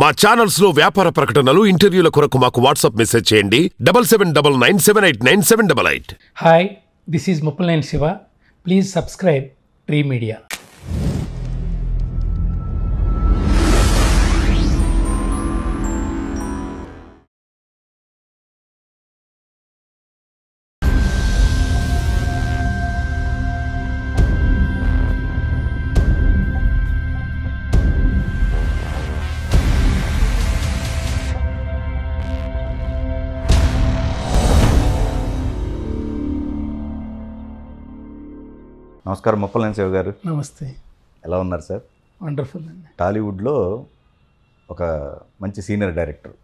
మా ఛానల్స్ లో వ్యాపార ప్రకటనలు ఇంటర్వ్యూల కొరకు మాకు వాట్సాప్ మెసేజ్ చేయండి double seven double nine seven eight nine seven double eight hi this is Muppalaneni Siva please subscribe pre media నమస్కారం ముప్పలేని శివ గారు నమస్తే ఎలా ఉన్నారు సార్ వండర్ఫుల్ అండి టాలీవుడ్లో ఒక మంచి సీనియర్ డైరెక్టర్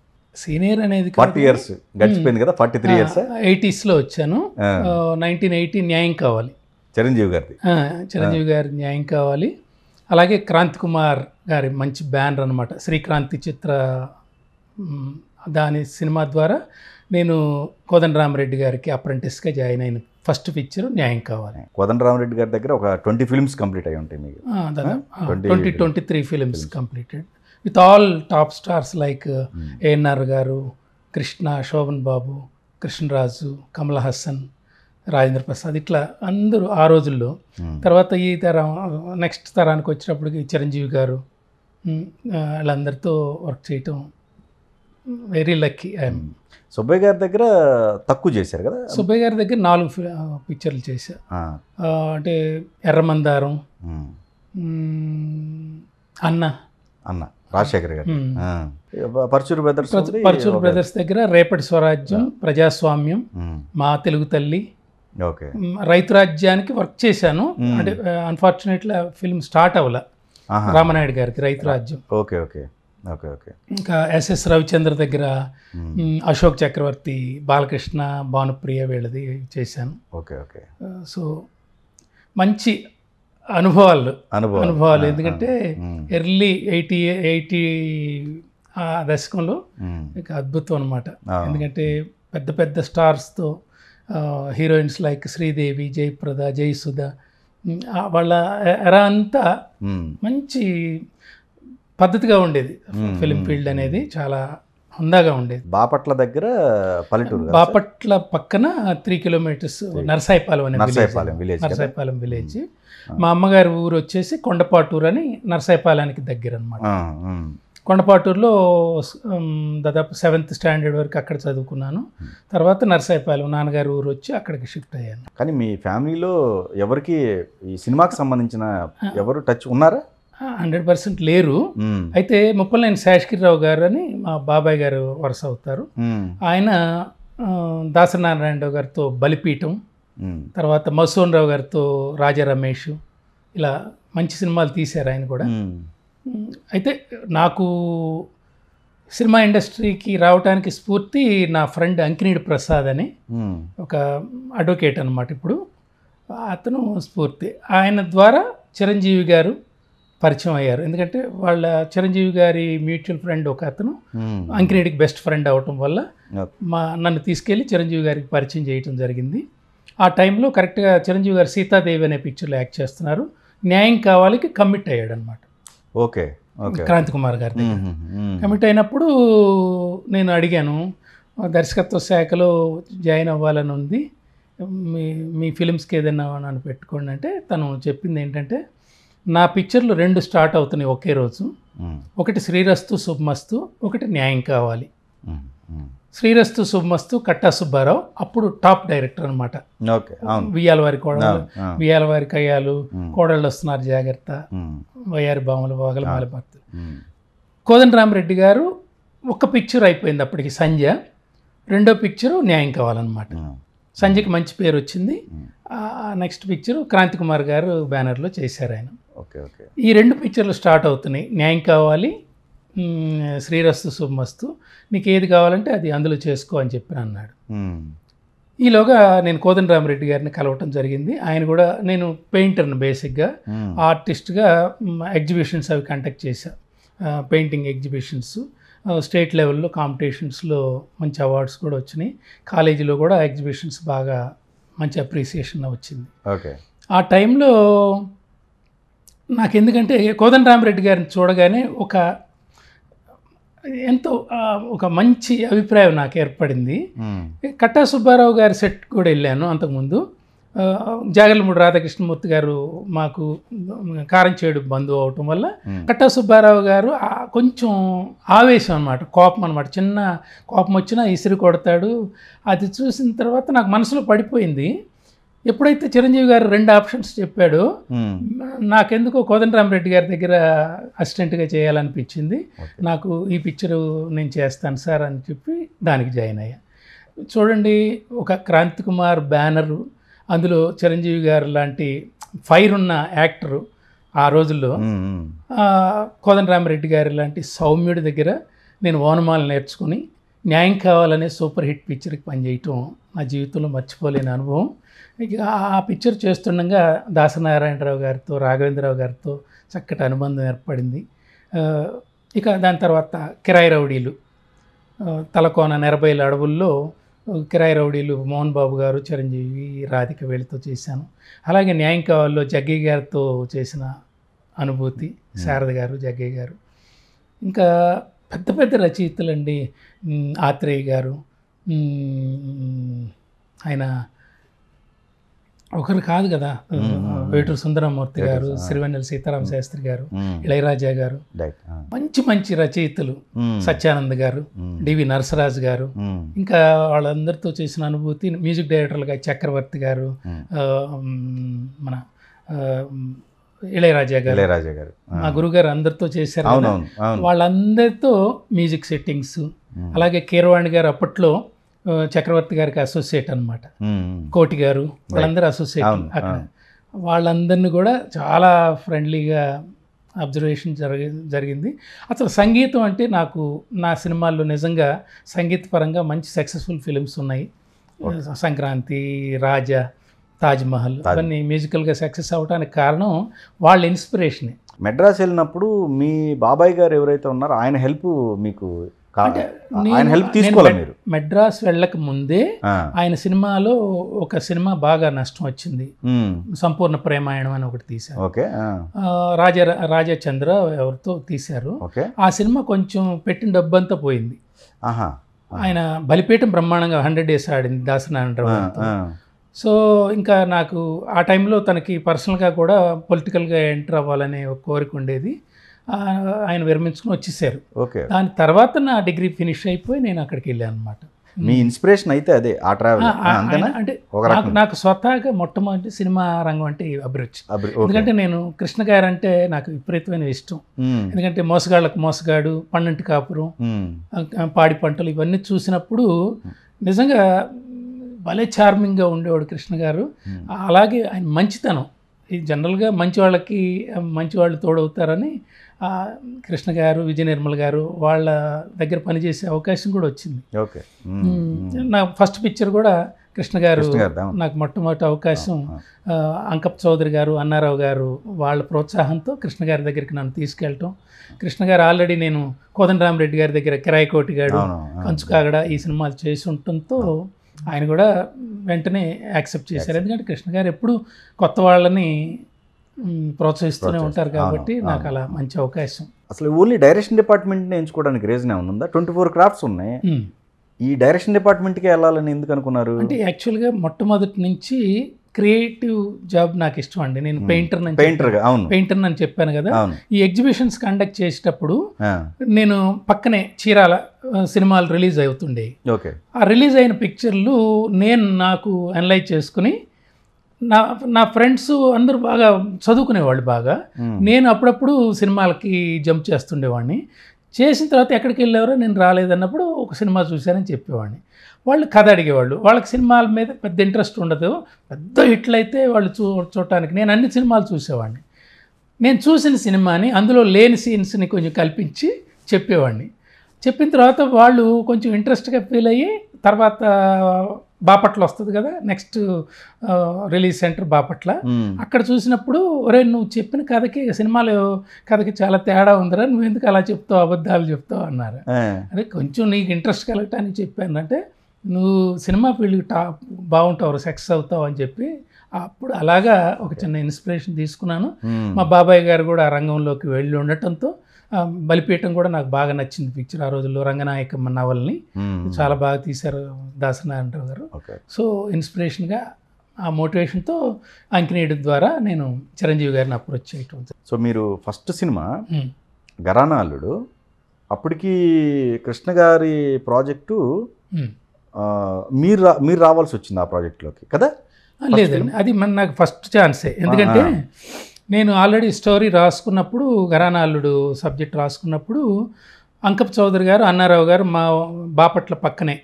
సీనియర్ అనేది ఫార్టీ ఇయర్స్ గడిచిపోయింది కదా ఫార్టీ త్రీ ఇయర్స్ ఎయిటీస్లో వచ్చాను నైన్టీన్ ఎయిటీ న్యాయం కావాలి చిరంజీవి గారిది చిరంజీవి గారి న్యాయం కావాలి అలాగే క్రాంతి కుమార్ గారి మంచి బ్యానర్ అనమాట శ్రీక్రాంతి చిత్ర దాని సినిమా ద్వారా నేను కోదండరామరెడ్డి గారికి అప్రెంటిస్గా జాయిన్ అయిన ఫస్ట్ పిక్చర్ న్యాయం కావాలి కోదండరామరెడ్డి గారి దగ్గర ఒక ట్వంటీ ఫిల్మ్స్ కంప్లీట్ అయి ఉంటాయి మీకు twenty twenty three films completed with all top stars like ANR గారు కృష్ణ శోభన్ బాబు కృష్ణరాజు కమల్ హసన్ రాజేంద్ర ప్రసాద్ ఇట్లా అందరూ ఆ రోజుల్లో తర్వాత ఈ తరం నెక్స్ట్ తరానికి వచ్చినప్పటికి చిరంజీవి గారు వాళ్ళందరితో వర్క్ చేయటం వెరీ లక్కీ ఐఎమ్ సుబ్బయ్య గారి దగ్గర తక్కువ చేశారు కదా సుబ్బయ్య గారి దగ్గర నాలుగు పిక్చర్లు చేశా అంటే ఎర్రమందారం అన్న అన్న రాజశేఖర్ గారు పరచూరు బ్రదర్స్ పరచూరు బ్రదర్స్ దగ్గర రేపటి స్వరాజ్యం ప్రజాస్వామ్యం మా తెలుగు తల్లి ఓకే రైతు రాజ్యానికి వర్క్ చేశాను అంటే అన్ఫార్చునేట్లీ ఫిల్మ్ స్టార్ట్ అవ్వలే రామనాయుడు గారికి Raithu Rajyam okay okay okay okay ఇంకా ఎస్ఎస్ రవిచంద్ర దగ్గర hmm. అశోక్ చక్రవర్తి బాలకృష్ణ భానుప్రియ వీళ్ళది చేశాను ఓకే ఓకే సో మంచి అనుభవాలు అనుభవాలు ఎందుకంటే hmm. ఎర్లీ ఎయిటీ ఎయిటీ ఆ దశకంలో hmm. ఇక అద్భుతం అనమాట ఎందుకంటే పెద్ద పెద్ద స్టార్స్తో హీరోయిన్స్ లైక్ శ్రీదేవి జయప్రద జయసుధ వాళ్ళ ఎరా అంతా మంచి పద్ధతిగా ఉండేది ఫిలిం ఫీల్డ్ అనేది చాలా హుందాగా ఉండేది బాపట్ల దగ్గర పల్లెటూరు బాపట్ల పక్కన త్రీ కిలోమీటర్స్ నర్సాయిపాలెం అనే నర్సాయిపాలెం విలేజ్ నర్సాయిపాలెం విలేజ్ మా అమ్మగారి ఊరు వచ్చేసి కొండపాటూరు అని నర్సాయిపాలెనికి దగ్గర అనమాట కొండపాటూరులో దాదాపు సెవెంత్ స్టాండర్డ్ వరకు అక్కడ చదువుకున్నాను తర్వాత నర్సాయిపాలెం నాన్నగారి ఊరు వచ్చి అక్కడికి షిఫ్ట్ అయ్యాను కానీ మీ ఫ్యామిలీలో ఎవరికి ఈ సినిమాకి సంబంధించిన ఎవరు టచ్ ఉన్నారా హండ్రెడ్ పర్సెంట్ లేరు అయితే ముప్పలైన శాషకిరిరావు గారు అని మా బాబాయ్ గారు వరుస అవుతారు ఆయన దాసనారాయణరావు గారితో బలిపీఠం తర్వాత మసూన్ రావు గారితో రాజా రమేష్ ఇలా మంచి సినిమాలు తీశారు ఆయన కూడా అయితే నాకు సినిమా ఇండస్ట్రీకి రావటానికి స్ఫూర్తి నా ఫ్రెండ్ అంకినీడి ప్రసాద్ అని ఒక అడ్వకేట్ అనమాట ఇప్పుడు అతను స్ఫూర్తి ఆయన ద్వారా చిరంజీవి గారు పరిచయం అయ్యారు ఎందుకంటే వాళ్ళ చిరంజీవి గారి మ్యూచువల్ ఫ్రెండ్ ఒక అతను అంకినేడికి బెస్ట్ ఫ్రెండ్ అవటం వల్ల మా నన్ను తీసుకెళ్ళి చిరంజీవి గారికి పరిచయం చేయటం జరిగింది ఆ టైంలో కరెక్ట్గా చిరంజీవి గారు సీతాదేవి అనే పిక్చర్లో యాక్ట్ చేస్తున్నారు న్యాయం కావాలికి కమిట్ అయ్యాడు అనమాట ఓకే క్రాంతి కుమార్ గారి కమిట్ అయినప్పుడు నేను అడిగాను దర్శకత్వ శాఖలో జాయిన్ అవ్వాలని ఉంది మీ మీ ఫిలిమ్స్కి ఏదైనా నన్ను పెట్టుకోండి అంటే తను చెప్పింది ఏంటంటే నా పిక్చర్లు రెండు స్టార్ట్ అవుతున్నాయి ఒకే రోజు ఒకటి శ్రీరస్తు శుభమస్తు ఒకటి న్యాయం కావాలి శ్రీరస్తు శుభమస్తు కట్టా సుబ్బారావు అప్పుడు టాప్ డైరెక్టర్ అనమాట వియాల వారి కోడలు వియాల వారి కయ్యాలు కోడళ్ళు వస్తున్నారు జాగ్రత్త వయ్యారి బామలు బాగల మాలిభర్తలు కోదండరామరెడ్డి గారు ఒక పిక్చర్ అయిపోయింది అప్పటికి సంధ్య రెండో పిక్చరు న్యాయం కావాలన్నమాట సంధ్యకి మంచి పేరు వచ్చింది నెక్స్ట్ పిక్చరు క్రాంతి కుమార్ గారు బ్యానర్లో చేశారు ఆయన ఓకే ఓకే ఈ రెండు పిక్చర్లు స్టార్ట్ అవుతున్నాయి న్యాయం కావాలి శ్రీరస్తు శుభమస్తు నీకు ఏది కావాలంటే అది అందులో చేసుకో అని చెప్పి అన్నాడు ఈలోగా నేను రామరెడ్డి గారిని కలవటం జరిగింది ఆయన కూడా నేను పెయింటర్ను బేసిక్గా ఆర్టిస్ట్గా ఎగ్జిబిషన్స్ అవి కండక్ట్ చేశా పెయింటింగ్ ఎగ్జిబిషన్స్ స్టేట్ లెవెల్లో కాంపిటీషన్స్లో మంచి అవార్డ్స్ కూడా వచ్చినాయి కాలేజీలో కూడా ఎగ్జిబిషన్స్ బాగా మంచి అప్రిసియేషన్ వచ్చింది ఓకే ఆ టైంలో నాకు ఎందుకంటే నాకెందుకంటే రామరెడ్డి గారిని చూడగానే ఒక ఎంతో ఒక మంచి అభిప్రాయం నాకు ఏర్పడింది కట్టా సుబ్బారావు గారి సెట్ కూడా వెళ్ళాను అంతకుముందు జాగలమూడి రాధాకృష్ణమూర్తి గారు మాకు కారం చేయడం బంద్ అవటం వల్ల కట్టా సుబ్బారావు గారు కొంచెం ఆవేశం అనమాట కోపం అనమాట చిన్న కోపం వచ్చినా ఇసిరి కొడతాడు అది చూసిన తర్వాత నాకు మనసులో పడిపోయింది ఎప్పుడైతే చిరంజీవి గారు రెండు ఆప్షన్స్ చెప్పాడో నాకెందుకో కోదండరామరెడ్డి గారి దగ్గర అసిస్టెంట్గా చేయాలనిపించింది నాకు ఈ పిక్చరు నేను చేస్తాను సార్ అని చెప్పి దానికి జాయిన్ అయ్యా చూడండి ఒక క్రాంతి కుమార్ బ్యానరు అందులో చిరంజీవి గారు లాంటి ఫైర్ ఉన్న యాక్టరు ఆ రోజుల్లో కోదండరామరెడ్డి గారి లాంటి సౌమ్యుడి దగ్గర నేను ఓనమాలు నేర్చుకుని న్యాయం కావాలనే సూపర్ హిట్ పిక్చర్కి పనిచేయటం నా జీవితంలో మర్చిపోలేని అనుభవం ఆ పిక్చర్ చేస్తుండగా దాసనారాయణరావు గారితో రాఘవేంద్రరావు గారితో చక్కటి అనుబంధం ఏర్పడింది ఇక దాని తర్వాత కిరాయి రౌడీలు తలకోన నెరబైల అడవుల్లో కిరాయి రౌడీలు మోహన్ బాబు గారు చిరంజీవి రాధిక వేలితో చేశాను అలాగే న్యాయం కావాల్లో జగ్గయ్య గారితో చేసిన అనుభూతి శారద గారు జగ్గయ్య గారు ఇంకా పెద్ద పెద్ద రచయితలండి ఆత్రేయ గారు ఆయన ఒకరు కాదు కదా వేటూరు సుందరమూర్తి గారు సిరివెన్నెల సీతారామ శాస్త్రి గారు ఇళయరాజా గారు మంచి మంచి రచయితలు సత్యానంద్ గారు డివి నరసరాజు గారు ఇంకా వాళ్ళందరితో చేసిన అనుభూతి మ్యూజిక్ డైరెక్టర్లుగా చక్రవర్తి గారు మన ఇళయరాజా గారు ఇళయరాజా గారు మా గురుగారు అందరితో చేశారు వాళ్ళందరితో మ్యూజిక్ సెట్టింగ్స్ అలాగే కీరవాణి గారు అప్పట్లో చక్రవర్తి గారికి అసోసియేట్ అనమాట కోటి గారు వాళ్ళందరూ అసోసియేట్ అక్కడ వాళ్ళందరినీ కూడా చాలా ఫ్రెండ్లీగా అబ్జర్వేషన్ జరిగి జరిగింది అసలు సంగీతం అంటే నాకు నా సినిమాల్లో నిజంగా సంగీత పరంగా మంచి సక్సెస్ఫుల్ ఫిలిమ్స్ ఉన్నాయి సంక్రాంతి రాజా తాజ్మహల్ అవన్నీ మ్యూజికల్గా సక్సెస్ అవడానికి కారణం వాళ్ళ ఇన్స్పిరేషనే మెడ్రాస్ వెళ్ళినప్పుడు మీ బాబాయ్ గారు ఎవరైతే ఉన్నారో ఆయన హెల్ప్ మీకు ఆయన హెల్ప్ తీసుకోవాలి మీరు మెడ్రాస్ వెళ్ళక ముందే ఆయన సినిమాలో ఒక సినిమా బాగా నష్టం వచ్చింది సంపూర్ణ ప్రేమాయణం అని ఒకటి తీశారు ఓకే రాజా రాజా చంద్ర ఎవరితో తీశారు ఆ సినిమా కొంచెం పెట్టిన డబ్బంతా పోయింది ఆయన బలిపీఠం బ్రహ్మాండంగా హండ్రెడ్ డేస్ ఆడింది దాసనారాయణరావు సో ఇంకా నాకు ఆ టైంలో తనకి పర్సనల్గా కూడా పొలిటికల్గా ఎంటర్ అవ్వాలనే కోరిక ఉండేది ఆయన విరమించుకుని వచ్చేసారు ఓకే దాని తర్వాత నా డిగ్రీ ఫినిష్ అయిపోయి నేను అక్కడికి వెళ్ళాను అనమాట మీ ఇన్స్పిరేషన్ అయితే అదే ఆ ట్రావెల్ అంటే నాకు నాకు స్వతహాగా మొట్టమొదటి సినిమా రంగం అంటే అభిరుచి ఎందుకంటే నేను కృష్ణ గారు అంటే నాకు విపరీతమైన ఇష్టం ఎందుకంటే మోసగాళ్ళకు మోసగాడు పన్నెంటి కాపురం పాడి పంటలు ఇవన్నీ చూసినప్పుడు నిజంగా భలే చార్మింగ్గా ఉండేవాడు కృష్ణ గారు అలాగే ఆయన మంచితనం ఈ జనరల్గా మంచి వాళ్ళకి మంచి వాళ్ళు తోడవుతారని కృష్ణ గారు విజయ నిర్మల్ గారు వాళ్ళ దగ్గర పనిచేసే అవకాశం కూడా వచ్చింది ఓకే నా ఫస్ట్ పిక్చర్ కూడా కృష్ణ గారు నాకు మొట్టమొదటి అవకాశం అంకప్ చౌదరి గారు అన్నారావు గారు వాళ్ళ ప్రోత్సాహంతో కృష్ణ గారి దగ్గరికి నన్ను తీసుకెళ్ళటం కృష్ణ గారు ఆల్రెడీ నేను కోదండరామరెడ్డి గారి దగ్గర కిరాయి గారు కంచుకాగడ ఈ సినిమాలు చేసి ఉండటంతో ఆయన కూడా వెంటనే యాక్సెప్ట్ చేశారు ఎందుకంటే కృష్ణ గారు ఎప్పుడు కొత్త వాళ్ళని ప్రోత్సహిస్తూనే ఉంటారు కాబట్టి నాకు అలా మంచి అవకాశం అసలు ఓన్లీ డైరెక్షన్ డిపార్ట్మెంట్ని ఎంచుకోవడానికి రీజన్ ఏమైనా ఉందా ట్వంటీ ఫోర్ క్రాఫ్ట్స్ ఉన్నాయి ఈ డైరెక్షన్ డిపార్ట్మెంట్కి వెళ్ళాలని ఎందుకు అనుకున్నారు అంటే యాక్చువల్గా మొట్టమొదటి నుంచి క్రియేటివ్ జాబ్ నాకు ఇష్టం అండి నేను పెయింటర్ పెయింటర్ అవును పెయింటర్ అని చెప్పాను కదా ఈ ఎగ్జిబిషన్స్ కండక్ట్ చేసేటప్పుడు నేను పక్కనే చీరాల సినిమాలు రిలీజ్ అవుతుండే ఓకే ఆ రిలీజ్ అయిన పిక్చర్లు నేను నాకు అనలైజ్ చేసుకుని నా నా ఫ్రెండ్స్ అందరూ బాగా చదువుకునేవాళ్ళు బాగా నేను అప్పుడప్పుడు సినిమాలకి జంప్ చేస్తుండేవాడిని చేసిన తర్వాత ఎక్కడికి వెళ్ళేవారో నేను రాలేదన్నప్పుడు ఒక సినిమా చూశానని చెప్పేవాడిని వాళ్ళు కథ అడిగేవాళ్ళు వాళ్ళకి సినిమాల మీద పెద్ద ఇంట్రెస్ట్ ఉండదు పెద్ద హిట్లు అయితే వాళ్ళు చూ చూడటానికి నేను అన్ని సినిమాలు చూసేవాడిని నేను చూసిన సినిమాని అందులో లేని సీన్స్ని కొంచెం కల్పించి చెప్పేవాడిని చెప్పిన తర్వాత వాళ్ళు కొంచెం ఇంట్రెస్ట్గా ఫీల్ అయ్యి తర్వాత బాపట్ల వస్తుంది కదా నెక్స్ట్ రిలీజ్ సెంటర్ బాపట్ల అక్కడ చూసినప్పుడు ఒరే నువ్వు చెప్పిన కథకి సినిమాలు కథకి చాలా తేడా ఉందిరా నువ్వు ఎందుకు అలా చెప్తావు అబద్ధాలు చెప్తావు అన్నారు అదే కొంచెం నీకు ఇంట్రెస్ట్ కలగటానికి చెప్పానంటే నువ్వు సినిమా ఫీల్డ్కి టాప్ బాగుంటావు సక్సెస్ అవుతావు అని చెప్పి అప్పుడు అలాగా ఒక చిన్న ఇన్స్పిరేషన్ తీసుకున్నాను మా బాబాయ్ గారు కూడా ఆ రంగంలోకి వెళ్ళి ఉండటంతో బలిపీఠం కూడా నాకు బాగా నచ్చింది పిక్చర్ ఆ రోజుల్లో రంగనాయకమ్మ నవల్ని చాలా బాగా తీశారు దాసనారాయణరావు గారు సో ఇన్స్పిరేషన్గా ఆ మోటివేషన్తో అంకినేయడం ద్వారా నేను చిరంజీవి గారిని అప్రోచ్ చేయటం సో మీరు ఫస్ట్ సినిమా గరానాలుడు అప్పటికి కృష్ణ గారి ప్రాజెక్టు మీరు మీరు రావాల్సి వచ్చింది ఆ ప్రాజెక్ట్లోకి కదా లేదండి అది మన నాకు ఫస్ట్ ఛాన్సే ఎందుకంటే నేను ఆల్రెడీ స్టోరీ రాసుకున్నప్పుడు గరానాలుడు సబ్జెక్ట్ రాసుకున్నప్పుడు అంకప్ చౌదరి గారు అన్నారావు గారు మా బాపట్ల పక్కనే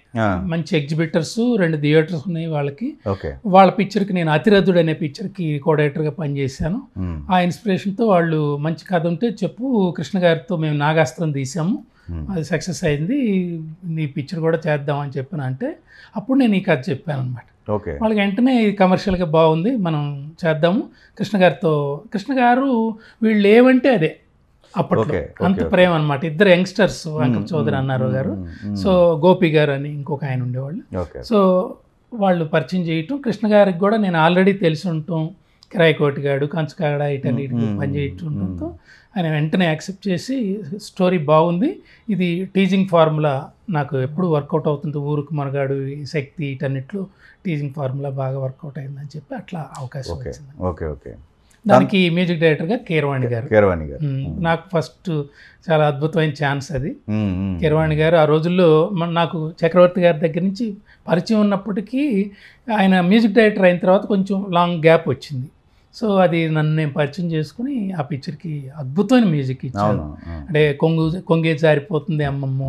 మంచి ఎగ్జిబిటర్స్ రెండు థియేటర్స్ ఉన్నాయి వాళ్ళకి వాళ్ళ పిక్చర్కి నేను అతిరథుడు అనే పిక్చర్కి కోడేటర్గా పనిచేశాను ఆ ఇన్స్పిరేషన్తో వాళ్ళు మంచి కథ ఉంటే చెప్పు కృష్ణ గారితో మేము నాగాస్త్రం తీసాము Hmm. అది సక్సెస్ అయింది నీ పిక్చర్ కూడా చేద్దామని చెప్పాను అంటే అప్పుడు నేను ఈ కథ చెప్పాను అనమాట ఓకే వాళ్ళకి వెంటనే కమర్షియల్గా బాగుంది మనం చేద్దాము కృష్ణ గారితో కృష్ణ గారు వీళ్ళు లేవంటే అదే అప్పట్లో అంత ప్రేమ అనమాట ఇద్దరు youngsters Venkata hmm, hmm, Chowdary అన్నారు గారు సో గోపి గారు అని ఇంకొక ఆయన ఉండేవాళ్ళు సో వాళ్ళు పరిచయం చేయటం కృష్ణ గారికి కూడా నేను ఆల్రెడీ తెలిసి ఉంటాం కిరాయి కోటిగాడు కంచకాడ ఇటలీ పనిచేయటంతో ఆయన వెంటనే యాక్సెప్ట్ చేసి స్టోరీ బాగుంది ఇది టీజింగ్ ఫార్ములా నాకు ఎప్పుడు వర్కౌట్ అవుతుంది ఊరుకు మనగాడు శక్తి ఇటన్నిట్లు టీజింగ్ ఫార్ములా బాగా వర్కౌట్ అయిందని చెప్పి అట్లా అవకాశం వచ్చింది ఓకే ఓకే దానికి మ్యూజిక్ డైరెక్టర్గా కీరవాణి గారు కీరవాణి గారు నాకు ఫస్ట్ చాలా అద్భుతమైన ఛాన్స్ అది కీరవాణి గారు ఆ రోజుల్లో నాకు చక్రవర్తి గారి దగ్గర నుంచి పరిచయం ఉన్నప్పటికీ ఆయన మ్యూజిక్ డైరెక్టర్ అయిన తర్వాత కొంచెం లాంగ్ గ్యాప్ వచ్చింది సో అది నన్ను నేను పరిచయం చేసుకుని ఆ పిక్చర్కి అద్భుతమైన మ్యూజిక్ ఇచ్చాను అంటే కొంగు కొంగే జారిపోతుంది అమ్మమ్మ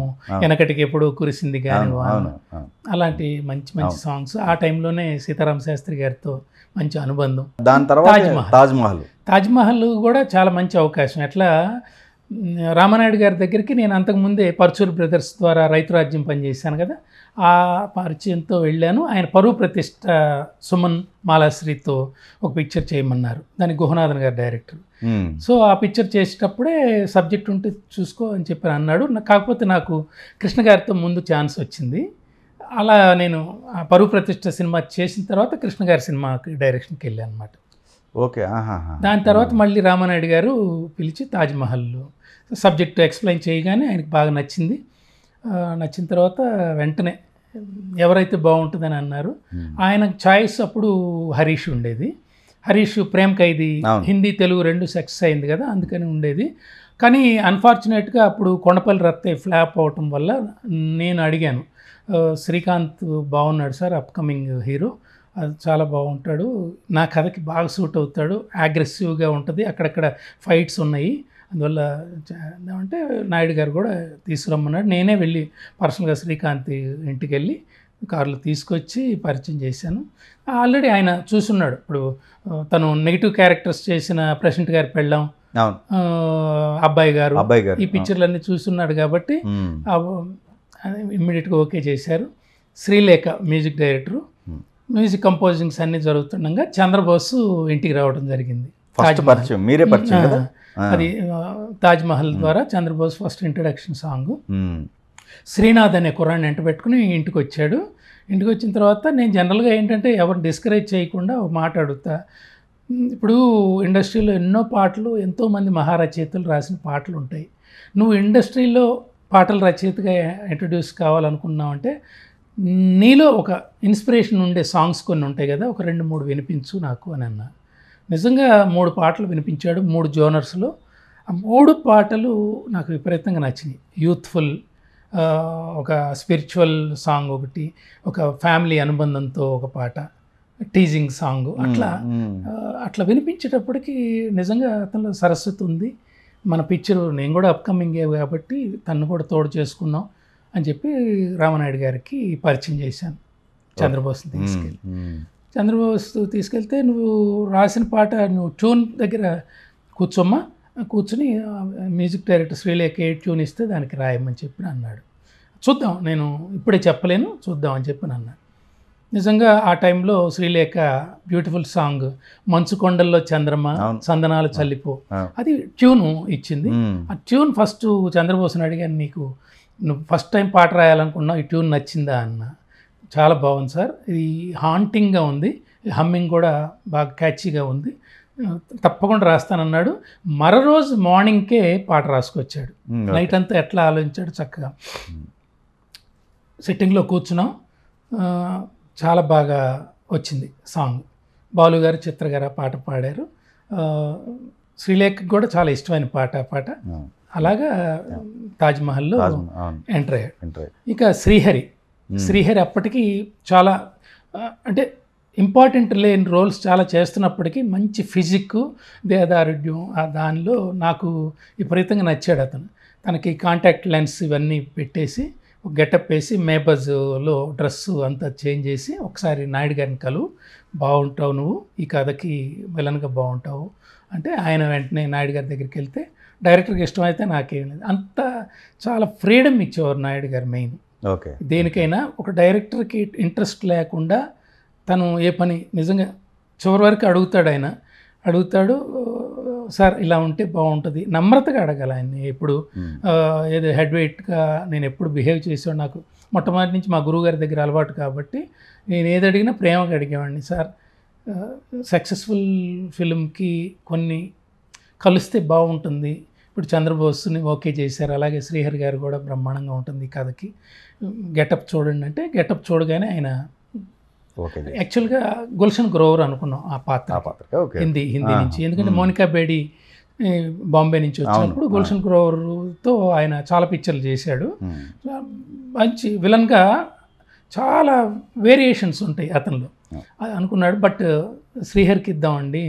వెనకటికి ఎప్పుడు కురిసింది కానీ అలాంటి మంచి మంచి సాంగ్స్ ఆ టైంలోనే సీతారామ శాస్త్రి గారితో మంచి అనుబంధం దాని తర్వాత తాజ్మహల్ తాజ్మహల్ కూడా చాలా మంచి అవకాశం ఎట్లా రామనాయుడు గారి దగ్గరికి నేను అంతకుముందే పర్చూర్ బ్రదర్స్ ద్వారా రైతు రాజ్యం పనిచేశాను కదా ఆ పరిచయంతో వెళ్ళాను ఆయన పరువు ప్రతిష్ట సుమన్ మాలాశ్రీతో ఒక పిక్చర్ చేయమన్నారు దాని గుహనాథన్ గారు డైరెక్టర్ సో ఆ పిక్చర్ చేసేటప్పుడే సబ్జెక్ట్ ఉంటే చూసుకో అని చెప్పి అన్నాడు కాకపోతే నాకు కృష్ణ గారితో ముందు ఛాన్స్ వచ్చింది అలా నేను ఆ పరువు ప్రతిష్ట సినిమా చేసిన తర్వాత కృష్ణ గారి సినిమాకి డైరెక్షన్కి వెళ్ళాను అనమాట ఓకే దాని తర్వాత మళ్ళీ రామానాయుడు గారు పిలిచి తాజ్మహల్లో సబ్జెక్ట్ ఎక్స్ప్లెయిన్ చేయగానే ఆయనకు బాగా నచ్చింది నచ్చిన తర్వాత వెంటనే ఎవరైతే బాగుంటుందని అన్నారు ఆయన ఛాయిస్ అప్పుడు హరీష్ ఉండేది హరీష్ ప్రేమ్ ఖైదీ హిందీ తెలుగు రెండు సక్సెస్ అయింది కదా అందుకని ఉండేది కానీ అన్ఫార్చునేట్గా అప్పుడు కొండపల్లి రత్తయ్య ఫ్లాప్ అవటం వల్ల నేను అడిగాను శ్రీకాంత్ బాగున్నాడు సార్ అప్కమింగ్ హీరో అది చాలా బాగుంటాడు నా కథకి బాగా సూట్ అవుతాడు అగ్రెసివ్గా ఉంటుంది అక్కడక్కడ ఫైట్స్ ఉన్నాయి అందువల్ల అంటే నాయుడు గారు కూడా తీసుకురమ్మన్నాడు నేనే వెళ్ళి పర్సనల్గా శ్రీకాంత్ ఇంటికి వెళ్ళి కార్లు తీసుకొచ్చి పరిచయం చేశాను ఆల్రెడీ ఆయన చూసున్నాడు ఇప్పుడు తను నెగిటివ్ క్యారెక్టర్స్ చేసిన ప్రెసిడెంట్ గారి పెళ్ళాం అబ్బాయి గారు ఈ పిక్చర్లన్నీ చూస్తున్నాడు కాబట్టి ఇమ్మీడియట్గా ఓకే చేశారు Sreelekha music director music composings అన్నీ జరుగుతుండగా చంద్రబోసు ఇంటికి రావడం జరిగింది మీరే పరిచయం అది తాజ్మహల్ ద్వారా Chandrabose first introduction song Srinath అనే కుర్రాన్ని ఎంట పెట్టుకుని ఇంటికి వచ్చాడు ఇంటికి వచ్చిన తర్వాత నేను జనరల్గా ఏంటంటే ఎవరు డిస్కరేజ్ చేయకుండా మాట్లాడుతా ఇప్పుడు ఇండస్ట్రీలో ఎన్నో పాటలు ఎంతోమంది మహారచయితలు రాసిన పాటలు ఉంటాయి నువ్వు ఇండస్ట్రీలో పాటల రచయితగా ఇంట్రడ్యూస్ కావాలనుకున్నావంటే నీలో ఒక ఇన్స్పిరేషన్ ఉండే సాంగ్స్ కొన్ని ఉంటాయి కదా ఒక రెండు మూడు వినిపించు నాకు అని అన్నా నిజంగా మూడు పాటలు వినిపించాడు మూడు జోనర్స్లో ఆ మూడు పాటలు నాకు విపరీతంగా నచ్చినాయి యూత్ఫుల్ ఒక స్పిరిచువల్ సాంగ్ ఒకటి ఒక ఫ్యామిలీ అనుబంధంతో ఒక పాట టీజింగ్ సాంగ్ అట్లా అట్లా వినిపించేటప్పటికి నిజంగా అతనిలో సరస్వతి ఉంది మన పిక్చర్ నేను కూడా అప్కమింగే కాబట్టి తను కూడా తోడు చేసుకుందాం అని చెప్పి రామనాయుడు గారికి పరిచయం చేశాను చంద్రబోస్ తీసుకెళ్ళి చంద్రబాబు తీసుకెళ్తే నువ్వు రాసిన పాట నువ్వు ట్యూన్ దగ్గర కూర్చోమ్మా కూర్చుని మ్యూజిక్ డైరెక్టర్ శ్రీలేఖ ఏ ట్యూన్ ఇస్తే దానికి రాయమని చెప్పి అన్నాడు చూద్దాం నేను ఇప్పుడే చెప్పలేను చూద్దాం అని చెప్పి అన్నాడు నిజంగా ఆ టైంలో శ్రీలేఖ బ్యూటిఫుల్ సాంగ్ మంచు కొండల్లో చంద్రమ్మ చందనాలు చల్లిపో అది ట్యూను ఇచ్చింది ఆ ట్యూన్ ఫస్ట్ చంద్రబోసుని అడిగాను నీకు నువ్వు ఫస్ట్ టైం పాట రాయాలనుకున్నావు ఈ ట్యూన్ నచ్చిందా అన్నా చాలా బాగుంది సార్ ఇది హాంటింగ్గా ఉంది హమ్మింగ్ కూడా బాగా క్యాచీగా ఉంది తప్పకుండా రాస్తానన్నాడు మరో రోజు మార్నింగ్కే పాట రాసుకొచ్చాడు నైట్ అంతా ఎట్లా ఆలోచించాడు చక్కగా సిట్టింగ్లో కూర్చున్నాం చాలా బాగా వచ్చింది సాంగ్ బాలు గారు చిత్ర గారు పాట పాడారు శ్రీలేఖ కూడా చాలా ఇష్టమైన పాట పాట అలాగా తాజ్మహల్లో ఎంటర్ అయ్యాడు ఇక శ్రీహరి Hmm. శ్రీహరి అప్పటికీ చాలా అంటే ఇంపార్టెంట్ లేని రోల్స్ చాలా చేస్తున్నప్పటికీ మంచి ఫిజిక్ దేదారుడ్యం ఆ దానిలో నాకు విపరీతంగా నచ్చాడు అతను తనకి కాంటాక్ట్ లెన్స్ ఇవన్నీ పెట్టేసి గెటప్ వేసి మేబజ్లో డ్రెస్ అంతా చేంజ్ చేసి ఒకసారి నాయుడు గారిని కలువు బాగుంటావు నువ్వు ఈ కథకి విలన్గా బాగుంటావు అంటే ఆయన వెంటనే నాయుడు గారి దగ్గరికి వెళ్తే డైరెక్టర్కి ఇష్టమైతే నాకేం లేదు అంత చాలా ఫ్రీడమ్ ఇచ్చేవారు నాయుడు గారు మెయిన్ ఓకే దేనికైనా ఒక డైరెక్టర్కి ఇంట్రెస్ట్ లేకుండా తను ఏ పని నిజంగా చివరి వరకు అడుగుతాడు ఆయన అడుగుతాడు సార్ ఇలా ఉంటే బాగుంటుంది నమ్రతగా అడగాల ఆయన్ని ఎప్పుడు ఏదో వెయిట్గా నేను ఎప్పుడు బిహేవ్ చేసాడు నాకు మొట్టమొదటి నుంచి మా గురువుగారి దగ్గర అలవాటు కాబట్టి నేను ఏది అడిగినా ప్రేమగా అడిగేవాడిని సార్ సక్సెస్ఫుల్ ఫిల్మ్కి కొన్ని కలిస్తే బాగుంటుంది ఇప్పుడు చంద్రబోస్ని ఓకే చేశారు అలాగే శ్రీహరి గారు కూడా బ్రహ్మాండంగా ఉంటుంది కథకి గెటప్ చూడండి అంటే గెటప్ చూడగానే ఆయన యాక్చువల్గా గుల్షన్ గ్రోవర్ అనుకున్నాం ఆ పాత్ర హిందీ హిందీ నుంచి ఎందుకంటే మోనికా బేడి బాంబే నుంచి వచ్చినప్పుడు గుల్షన్ గ్రోవర్తో ఆయన చాలా పిక్చర్లు చేశాడు మంచి విలన్గా చాలా వేరియేషన్స్ ఉంటాయి అతనిలో అనుకున్నాడు బట్ శ్రీహరికి ఇద్దామండి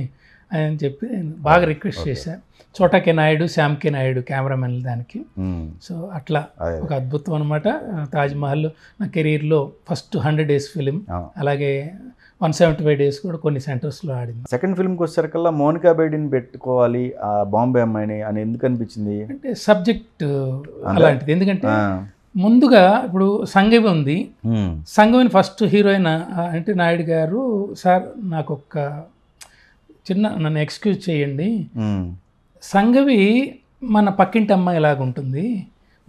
అని చెప్పి బాగా రిక్వెస్ట్ చేశాను చోటాకి నాయుడు శ్యామ్కి నాయుడు కెమెరామెన్ దానికి సో అట్లా ఒక అద్భుతం అనమాట తాజ్మహల్ నా కెరీర్లో ఫస్ట్ హండ్రెడ్ డేస్ ఫిలిం అలాగే వన్ సెవెంటీ ఫైవ్ డేస్ కూడా కొన్ని సెంటర్స్లో ఆడింది సెకండ్ ఫిల్మ్కి వచ్చేసరికల్లా మోనికా బైడిని పెట్టుకోవాలి ఆ బాంబే అమ్మాయిని అని ఎందుకు అనిపించింది అంటే సబ్జెక్ట్ అలాంటిది ఎందుకంటే ముందుగా ఇప్పుడు సంగవి ఉంది సంగవిని ఫస్ట్ హీరోయిన్ అంటే నాయుడు గారు సార్ నాకు ఒక చిన్న నన్ను ఎక్స్క్యూజ్ చేయండి సంగవి మన పక్కింటి అమ్మాయి ఉంటుంది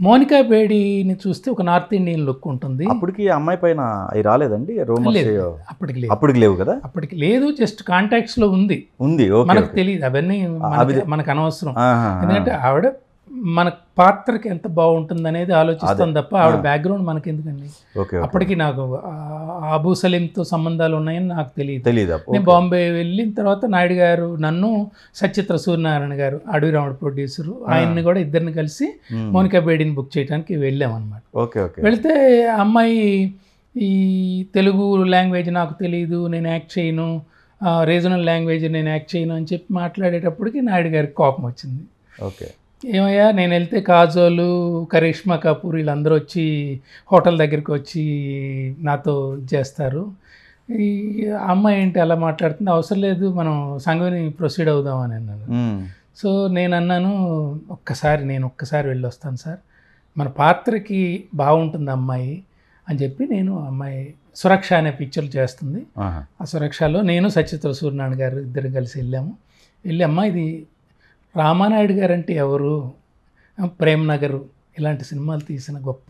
మోనికా బేడిని చూస్తే ఒక నార్త్ ఇండియన్ లుక్ ఉంటుంది అప్పటికి అమ్మాయి పైన అవి రాలేదండి అప్పటికి లేదు అప్పటికి లేవు కదా అప్పటికి లేదు జస్ట్ కాంటాక్ట్స్ లో ఉంది ఉంది మనకు తెలియదు అవన్నీ మనకు అనవసరం ఎందుకంటే ఆవిడ మన పాత్రకి ఎంత బాగుంటుంది అనేది ఆలోచిస్తాం తప్ప ఆవిడ బ్యాక్గ్రౌండ్ మనకి ఎందుకండి అప్పటికి నాకు అబూ సలీంతో సంబంధాలు ఉన్నాయని నాకు తెలియదు తెలియదు నేను బాంబే వెళ్ళిన తర్వాత నాయుడు గారు నన్ను సచిత్ర సూర్యనారాయణ గారు అడవి రాముడు ప్రొడ్యూసర్ ఆయన్ని కూడా ఇద్దరిని కలిసి మోనికా బేడిని బుక్ చేయడానికి వెళ్ళాం అనమాట వెళితే అమ్మాయి ఈ తెలుగు లాంగ్వేజ్ నాకు తెలియదు నేను యాక్ట్ చేయను రీజనల్ లాంగ్వేజ్ నేను యాక్ట్ చేయను అని చెప్పి మాట్లాడేటప్పటికి నాయుడు గారికి కోపం వచ్చింది ఓకే ఏమయ్యా నేను వెళ్తే కాజోలు కరిష్మా కపూర్ వీళ్ళందరూ వచ్చి హోటల్ దగ్గరికి వచ్చి నాతో చేస్తారు ఈ అమ్మాయి ఏంటి అలా మాట్లాడుతుంది అవసరం లేదు మనం సంగని ప్రొసీడ్ అవుదాం అని అన్నాను సో నేను అన్నాను ఒక్కసారి నేను ఒక్కసారి వెళ్ళి వస్తాను సార్ మన పాత్రకి బాగుంటుంది అమ్మాయి అని చెప్పి నేను అమ్మాయి సురక్ష అనే పిక్చర్ చేస్తుంది ఆ సురక్షలో నేను సచిత్ర సూర్యనారాయణ గారు ఇద్దరు కలిసి వెళ్ళాము వెళ్ళి అమ్మాయి ఇది రామానాయుడు గారు అంటే ఎవరు ప్రేమ్నగరు ఇలాంటి సినిమాలు తీసిన గొప్ప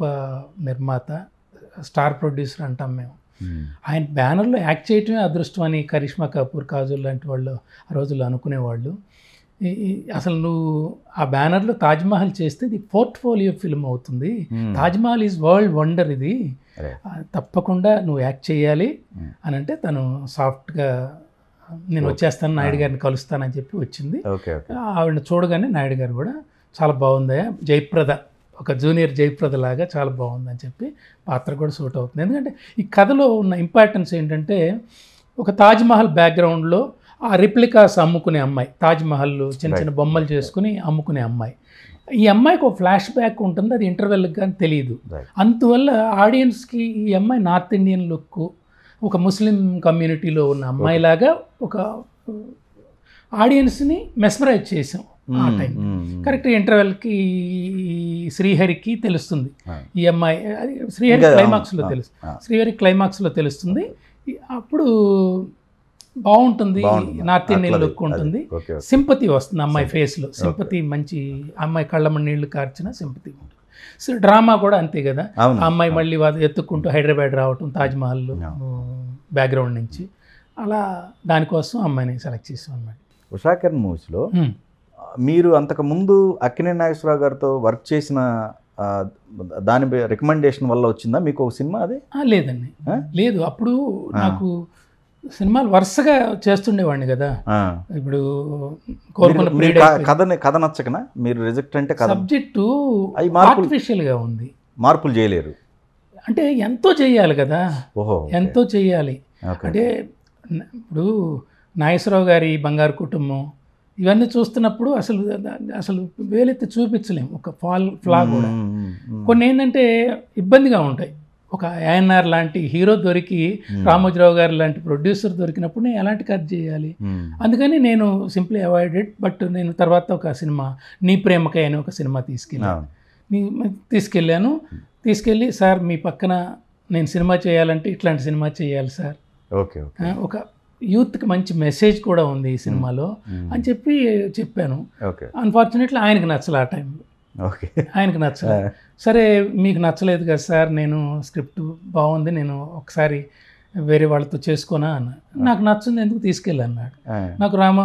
నిర్మాత స్టార్ ప్రొడ్యూసర్ అంటాం మేము ఆయన బ్యానర్లో యాక్ట్ చేయటమే అదృష్టం అని కరిష్మా కపూర్ కాజుల్ లాంటి వాళ్ళు ఆ రోజుల్లో అనుకునేవాళ్ళు అసలు నువ్వు ఆ బ్యానర్లో తాజ్మహల్ చేస్తే ఇది పోర్ట్ఫోలియో ఫిల్మ్ అవుతుంది తాజ్మహల్ ఈజ్ వరల్డ్ వండర్ ఇది తప్పకుండా నువ్వు యాక్ట్ చేయాలి అని అంటే తను సాఫ్ట్గా నేను వచ్చేస్తాను నాయుడు గారిని కలుస్తానని చెప్పి వచ్చింది ఆవిడని చూడగానే నాయుడు గారు కూడా చాలా బాగుందయ్యా జయప్రద ఒక జూనియర్ జయప్రద లాగా చాలా బాగుందని చెప్పి పాత్ర కూడా సూట్ అవుతుంది ఎందుకంటే ఈ కథలో ఉన్న ఇంపార్టెన్స్ ఏంటంటే ఒక తాజ్మహల్ బ్యాక్గ్రౌండ్లో ఆ రిప్లికాస్ అమ్ముకునే అమ్మాయి తాజ్మహల్ చిన్న చిన్న బొమ్మలు చేసుకుని అమ్ముకునే అమ్మాయి ఈ అమ్మాయికి ఒక ఫ్లాష్ బ్యాక్ ఉంటుంది అది ఇంటర్వెల్కి కానీ తెలియదు అందువల్ల ఆడియన్స్కి ఈ అమ్మాయి నార్త్ ఇండియన్ లుక్ ఒక ముస్లిం కమ్యూనిటీలో ఉన్న అమ్మాయిలాగా ఒక uh, ఆడియన్స్ని మెస్మరైజ్ చేసాం ఆ టైం కరెక్ట్ ఇంటర్వెల్కి శ్రీహరికి తెలుస్తుంది ఈ అమ్మాయి శ్రీహరి క్లైమాక్స్లో తెలుసు శ్రీహరి క్లైమాక్స్లో తెలుస్తుంది అప్పుడు బాగుంటుంది నార్త్ ఇండియన్ లుక్ ఉంటుంది సింపతి వస్తుంది అమ్మాయి ఫేస్లో సింపతి మంచి అమ్మాయి కళ్ళమ్మ నీళ్లు కార్చిన సింపతి ఉంటుంది సో డ్రామా కూడా అంతే కదా ఆ అమ్మాయి మళ్ళీ వాళ్ళు ఎత్తుక్కుంటూ హైదరాబాద్ రావటం తాజ్మహల్ బ్యాక్గ్రౌండ్ నుంచి అలా దానికోసం అమ్మాయిని సెలెక్ట్ చేసాం అనమాట ఉషాకర్ మూవీస్లో మీరు అంతకుముందు అక్కినే నాగేశ్వరరావు గారితో వర్క్ చేసిన దాని రికమెండేషన్ వల్ల వచ్చిందా మీకు ఒక సినిమా అది లేదండి లేదు అప్పుడు నాకు సినిమాలు వరుసగా చేస్తుండేవాడిని కదా ఇప్పుడు కథని కథ నచ్చకనా మీరు రిజెక్ట్ అంటే సబ్జెక్టు ఆర్టిఫిషియల్గా ఉంది మార్పులు చేయలేరు అంటే ఎంతో చేయాలి కదా ఎంతో చేయాలి అంటే ఇప్పుడు నాగేశ్వరరావు గారి బంగారు కుటుంబం ఇవన్నీ చూస్తున్నప్పుడు అసలు అసలు వేలెత్తి చూపించలేము ఒక ఫాల్ ఫ్లా కూడా కొన్ని ఏంటంటే ఇబ్బందిగా ఉంటాయి ఒక ఏఎన్ఆర్ లాంటి హీరో దొరికి hmm. రామోజీరావు గారు లాంటి ప్రొడ్యూసర్ దొరికినప్పుడు నేను ఎలాంటి కథ చేయాలి hmm. అందుకని నేను సింప్లీ అవాయిడెడ్ బట్ నేను తర్వాత ఒక సినిమా నీ ప్రేమకాయ అని ఒక సినిమా తీసుకెళ్ళాను ah. తీసుకెళ్ళాను తీసుకెళ్ళి సార్ మీ పక్కన నేను సినిమా చేయాలంటే ఇట్లాంటి సినిమా చేయాలి సార్ ఓకే ఒక యూత్కి మంచి మెసేజ్ కూడా ఉంది ఈ సినిమాలో hmm. అని చెప్పి చెప్పాను అన్ఫార్చునేట్లీ ఆయనకు నచ్చలే ఆ టైంలో ఓకే ఆయనకు నచ్చలే ah. సరే మీకు నచ్చలేదు కదా సార్ నేను స్క్రిప్ట్ బాగుంది నేను ఒకసారి వేరే వాళ్ళతో చేసుకోనా అన్న నాకు నచ్చింది ఎందుకు తీసుకెళ్ళన్నాడు నాకు రామ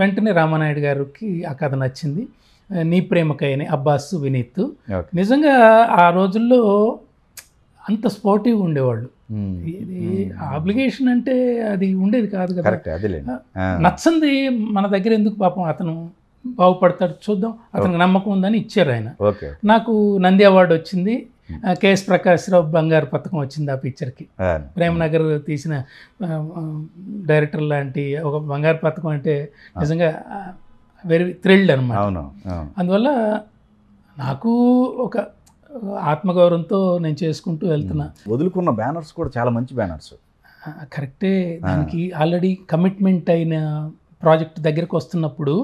వెంటనే రామానాయుడు గారికి ఆ కథ నచ్చింది నీ ప్రేమకైనా అబ్బాస్ వినీత్ నిజంగా ఆ రోజుల్లో అంత స్పోర్టివ్ ఉండేవాళ్ళు ఆబ్లిగేషన్ అంటే అది ఉండేది కాదు కదా నచ్చింది మన దగ్గర ఎందుకు పాపం అతను బాగుపడతాడు చూద్దాం అతనికి నమ్మకం ఉందని ఇచ్చారు ఆయన నాకు నంది అవార్డు వచ్చింది కేఎస్ ప్రకాశ్రావు బంగారు పథకం వచ్చింది ఆ పిక్చర్కి ప్రేమనగర్ తీసిన డైరెక్టర్ లాంటి ఒక బంగారు పథకం అంటే నిజంగా వెరీ థ్రిల్డ్ అనమాట అందువల్ల నాకు ఒక ఆత్మగౌరవంతో నేను చేసుకుంటూ వెళ్తున్నా వదులుకున్న బ్యానర్స్ కూడా చాలా మంచి బ్యానర్స్ కరెక్టే దానికి ఆల్రెడీ కమిట్మెంట్ అయిన ప్రాజెక్ట్ దగ్గరికి వస్తున్నప్పుడు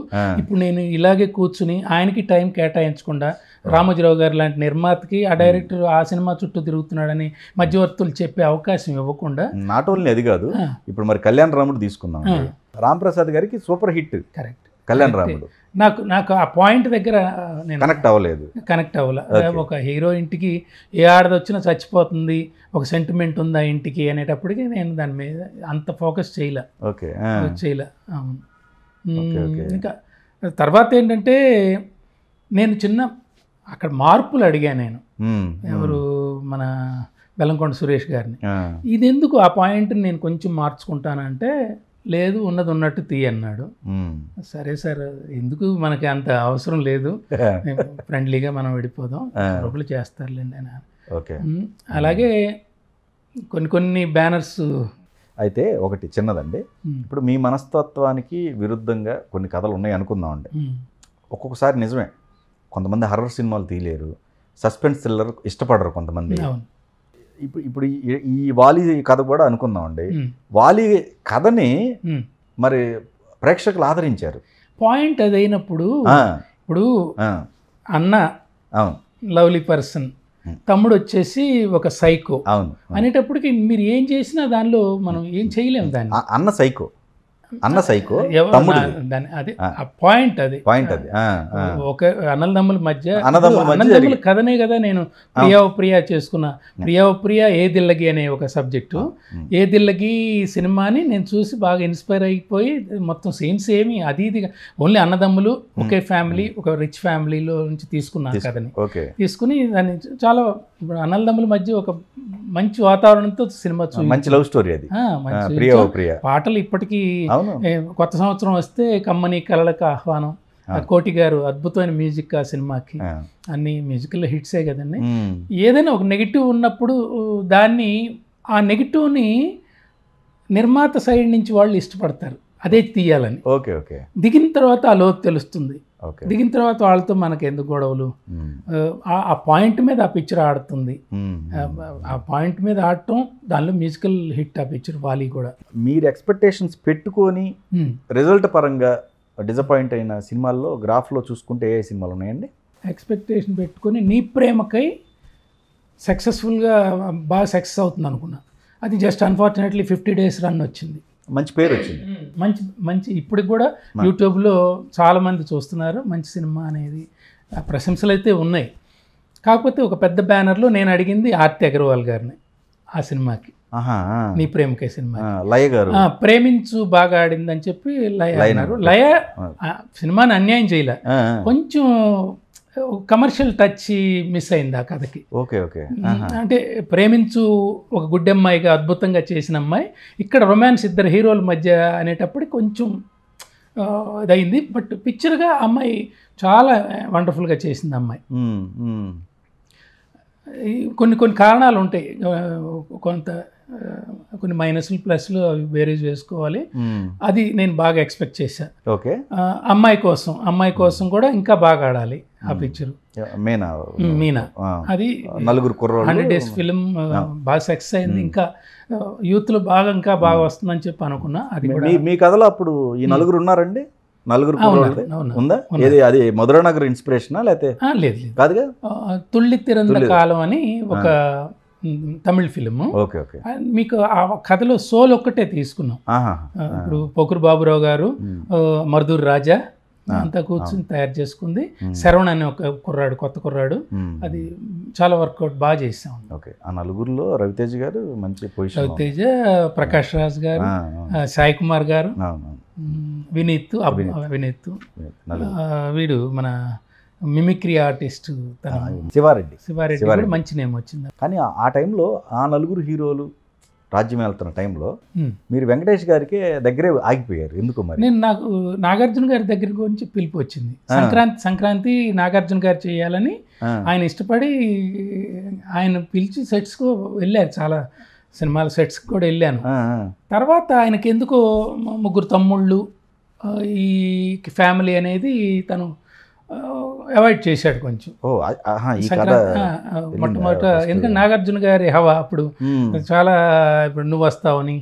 ఇప్పుడు నేను ఇలాగే కూర్చుని ఆయనకి టైం కేటాయించకుండా రామోజీరావు గారు లాంటి నిర్మాతకి ఆ డైరెక్టర్ ఆ సినిమా చుట్టూ తిరుగుతున్నాడని మధ్యవర్తులు చెప్పే అవకాశం ఇవ్వకుండా నాట్ ఓన్లీ అది కాదు ఇప్పుడు మరి కళ్యాణ్ రాముడు తీసుకుందాం రాంప్రసాద్ గారికి సూపర్ హిట్ కరెక్ట్ కళ్యాణ్ రాముడు నాకు నాకు ఆ పాయింట్ దగ్గర నేను కనెక్ట్ అవ్వలేదు కనెక్ట్ అవ్వలే ఒక హీరో ఇంటికి ఏ ఆడది వచ్చినా చచ్చిపోతుంది ఒక సెంటిమెంట్ ఉందా ఇంటికి అనేటప్పటికి నేను దాని మీద అంత ఫోకస్ చేయలే ఓకే చేయలే అవును ఇంకా తర్వాత ఏంటంటే నేను చిన్న అక్కడ మార్పులు అడిగాను నేను ఎవరు మన బెల్లంకొండ సురేష్ గారిని ఇది ఎందుకు ఆ పాయింట్ని నేను కొంచెం మార్చుకుంటానంటే లేదు ఉన్నది ఉన్నట్టు తీ అన్నాడు సరే సార్ ఎందుకు మనకి అంత అవసరం లేదు ఫ్రెండ్లీగా మనం విడిపోదాం ఒకళ్ళు చేస్తారులేండి అని అలాగే కొన్ని కొన్ని బ్యానర్స్ అయితే ఒకటి చిన్నదండి ఇప్పుడు మీ మనస్తత్వానికి విరుద్ధంగా కొన్ని కథలు ఉన్నాయి అనుకుందాం అండి ఒక్కొక్కసారి నిజమే కొంతమంది హర్రర్ సినిమాలు తీయలేరు సస్పెన్స్ థ్రిల్లర్ ఇష్టపడరు కొంతమంది ఇప్పుడు ఇప్పుడు ఈ వాలి కథ కూడా అనుకుందామండి వాలి కథని మరి ప్రేక్షకులు ఆదరించారు పాయింట్ అదైనప్పుడు ఇప్పుడు అన్న లవ్లీ పర్సన్ తమ్ముడు వచ్చేసి ఒక సైకో అవును అనేటప్పటికి మీరు ఏం చేసినా దానిలో మనం ఏం చేయలేము దాన్ని అన్న సైకో అన్న సైకో తమ్ముడు అది పాయింట్ అది పాయింట్ అది ఒక అన్నదమ్ముల మధ్య అన్నదమ్ముల కథనే కదా నేను ప్రియా ప్రియా చేసుకున్న ప్రియా ప్రియా ఏ దిల్లగి అనే ఒక సబ్జెక్టు ఏ దిల్లగి సినిమాని నేను చూసి బాగా ఇన్స్పైర్ అయిపోయి మొత్తం సీన్స్ ఏమి అది ఇదిగా ఓన్లీ అన్నదమ్ములు ఒకే ఫ్యామిలీ ఒక రిచ్ ఫ్యామిలీలో నుంచి తీసుకున్నాను కథని తీసుకుని దాన్ని చాలా ఇప్పుడు అన్నలదమ్ముల మధ్య ఒక మంచి వాతావరణంతో సినిమా మంచి లవ్ స్టోరీ అది పాటలు ఇప్పటికీ కొత్త సంవత్సరం వస్తే కమ్మని కళలకు ఆహ్వానం కోటి గారు అద్భుతమైన మ్యూజిక్ ఆ సినిమాకి అన్ని మ్యూజిక్లో హిట్సే కదండి ఏదైనా ఒక నెగిటివ్ ఉన్నప్పుడు దాన్ని ఆ నెగిటివ్ని నిర్మాత సైడ్ నుంచి వాళ్ళు ఇష్టపడతారు అదే తీయాలని ఓకే ఓకే దిగిన తర్వాత ఆ లోతు తెలుస్తుంది దిగిన తర్వాత వాళ్ళతో మనకి ఎందుకు గొడవలు ఆ పాయింట్ మీద ఆ పిక్చర్ ఆడుతుంది ఆ పాయింట్ మీద ఆడటం దానిలో మ్యూజికల్ హిట్ ఆ పిక్చర్ వాలి కూడా మీరు ఎక్స్పెక్టేషన్స్ పెట్టుకొని రిజల్ట్ పరంగా డిసప్పాయింట్ అయిన సినిమాల్లో గ్రాఫ్లో చూసుకుంటే ఏ సినిమాలు ఉన్నాయండి ఎక్స్పెక్టేషన్ పెట్టుకొని నీ ప్రేమకై సక్సెస్ఫుల్గా బాగా సక్సెస్ అవుతుంది అనుకున్నా అది just unfortunately fifty days run వచ్చింది మంచి పేరు వచ్చింది మంచి మంచి ఇప్పటికి కూడా యూట్యూబ్లో చాలామంది చూస్తున్నారు మంచి సినిమా అనేది ప్రశంసలు అయితే ఉన్నాయి కాకపోతే ఒక పెద్ద బ్యానర్లో నేను అడిగింది ఆర్తి అగర్వాల్ గారిని ఆ సినిమాకి నీ ప్రేమకే సినిమా లయ గారు ప్రేమించు బాగా ఆడిందని చెప్పి లయ అన్నారు లయ సినిమాని అన్యాయం చేయలే కొంచెం కమర్షియల్ టచ్ మిస్ అయింది ఆ కథకి ఓకే ఓకే అంటే ప్రేమించు ఒక గుడ్డమ్మాయిగా అద్భుతంగా చేసిన అమ్మాయి ఇక్కడ రొమాన్స్ ఇద్దరు హీరోల మధ్య అనేటప్పుడు కొంచెం ఇదైంది బట్ పిక్చర్గా అమ్మాయి చాలా వండర్ఫుల్గా చేసింది అమ్మాయి కొన్ని కొన్ని కారణాలు ఉంటాయి కొంత కొన్ని మైనస్లు ప్లస్లు వేరేజ్ వేసుకోవాలి అది నేను బాగా ఎక్స్పెక్ట్ చేశాను ఓకే అమ్మాయి కోసం అమ్మాయి కోసం కూడా ఇంకా బాగా ఆడాలి ఆ పిక్చర్ మీనా మీనా అది నలుగురు హండ్రెడ్ డేస్ ఫిల్మ్ బాగా సక్సెస్ అయింది ఇంకా యూత్ లో బాగా ఇంకా బాగా వస్తుందని చెప్పి అనుకున్నా అది కూడా మీ కథలో అప్పుడు ఈ నలుగురు ఉన్నారండి నలుగురు ఉందా ఏది అది మధురానగర్ ఇన్స్పిరేషనా లేకపోతే లేదు కాదుగా తుళ్ళి తిరంద కాలం అని ఒక తమిళ్ ఫిలిం ఓకే ఓకే మీకు ఆ కథలో సోల్ ఒక్కటే తీసుకున్నాం ఇప్పుడు పొకురు బాబురావు గారు మరుదూరు రాజా అంతా కూర్చుని తయారు చేసుకుంది శరవణ్ అనే ఒక కుర్రాడు కొత్త కుర్రాడు అది చాలా వర్కౌట్ బాగా చేసాం ఓకే ఆ నలుగురిలో రవితేజ్ గారు మంచి పొజిషన్ రవితేజ ప్రకాష్ రాజ్ గారు సాయి కుమార్ గారు వినీత్ వినీత్ వీడు మన మిమిక్రీ ఆర్టిస్ట్ శివారెడ్డి శివారెడ్డి మంచి నేమ్ వచ్చింది కానీ ఆ టైంలో ఆ నలుగురు హీరోలు రాజ్యం వెళ్తున్న టైంలో మీరు వెంకటేష్ గారికి దగ్గరే ఆగిపోయారు ఎందుకు మరి నేను నాకు నాగార్జున గారి దగ్గర గురించి పిలుపు వచ్చింది సంక్రాంతి సంక్రాంతి నాగార్జున గారు చేయాలని ఆయన ఇష్టపడి ఆయన పిలిచి సెట్స్కు వెళ్ళారు చాలా సినిమాల సెట్స్కి కూడా వెళ్ళాను తర్వాత ఆయనకి ఎందుకో ముగ్గురు తమ్ముళ్ళు ఈ ఫ్యామిలీ అనేది తను అవాయిడ్ చేశాడు కొంచెం మొట్టమొదట ఎందుకంటే నాగార్జున గారి హవా అప్పుడు చాలా ఇప్పుడు నువ్వు వస్తావని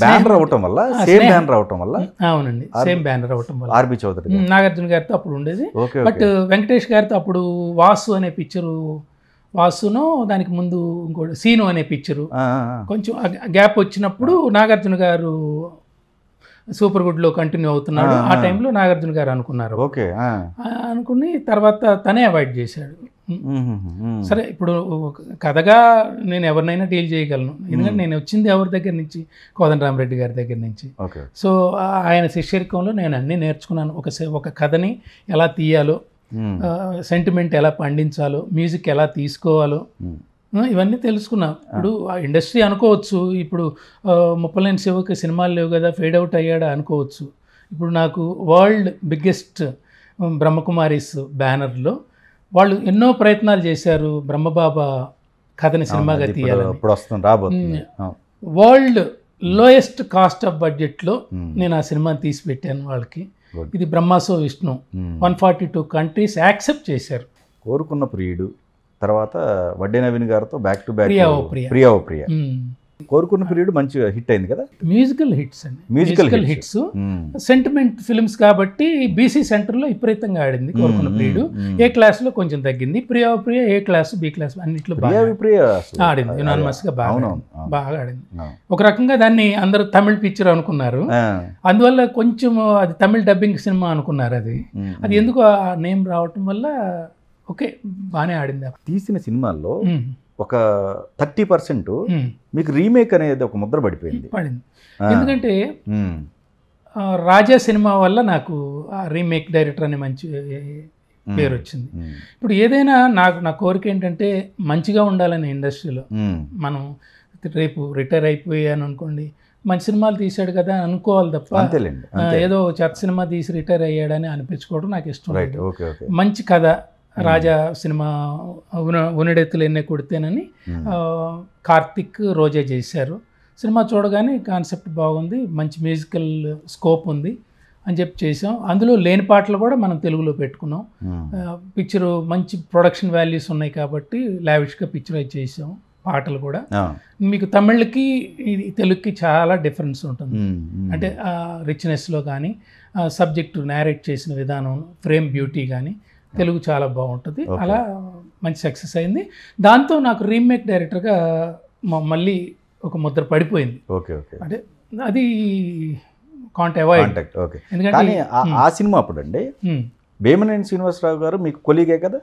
బ్యానర్ వల్ల సేమ్ వల్ల అవునండి సేమ్ బ్యానర్ అవటం వల్ల ఆర్బి చౌదరి నాగార్జున గారితో అప్పుడు ఉండేది బట్ వెంకటేష్ గారితో అప్పుడు వాసు అనే పిక్చరు వాసును దానికి ముందు ఇంకోటి సీను అనే పిక్చరు కొంచెం గ్యాప్ వచ్చినప్పుడు నాగార్జున గారు సూపర్ గుడ్లో కంటిన్యూ అవుతున్నాడు ఆ టైంలో నాగార్జున గారు అనుకున్నారు ఓకే అనుకుని తర్వాత తనే అవాయిడ్ చేశాడు సరే ఇప్పుడు కథగా నేను ఎవరినైనా డీల్ చేయగలను ఎందుకంటే నేను వచ్చింది ఎవరి దగ్గర నుంచి కోదండరామరెడ్డి గారి దగ్గర నుంచి సో ఆయన శిష్యరికంలో నేను అన్నీ నేర్చుకున్నాను ఒక ఒక కథని ఎలా తీయాలో సెంటిమెంట్ ఎలా పండించాలో మ్యూజిక్ ఎలా తీసుకోవాలో ఇవన్నీ తెలుసుకున్నాం ఇప్పుడు ఆ ఇండస్ట్రీ అనుకోవచ్చు ఇప్పుడు ముప్పలేని శివకి సినిమాలు లేవు కదా ఫేడ్ అవుట్ అయ్యాడా అనుకోవచ్చు ఇప్పుడు నాకు వరల్డ్ బిగ్గెస్ట్ బ్రహ్మకుమారీస్ బ్యానర్లో వాళ్ళు ఎన్నో ప్రయత్నాలు చేశారు బ్రహ్మబాబా కథని సినిమాగా తీయాలని వరల్డ్ లోయెస్ట్ కాస్ట్ ఆఫ్ బడ్జెట్లో నేను ఆ సినిమాని తీసి పెట్టాను వాళ్ళకి ఇది బ్రహ్మాసో Vishnu one forty two countries accept చేశారు కోరుకున్న ప్రియుడు తర్వాత వడ్డే నవీన్ గారితో బ్యాక్ టు బ్యాక్ ప్రియా ఓ ప్రియా కోరుకున్న పీరియడ్ మంచిగా హిట్ అయింది కదా మ్యూజికల్ హిట్స్ అండి మ్యూజికల్ హిట్స్ సెంటిమెంట్ ఫిల్మ్స్ కాబట్టి బీసీ సెంటర్ లో విపరీతంగా ఆడింది కోరుకున్న పీరియడ్ ఏ క్లాస్ లో కొంచెం తగ్గింది Priya Priya A class B class అన్నిట్లో ఆడింది యునానిమస్ గా బాగా బాగా ఆడింది ఒక రకంగా దాన్ని అందరూ తమిళ పిక్చర్ అనుకున్నారు అందువల్ల కొంచెం అది తమిళ డబ్బింగ్ సినిమా అనుకున్నారు అది అది ఎందుకు ఆ నేమ్ రావటం వల్ల ఓకే బాగానే ఆడింది తీసిన సినిమాల్లో ఒక థర్టీ పర్సెంట్ మీకు రీమేక్ అనేది ఒక ముద్ర పడిపోయింది పడింది ఎందుకంటే రాజా సినిమా వల్ల నాకు రీమేక్ డైరెక్టర్ అనే మంచి పేరు వచ్చింది ఇప్పుడు ఏదైనా నాకు నా కోరిక ఏంటంటే మంచిగా ఉండాలని ఇండస్ట్రీలో మనం రేపు రిటైర్ అయిపోయాను అనుకోండి మంచి సినిమాలు తీశాడు కదా అనుకోవాలి తప్ప ఏదో చెత్త సినిమా తీసి రిటైర్ అయ్యాడని అనిపించుకోవడం నాకు ఇష్టం మంచి కథ రాజా సినిమా ఉనడెత్తులు ఎన్నే కొడితేనని కార్తిక్ రోజే చేశారు సినిమా చూడగానే కాన్సెప్ట్ బాగుంది మంచి మ్యూజికల్ స్కోప్ ఉంది అని చెప్పి చేసాం అందులో లేని పాటలు కూడా మనం తెలుగులో పెట్టుకున్నాం పిక్చరు మంచి ప్రొడక్షన్ వాల్యూస్ ఉన్నాయి కాబట్టి లావిష్గా పిక్చర్ అయితే చేసాం పాటలు కూడా మీకు తమిళ్కి ఇది తెలుగుకి చాలా డిఫరెన్స్ ఉంటుంది అంటే రిచ్నెస్లో కానీ సబ్జెక్టు నేరేట్ చేసిన విధానం ఫ్రేమ్ బ్యూటీ కానీ తెలుగు చాలా బాగుంటుంది అలా మంచి సక్సెస్ అయింది దాంతో నాకు రీమేక్ డైరెక్టర్గా మళ్ళీ ఒక ముద్ర పడిపోయింది ఓకే ఓకే అంటే అది కాంట్ ఓకే ఎందుకంటే hmm. ఆ సినిమా అప్పుడు అండి hmm. భీమనేని శ్రీనివాసరావు గారు మీకు కొలీగే కదా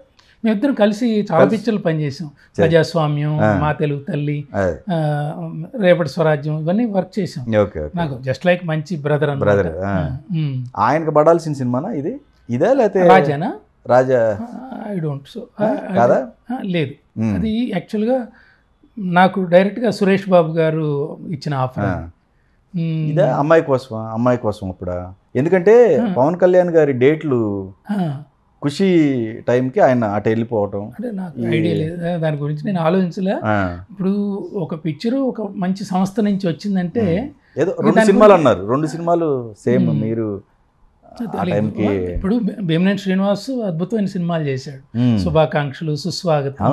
మేమిద్దరం కలిసి చాలా పిక్చర్లు పనిచేసాం ప్రజాస్వామ్యం మా తెలుగు తల్లి రేపటి స్వరాజ్యం ఇవన్నీ వర్క్ చేసాం నాకు జస్ట్ లైక్ మంచి బ్రదర్ బ్రదర్ ఆయనకు పడాల్సిన సినిమానా ఇది ఇదే లేకపోతే రాజానా రాజా ఐ డోంట్ సో కాదా లేదు hmm. అది యాక్చువల్గా నాకు డైరెక్ట్గా సురేష్ బాబు గారు ఇచ్చిన ఆఫర్ hmm. ఇదే అమ్మాయి కోసం అమ్మాయి కోసం అప్పుడు ఎందుకంటే పవన్ కళ్యాణ్ గారి డేట్లు ఖుషి టైంకి ఆయన అటు వెళ్ళిపోవటం అంటే నాకు ఐడియా లేదు దాని గురించి నేను ఆలోచించలే ఇప్పుడు ఒక పిక్చరు ఒక మంచి సంస్థ నుంచి వచ్చిందంటే hmm. ఏదో రెండు సినిమాలు అన్నారు రెండు సినిమాలు సేమ్ మీరు ఇప్పుడు భీమనేని శ్రీనివాస్ అద్భుతమైన సినిమాలు చేశాడు శుభాకాంక్షలు సుస్వాగతం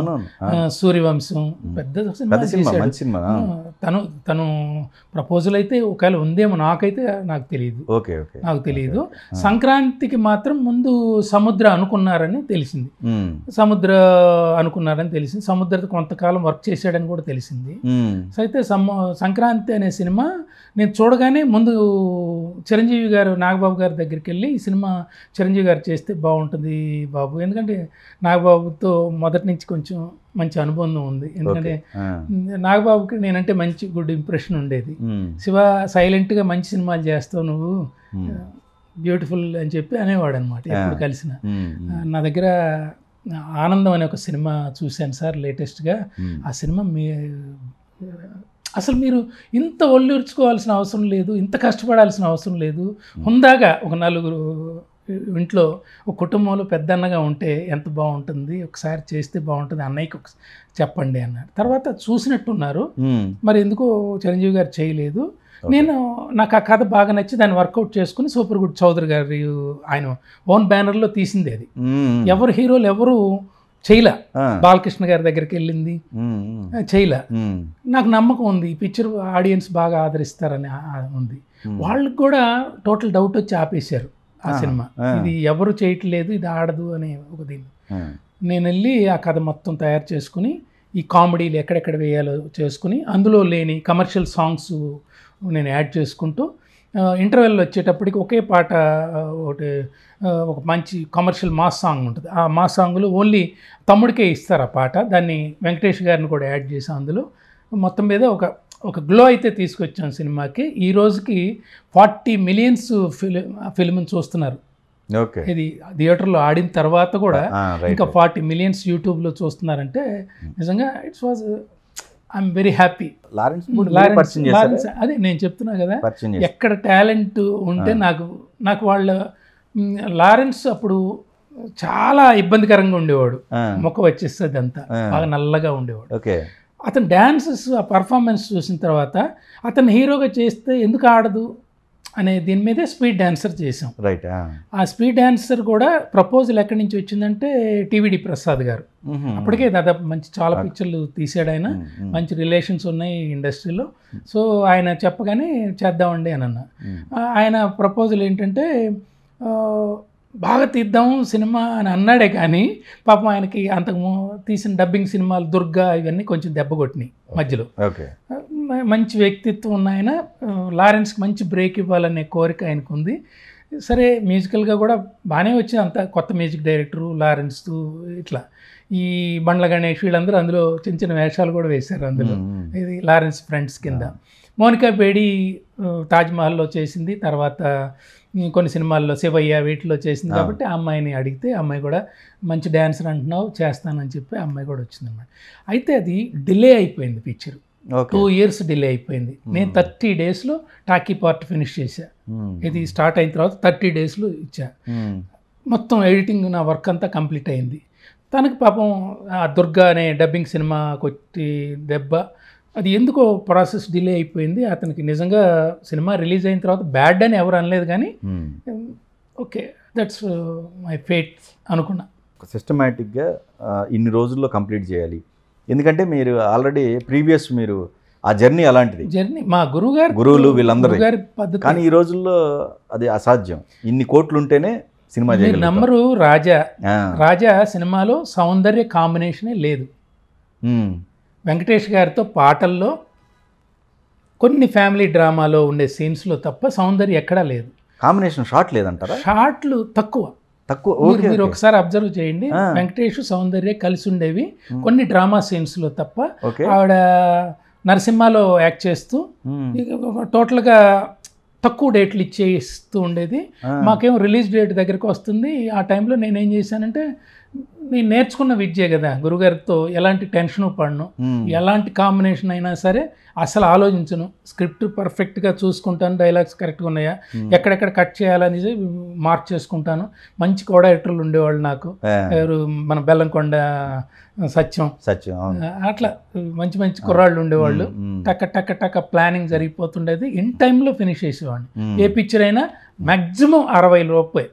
సూర్యవంశం పెద్ద సినిమా తను తను ప్రపోజల్ అయితే ఒకవేళ ఉందేమో నాకైతే నాకు తెలియదు నాకు తెలియదు సంక్రాంతికి మాత్రం ముందు సముద్ర అనుకున్నారని తెలిసింది సముద్ర అనుకున్నారని తెలిసింది సముద్ర కొంతకాలం వర్క్ చేశాడని కూడా తెలిసింది సో అయితే సంక్రాంతి అనే సినిమా నేను చూడగానే ముందు చిరంజీవి గారు నాగబాబు గారి దగ్గరికి తీసుకెళ్ళి ఈ సినిమా చిరంజీవి గారు చేస్తే బాగుంటుంది బాబు ఎందుకంటే నాగబాబుతో మొదటి నుంచి కొంచెం మంచి అనుబంధం ఉంది ఎందుకంటే నాగబాబుకి నేనంటే మంచి గుడ్ ఇంప్రెషన్ ఉండేది శివ సైలెంట్గా మంచి సినిమాలు చేస్తావు నువ్వు బ్యూటిఫుల్ అని చెప్పి అనేవాడు అనమాట ఎప్పుడు కలిసిన నా దగ్గర ఆనందం అనే ఒక సినిమా చూశాను సార్ లేటెస్ట్గా ఆ సినిమా మీ అసలు మీరు ఇంత ఒళ్ళుర్చుకోవాల్సిన అవసరం లేదు ఇంత కష్టపడాల్సిన అవసరం లేదు హుందాగా ఒక నలుగురు ఇంట్లో ఒక కుటుంబంలో పెద్దన్నగా ఉంటే ఎంత బాగుంటుంది ఒకసారి చేస్తే బాగుంటుంది అన్నయ్యకి ఒక చెప్పండి అన్నారు తర్వాత చూసినట్టున్నారు మరి ఎందుకో చిరంజీవి గారు చేయలేదు నేను నాకు ఆ కథ బాగా నచ్చి దాన్ని వర్కౌట్ చేసుకుని సూపర్ గుడ్ చౌదరి గారి ఆయన ఓన్ బ్యానర్లో తీసింది అది ఎవరు హీరోలు ఎవరు చేయలే బాలకృష్ణ గారి దగ్గరికి వెళ్ళింది చేయలే నాకు నమ్మకం ఉంది ఈ పిక్చర్ ఆడియన్స్ బాగా ఆదరిస్తారని ఉంది వాళ్ళకి కూడా టోటల్ డౌట్ వచ్చి ఆపేశారు ఆ సినిమా ఇది ఎవరు చేయట్లేదు ఇది ఆడదు అనే ఒక దీన్ని నేను వెళ్ళి ఆ కథ మొత్తం తయారు చేసుకుని ఈ కామెడీలు ఎక్కడెక్కడ వేయాలో చేసుకుని అందులో లేని కమర్షియల్ సాంగ్స్ నేను యాడ్ చేసుకుంటూ ఇంటర్వెల్ వచ్చేటప్పటికి ఒకే పాట ఒకటి ఒక మంచి కమర్షియల్ మాస్ సాంగ్ ఉంటుంది ఆ మాస్ సాంగ్లో ఓన్లీ తమ్ముడికే ఇస్తారు ఆ పాట దాన్ని వెంకటేష్ గారిని కూడా యాడ్ చేసి అందులో మొత్తం మీద ఒక ఒక గ్లో అయితే తీసుకొచ్చాం సినిమాకి ఈ రోజుకి ఫార్టీ మిలియన్స్ ఫిలిం ఫిల్మ్ చూస్తున్నారు ఓకే ఇది థియేటర్లో ఆడిన తర్వాత కూడా ఇంకా ఫార్టీ మిలియన్స్ యూట్యూబ్లో చూస్తున్నారంటే నిజంగా it's was I'm very happy Lawrence Lawrence అదే నేను చెప్తున్నా కదా ఎక్కడ టాలెంట్ ఉంటే నాకు నాకు వాళ్ళ లారెన్స్ అప్పుడు చాలా ఇబ్బందికరంగా ఉండేవాడు మొక్క వచ్చేస్తుంది అంతా బాగా నల్లగా ఉండేవాడు ఓకే అతను డ్యాన్సెస్ ఆ పర్ఫార్మెన్స్ చూసిన తర్వాత అతను హీరోగా చేస్తే ఎందుకు ఆడదు అనే దీని మీదే స్పీడ్ డాన్సర్ చేసాం రైట్ ఆ స్పీడ్ డాన్సర్ కూడా ప్రపోజల్ ఎక్కడి నుంచి వచ్చిందంటే టీవీడి ప్రసాద్ గారు అప్పటికే దాదాపు మంచి చాలా పిక్చర్లు తీసాడు ఆయన మంచి రిలేషన్స్ ఉన్నాయి ఇండస్ట్రీలో సో ఆయన చెప్పగానే చేద్దామండి అని అన్న ఆయన ప్రపోజల్ ఏంటంటే బాగా తీద్దాం సినిమా అని అన్నాడే కానీ పాపం ఆయనకి అంతకు తీసిన డబ్బింగ్ సినిమాలు దుర్గా ఇవన్నీ కొంచెం దెబ్బ కొట్టినాయి మధ్యలో మంచి వ్యక్తిత్వం ఉన్న ఆయన లారెన్స్కి మంచి బ్రేక్ ఇవ్వాలనే కోరిక ఆయనకు ఉంది సరే మ్యూజికల్గా కూడా బాగానే వచ్చింది అంత కొత్త మ్యూజిక్ డైరెక్టరు లారెన్స్ ఇట్లా ఈ బండ్ల గణేష్ వీళ్ళందరూ అందులో చిన్న చిన్న వేషాలు కూడా వేశారు అందులో ఇది లారెన్స్ ఫ్రెండ్స్ కింద మోనికా బేడి తాజ్మహల్లో చేసింది తర్వాత కొన్ని సినిమాల్లో శివయ్య వీటిలో చేసింది కాబట్టి ఆ అమ్మాయిని అడిగితే అమ్మాయి కూడా మంచి డ్యాన్సర్ అంటున్నావు చేస్తానని చెప్పి అమ్మాయి కూడా వచ్చిందన్నమాట అయితే అది డిలే అయిపోయింది పిక్చర్ టూ ఇయర్స్ డిలే అయిపోయింది నేను థర్టీ డేస్లో టాకీ పార్ట్ ఫినిష్ చేశా ఇది స్టార్ట్ అయిన తర్వాత థర్టీ డేస్లో ఇచ్చా మొత్తం ఎడిటింగ్ నా వర్క్ అంతా కంప్లీట్ అయింది తనకి పాపం ఆ దుర్గా అనే డబ్బింగ్ సినిమా కొట్టి దెబ్బ అది ఎందుకో ప్రాసెస్ డిలే అయిపోయింది అతనికి నిజంగా సినిమా రిలీజ్ అయిన తర్వాత బ్యాడ్ అని ఎవరు అనలేదు కానీ ఓకే దట్స్ మై ఫేట్ అనుకున్నా సిస్టమేటిక్గా ఇన్ని రోజుల్లో కంప్లీట్ చేయాలి ఎందుకంటే మీరు ఆల్రెడీ ప్రీవియస్ మీరు ఆ జర్నీ అలాంటిది జర్నీ మా గురువు గారు గురువులు వీళ్ళందరూ పద్ధతి కానీ ఈ రోజుల్లో అది అసాధ్యం ఇన్ని కోట్లు ఉంటేనే సినిమా నంబరు రాజా రాజా సినిమాలో సౌందర్య కాంబినేషనే లేదు వెంకటేష్ గారితో పాటల్లో కొన్ని ఫ్యామిలీ డ్రామాలో ఉండే సీన్స్లో తప్ప సౌందర్యం ఎక్కడా లేదు కాంబినేషన్ షార్ట్ లేదంటారా షార్ట్లు తక్కువ తక్కువ మీరు ఒకసారి అబ్జర్వ్ చేయండి వెంకటేష్ సౌందర్య కలిసి ఉండేవి కొన్ని డ్రామా సీన్స్లో తప్ప ఆవిడ నరసింహలో యాక్ట్ చేస్తూ టోటల్గా తక్కువ డేట్లు ఇచ్చేస్తూ ఉండేది మాకేం రిలీజ్ డేట్ దగ్గరకు వస్తుంది ఆ టైంలో నేనేం చేశానంటే నేను నేర్చుకున్న విద్య కదా గురుగారితో ఎలాంటి టెన్షన్ పడను ఎలాంటి కాంబినేషన్ అయినా సరే అసలు ఆలోచించను స్క్రిప్ట్ పర్ఫెక్ట్గా చూసుకుంటాను డైలాగ్స్ కరెక్ట్గా ఉన్నాయా ఎక్కడెక్కడ కట్ చేయాలని మార్క్ చేసుకుంటాను మంచి కోడాక్టర్లు ఉండేవాళ్ళు నాకు ఎవరు మన బెల్లంకొండ సత్యం సత్యం అట్లా మంచి మంచి కుర్రాళ్ళు ఉండేవాళ్ళు టక్క టక్క టక్క ప్లానింగ్ జరిగిపోతుండేది ఇన్ టైంలో ఫినిష్ చేసేవాడిని ఏ పిక్చర్ అయినా మ్యాక్సిమం అరవై లోపే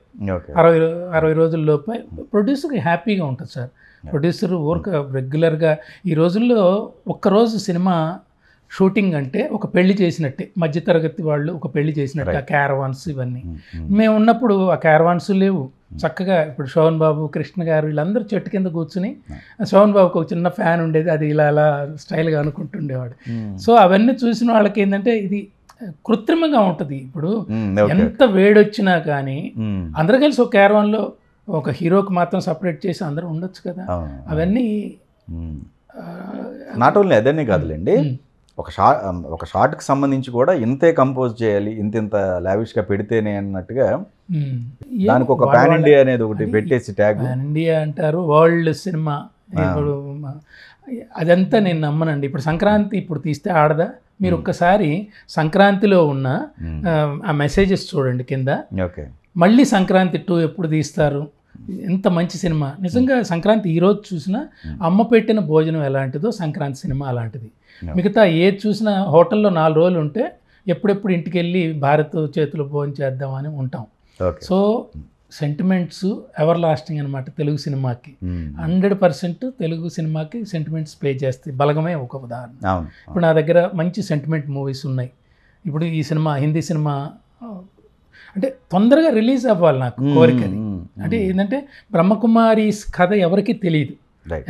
అరవై అరవై రోజుల లోపే ప్రొడ్యూసర్కి హ్యాపీగా ఉంటుంది సార్ ప్రొడ్యూసర్ ఊరిక రెగ్యులర్గా ఈ రోజుల్లో ఒక్కరోజు సినిమా షూటింగ్ అంటే ఒక పెళ్లి చేసినట్టే మధ్యతరగతి వాళ్ళు ఒక పెళ్లి చేసినట్టు ఆ క్యారవాన్స్ ఇవన్నీ hmm, hmm. మేము ఉన్నప్పుడు ఆ క్యారవాన్స్ లేవు hmm. చక్కగా ఇప్పుడు శోభన్ బాబు కృష్ణ గారు వీళ్ళందరూ చెట్టు కింద కూర్చుని శోభన్ బాబుకి ఒక చిన్న ఫ్యాన్ ఉండేది అది ఇలా అలా స్టైల్గా అనుకుంటుండేవాడు సో అవన్నీ చూసిన వాళ్ళకి ఏంటంటే ఇది కృత్రిమంగా ఉంటుంది ఇప్పుడు ఎంత వేడొచ్చినా కానీ అందరు కలిసి ఒక క్యారవాన్లో ఒక హీరోకి మాత్రం సపరేట్ చేసి అందరూ ఉండొచ్చు కదా అవన్నీ నాట్ ఓన్లీ అదనే కాదులేండి ఒక షా ఒక షార్ట్కి సంబంధించి కూడా ఇంతే కంపోజ్ చేయాలి ఇంత ఇంత లావిష్గా పెడితేనే అన్నట్టుగా దానికి ఒక ప్యాన్ ఇండియా అనేది ఒకటి పెట్టేసి ట్యాగ్ ప్యాన్ ఇండియా అంటారు వరల్డ్ సినిమా అదంతా నేను నమ్మనండి ఇప్పుడు సంక్రాంతి ఇప్పుడు తీస్తే ఆడదా మీరు ఒక్కసారి సంక్రాంతిలో ఉన్న ఆ మెసేజెస్ చూడండి కింద మళ్ళీ సంక్రాంతి టూ ఎప్పుడు తీస్తారు ఎంత మంచి సినిమా నిజంగా సంక్రాంతి ఈరోజు చూసినా అమ్మ పెట్టిన భోజనం ఎలాంటిదో సంక్రాంతి సినిమా అలాంటిది మిగతా ఏది చూసినా హోటల్లో నాలుగు రోజులు ఉంటే ఎప్పుడెప్పుడు ఇంటికి వెళ్ళి భారత్ చేతులు భోజనం చేద్దామని ఉంటాం సో సెంటిమెంట్స్ ఎవర్ లాస్టింగ్ అనమాట తెలుగు సినిమాకి హండ్రెడ్ పర్సెంట్ తెలుగు సినిమాకి సెంటిమెంట్స్ పే చేస్తాయి బలగమే ఒక ఉదాహరణ ఇప్పుడు నా దగ్గర మంచి సెంటిమెంట్ మూవీస్ ఉన్నాయి ఇప్పుడు ఈ సినిమా హిందీ సినిమా అంటే తొందరగా రిలీజ్ అవ్వాలి నాకు కోరికని అంటే ఏంటంటే బ్రహ్మకుమారి కథ ఎవరికి తెలియదు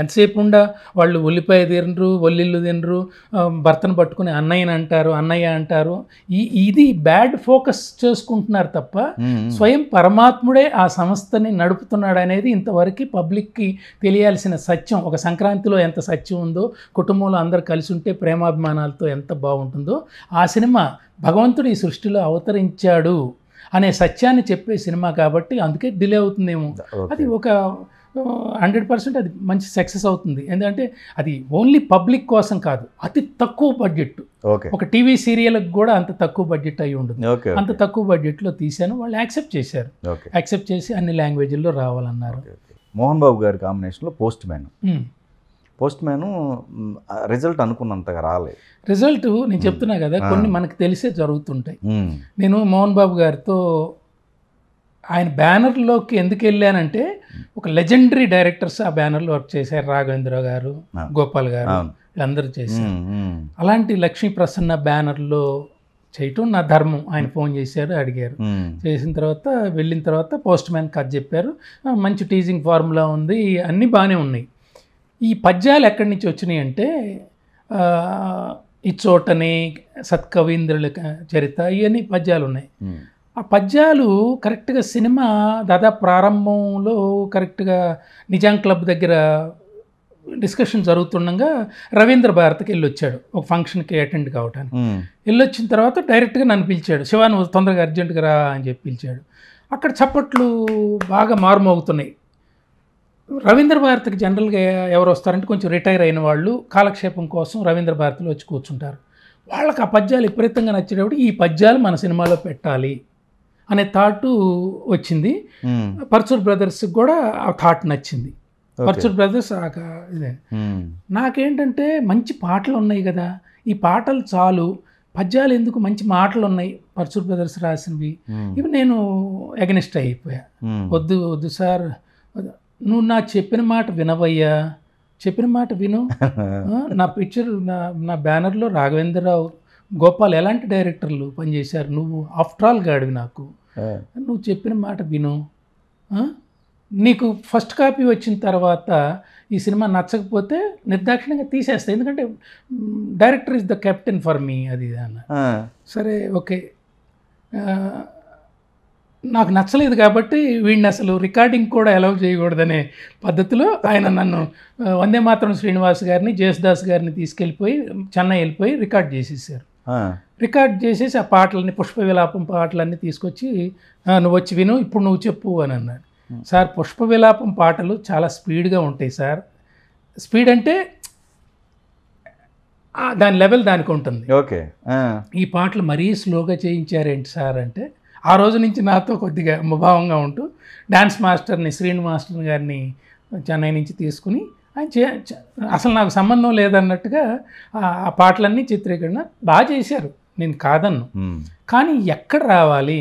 ఎంతసేపు ఉండా వాళ్ళు ఉల్లిపాయ తినరు ఒల్లిల్లు తినరు భర్తను పట్టుకుని అన్నయ్యని అంటారు అన్నయ్య అంటారు ఈ ఇది బ్యాడ్ ఫోకస్ చేసుకుంటున్నారు తప్ప స్వయం పరమాత్ముడే ఆ సంస్థని నడుపుతున్నాడు అనేది ఇంతవరకు పబ్లిక్కి తెలియాల్సిన సత్యం ఒక సంక్రాంతిలో ఎంత సత్యం ఉందో కుటుంబంలో అందరు కలిసి ఉంటే ప్రేమాభిమానాలతో ఎంత బాగుంటుందో ఆ సినిమా భగవంతుడు ఈ సృష్టిలో అవతరించాడు అనే సత్యాన్ని చెప్పే సినిమా కాబట్టి అందుకే డిలే అవుతుందేమో అది ఒక హండ్రెడ్ పర్సెంట్ అది మంచి సక్సెస్ అవుతుంది ఎందుకంటే అది ఓన్లీ పబ్లిక్ కోసం కాదు అతి తక్కువ బడ్జెట్ ఒక టీవీ సీరియల్కి కూడా అంత తక్కువ బడ్జెట్ అయి ఉంటుంది అంత తక్కువ బడ్జెట్లో తీశాను వాళ్ళు యాక్సెప్ట్ చేశారు యాక్సెప్ట్ చేసి అన్ని లాంగ్వేజ్ల్లో రావాలన్నారు మోహన్ బాబు గారి కాంబినేషన్లో postman postman result అనుకున్నంతగా రాలేదు రిజల్ట్ నేను చెప్తున్నా కదా కొన్ని మనకు తెలిసే జరుగుతుంటాయి నేను మోహన్ బాబు గారితో ఆయన బ్యానర్లోకి ఎందుకు వెళ్ళానంటే ఒక లెజెండరీ డైరెక్టర్స్ ఆ బ్యానర్లో వర్క్ చేశారు రాఘవేంద్ర గారు గోపాల్ గారు వీళ్ళందరూ చేశారు అలాంటి లక్ష్మీ ప్రసన్న బ్యానర్లో చేయటం నా ధర్మం ఆయన ఫోన్ చేశారు అడిగారు చేసిన తర్వాత వెళ్ళిన తర్వాత పోస్ట్ మ్యాన్ కథ చెప్పారు మంచి టీజింగ్ ఫార్ములా ఉంది అన్నీ బాగానే ఉన్నాయి ఈ పద్యాలు ఎక్కడి నుంచి వచ్చినాయి అంటే ఇచ్చోటని సత్కవీంద్రుల చరిత్ర ఇవన్నీ పద్యాలు ఉన్నాయి ఆ పద్యాలు కరెక్ట్గా సినిమా దాదాపు ప్రారంభంలో కరెక్ట్గా నిజాం క్లబ్ దగ్గర డిస్కషన్ జరుగుతుండగా రవీంద్ర భారత్కి వెళ్ళి వచ్చాడు ఒక ఫంక్షన్కి అటెండ్ కావటానికి వెళ్ళి వచ్చిన తర్వాత డైరెక్ట్గా నన్ను పిలిచాడు శివాను తొందరగా అర్జెంటుగా రా అని చెప్పి పిలిచాడు అక్కడ చప్పట్లు బాగా మారుమోగుతున్నాయి రవీంద్ర భారతికి జనరల్గా ఎవరు వస్తారంటే కొంచెం రిటైర్ అయిన వాళ్ళు కాలక్షేపం కోసం రవీంద్ర భారతిలో వచ్చి కూర్చుంటారు వాళ్ళకి ఆ పద్యాలు విపరీతంగా నచ్చేటప్పుడు ఈ పద్యాలు మన సినిమాలో పెట్టాలి అనే థాట్ వచ్చింది పర్చూర్ బ్రదర్స్ కూడా ఆ థాట్ నచ్చింది పర్చూర్ బ్రదర్స్ ఇదే నాకేంటంటే మంచి పాటలు ఉన్నాయి కదా ఈ పాటలు చాలు పద్యాలు ఎందుకు మంచి మాటలు ఉన్నాయి పర్చూర్ బ్రదర్స్ రాసినవి ఇవి నేను ఎగనిస్ట్ అయిపోయా వద్దు వద్దు సార్ నువ్వు నా చెప్పిన మాట వినవయ్యా చెప్పిన మాట విను నా పిక్చర్ నా నా బ్యానర్లో రాఘవేంద్రరావు గోపాల్ ఎలాంటి డైరెక్టర్లు పనిచేశారు నువ్వు ఆఫ్టర్ ఆల్ గాడివి నాకు నువ్వు చెప్పిన మాట విను నీకు ఫస్ట్ కాపీ వచ్చిన తర్వాత ఈ సినిమా నచ్చకపోతే నిర్దాక్షిణ్యంగా తీసేస్తాయి ఎందుకంటే director is the captain for me అది అన్న సరే ఓకే నాకు నచ్చలేదు కాబట్టి వీడిని అసలు రికార్డింగ్ కూడా అలౌ చేయకూడదనే పద్ధతిలో ఆయన నన్ను వందే మాత్రం శ్రీనివాస్ గారిని జయసుదాస్ గారిని తీసుకెళ్ళిపోయి చెన్నై వెళ్ళిపోయి రికార్డ్ చేసేసారు రికార్డ్ చేసేసి ఆ పాటలని పుష్ప విలాపం పాటలన్నీ తీసుకొచ్చి నువ్వు వచ్చి విను ఇప్పుడు నువ్వు చెప్పు అని అన్నాడు సార్ పుష్ప విలాపం పాటలు చాలా స్పీడ్గా ఉంటాయి సార్ స్పీడ్ అంటే దాని లెవెల్ దానికి ఉంటుంది ఓకే ఈ పాటలు మరీ స్లోగా చేయించారేంటి సార్ అంటే ఆ రోజు నుంచి నాతో కొద్దిగా ముభావంగా ఉంటూ డాన్స్ మాస్టర్ని శ్రీను మాస్టర్ గారిని చెన్నై నుంచి తీసుకుని ఆయన అసలు నాకు సంబంధం లేదన్నట్టుగా ఆ పాటలన్నీ చిత్రీకరణ బాగా చేశారు నేను కాదన్ను కానీ ఎక్కడ రావాలి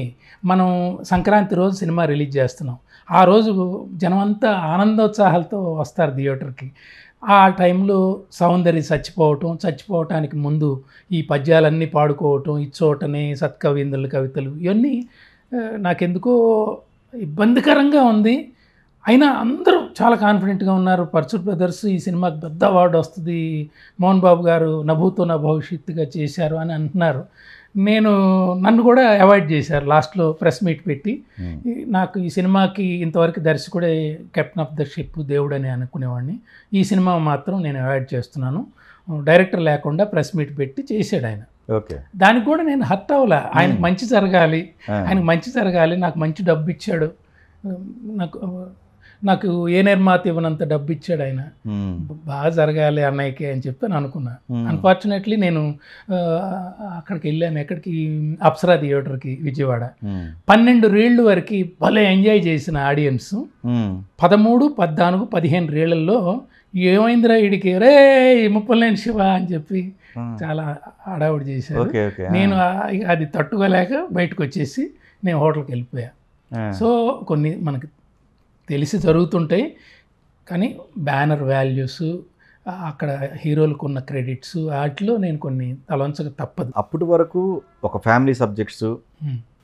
మనం సంక్రాంతి రోజు సినిమా రిలీజ్ చేస్తున్నాం ఆ రోజు జనమంతా ఆనందోత్సాహాలతో వస్తారు థియేటర్కి ఆ టైంలో సౌందర్య చచ్చిపోవటం చచ్చిపోవటానికి ముందు ఈ పద్యాలన్నీ పాడుకోవటం ఇచ్చోటనే సత్కవిందులు కవితలు ఇవన్నీ నాకెందుకో ఇబ్బందికరంగా ఉంది అయినా అందరూ చాలా కాన్ఫిడెంట్గా ఉన్నారు పర్చూర్ బ్రదర్స్ ఈ సినిమాకి పెద్ద అవార్డు వస్తుంది మోహన్ బాబు గారు నభూతో నా భవిష్యత్తుగా చేశారు అని అంటున్నారు నేను నన్ను కూడా అవాయిడ్ చేశారు లాస్ట్లో ప్రెస్ మీట్ పెట్టి నాకు ఈ సినిమాకి ఇంతవరకు దర్శకుడే కెప్టెన్ ఆఫ్ ద షిప్ దేవుడు అని అనుకునేవాడిని ఈ సినిమా మాత్రం నేను అవాయిడ్ చేస్తున్నాను డైరెక్టర్ లేకుండా ప్రెస్ మీట్ పెట్టి చేశాడు ఆయన ఓకే దానికి కూడా నేను హర్త్ అవ్వలే ఆయనకు మంచి జరగాలి ఆయనకు మంచి జరగాలి నాకు మంచి డబ్బు ఇచ్చాడు నాకు నాకు ఏ నిర్మాత ఇవ్వనంత డబ్బు ఇచ్చాడు ఆయన బాగా జరగాలి అన్నయ్యకి అని చెప్పి అని అనుకున్నా అన్ఫార్చునేట్లీ నేను అక్కడికి వెళ్ళాను ఎక్కడికి అప్సరా థియేటర్కి విజయవాడ పన్నెండు రీళ్లు వరకు భలే ఎంజాయ్ చేసిన ఆడియన్స్ పదమూడు పద్నాలుగు పదిహేను రీళ్లలో ఏమైందిరా వీడికి రే ముప్పలేని శివ అని చెప్పి చాలా హడావుడి చేశారు నేను అది తట్టుకోలేక బయటకు వచ్చేసి నేను హోటల్కి వెళ్ళిపోయా సో కొన్ని మనకి తెలిసి జరుగుతుంటాయి కానీ బ్యానర్ వాల్యూస్ అక్కడ హీరోలకు ఉన్న క్రెడిట్స్ వాటిలో నేను కొన్ని తలంచక తప్పదు అప్పటి వరకు ఒక ఫ్యామిలీ సబ్జెక్ట్స్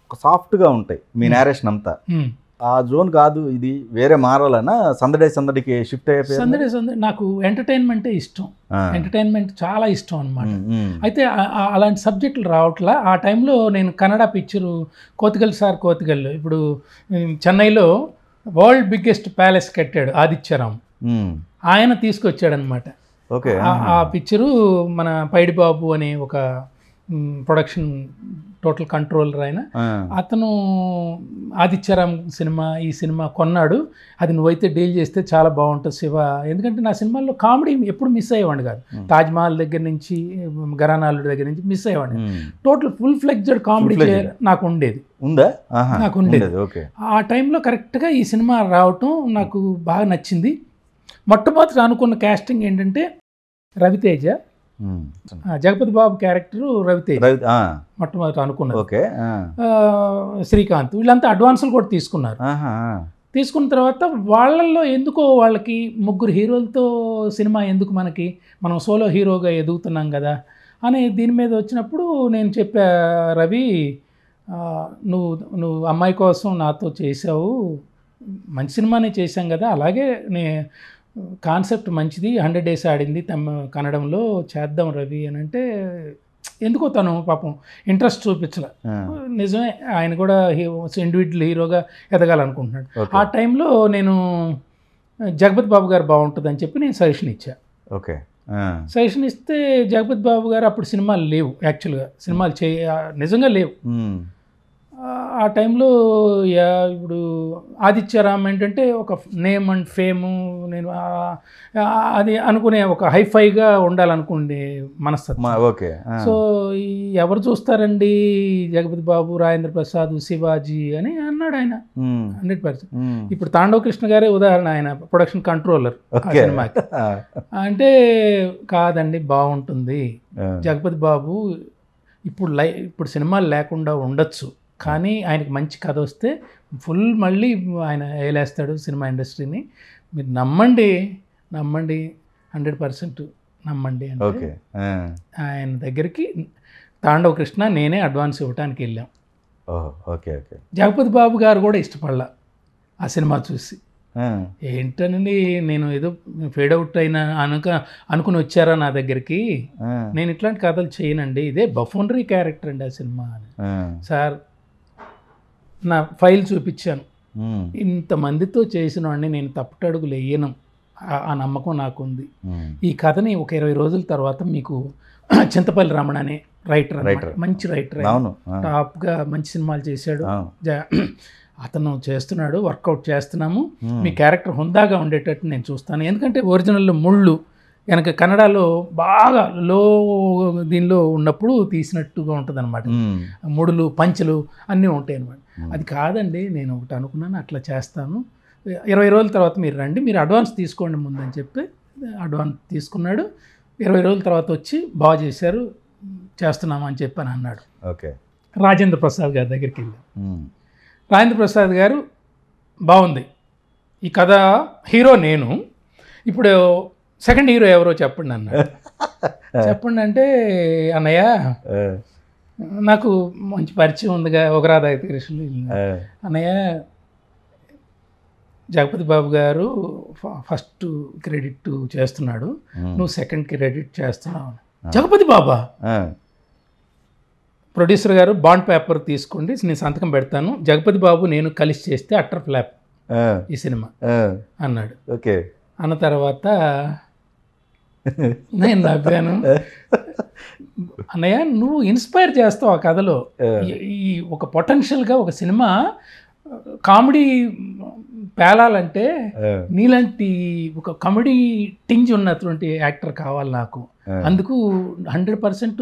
ఒక సాఫ్ట్గా ఉంటాయి మీ నేరేషన్ అంతా ఆ జోన్ కాదు ఇది వేరే మారాలనా సందడే సందడికి షిఫ్ట్ అయిపోయి సందడే సందడి నాకు ఎంటర్టైన్మెంటే ఇష్టం ఎంటర్టైన్మెంట్ చాలా ఇష్టం అనమాట అయితే అలాంటి సబ్జెక్టులు రావట్లా ఆ టైంలో నేను కన్నడ పిక్చరు కోతిగల్ సార్ కోతిగల్ ఇప్పుడు చెన్నైలో వరల్డ్ బిగ్గెస్ట్ ప్యాలెస్ కట్టాడు ఆదిత్యరామ్ hmm. ఆయన తీసుకొచ్చాడనమాట ఓకే ఆ పిక్చరు మన పైడిబాబు అనే ఒక ప్రొడక్షన్ టోటల్ కంట్రోలర్ ఆయన అతను ఆదిత్యరామ్ సినిమా ఈ సినిమా కొన్నాడు అది నువ్వైతే డీల్ చేస్తే చాలా బాగుంటుంది శివ ఎందుకంటే నా సినిమాల్లో కామెడీ ఎప్పుడు మిస్ అయ్యేవాడు కాదు తాజ్మహల్ దగ్గర నుంచి గరానాలు దగ్గర నుంచి మిస్ అయ్యేవాడు టోటల్ ఫుల్ ఫ్లెక్జెడ్ కామెడీ నాకు ఉండేది ఉందా నాకు ఉండేది ఓకే ఆ టైంలో కరెక్ట్గా ఈ సినిమా రావటం నాకు బాగా నచ్చింది మొట్టమొదటి అనుకున్న క్యాస్టింగ్ ఏంటంటే రవితేజ జగపతి బాబు క్యారెక్టర్ రవితేజ మొట్టమొదటి అనుకున్నారు ఓకే శ్రీకాంత్ వీళ్ళంతా అడ్వాన్సులు కూడా తీసుకున్నారు తీసుకున్న తర్వాత వాళ్ళల్లో ఎందుకో వాళ్ళకి ముగ్గురు హీరోలతో సినిమా ఎందుకు మనకి మనం సోలో హీరోగా ఎదుగుతున్నాం కదా అని దీని మీద వచ్చినప్పుడు నేను చెప్పా రవి నువ్వు నువ్వు అమ్మాయి కోసం నాతో చేసావు మంచి సినిమానే చేశాం కదా అలాగే నే కాన్సెప్ట్ మంచిది హండ్రెడ్ డేస్ ఆడింది తమ కన్నడంలో చేద్దాం రవి అని అంటే ఎందుకో తను పాపం ఇంట్రెస్ట్ చూపించలే నిజమే ఆయన కూడా ఇండివిజువల్ హీరోగా ఎదగాలనుకుంటున్నాడు ఆ టైంలో నేను జగపతి బాబు గారు బాగుంటుంది అని చెప్పి నేను సజెషన్ ఇచ్చా ఓకే సజెషన్ ఇస్తే జగపతి బాబు గారు అప్పుడు సినిమాలు లేవు యాక్చువల్గా సినిమాలు చే నిజంగా లేవు ఆ టైంలో ఇప్పుడు ఆదిత్యరామ్ ఏంటంటే ఒక నేమ్ అండ్ ఫేము నేను అది అనుకునే ఒక హైఫైగా ఉండాలనుకుండే మనస్తత్వం ఓకే సో ఎవరు చూస్తారండి జగపతి బాబు రాజేంద్ర ప్రసాద్ శివాజీ అని అన్నాడు ఆయన హండ్రెడ్ పర్సెంట్ ఇప్పుడు తాండవ కృష్ణ గారే ఉదాహరణ ఆయన ప్రొడక్షన్ కంట్రోలర్ సినిమాకి అంటే కాదండి బాగుంటుంది జగపతి బాబు ఇప్పుడు లై ఇప్పుడు సినిమాలు లేకుండా ఉండొచ్చు కానీ ఆయనకు మంచి కథ వస్తే ఫుల్ మళ్ళీ ఆయన వేలేస్తాడు సినిమా ఇండస్ట్రీని మీరు నమ్మండి నమ్మండి హండ్రెడ్ పర్సెంట్ నమ్మండి అంటే ఆయన దగ్గరికి తాండవ కృష్ణ నేనే అడ్వాన్స్ ఇవ్వడానికి వెళ్ళాం ఓకే ఓకే జగపతి బాబు గారు కూడా ఇష్టపడలా ఆ సినిమా చూసి ఏంటనండి నేను ఏదో ఫేడ్ అవుట్ అయినా అనుక అనుకుని వచ్చారా నా దగ్గరికి నేను ఇట్లాంటి కథలు చేయనండి ఇదే బఫోనరీ క్యారెక్టర్ అండి ఆ సినిమా అని సార్ నా ఫైల్ చూపించాను ఇంతమందితో చేసిన వాడిని నేను తప్పటడుగు లేయను ఆ నమ్మకం నాకుంది ఈ కథని ఒక ఇరవై రోజుల తర్వాత మీకు చింతపల్లి రమణ అనే రైటర్ రైటర్ మంచి రైటర్ టాప్గా మంచి సినిమాలు చేశాడు అతను చేస్తున్నాడు వర్కౌట్ చేస్తున్నాము మీ క్యారెక్టర్ హుందాగా ఉండేటట్టు నేను చూస్తాను ఎందుకంటే ఒరిజినల్లో ముళ్ళు వెనక కన్నడలో బాగా లో దీనిలో ఉన్నప్పుడు తీసినట్టుగా ఉంటుంది అనమాట ముడులు పంచులు అన్నీ ఉంటాయి అనమాట Hmm. అది కాదండి నేను ఒకటి అనుకున్నాను అట్లా చేస్తాను ఇరవై రోజుల తర్వాత మీరు రండి మీరు అడ్వాన్స్ తీసుకోండి ముందని చెప్పి అడ్వాన్స్ తీసుకున్నాడు ఇరవై రోజుల తర్వాత వచ్చి బాగా చేశారు చేస్తున్నాము అని చెప్పి అని అన్నాడు ఓకే రాజేంద్ర ప్రసాద్ గారి దగ్గరికి వెళ్ళాం hmm. రాజేంద్ర ప్రసాద్ గారు బాగుంది ఈ కథ హీరో నేను ఇప్పుడు సెకండ్ హీరో ఎవరో చెప్పండి అన్నాడు చెప్పండి అంటే అన్నయ్య నాకు మంచి పరిచయం ఉందిగా ఒక అయితే కృష్ణుడు అన్నయ్య జగపతి బాబు గారు ఫస్ట్ క్రెడిట్ చేస్తున్నాడు నువ్వు సెకండ్ క్రెడిట్ చేస్తున్నావు జగపతి బాబా ప్రొడ్యూసర్ గారు బాండ్ పేపర్ తీసుకోండి నేను సంతకం పెడతాను జగపతి బాబు నేను కలిసి చేస్తే అట్టర్ ఫ్లాప్ ఈ సినిమా అన్నాడు ఓకే అన్న తర్వాత నేను నవ్వాను అన్నయ్య నువ్వు ఇన్స్పైర్ చేస్తావు ఆ కథలో ఈ ఒక పొటెన్షియల్గా ఒక సినిమా కామెడీ పేలాలంటే నీలాంటి ఒక కామెడీ టింజ్ ఉన్నటువంటి యాక్టర్ కావాలి నాకు అందుకు హండ్రెడ్ పర్సెంట్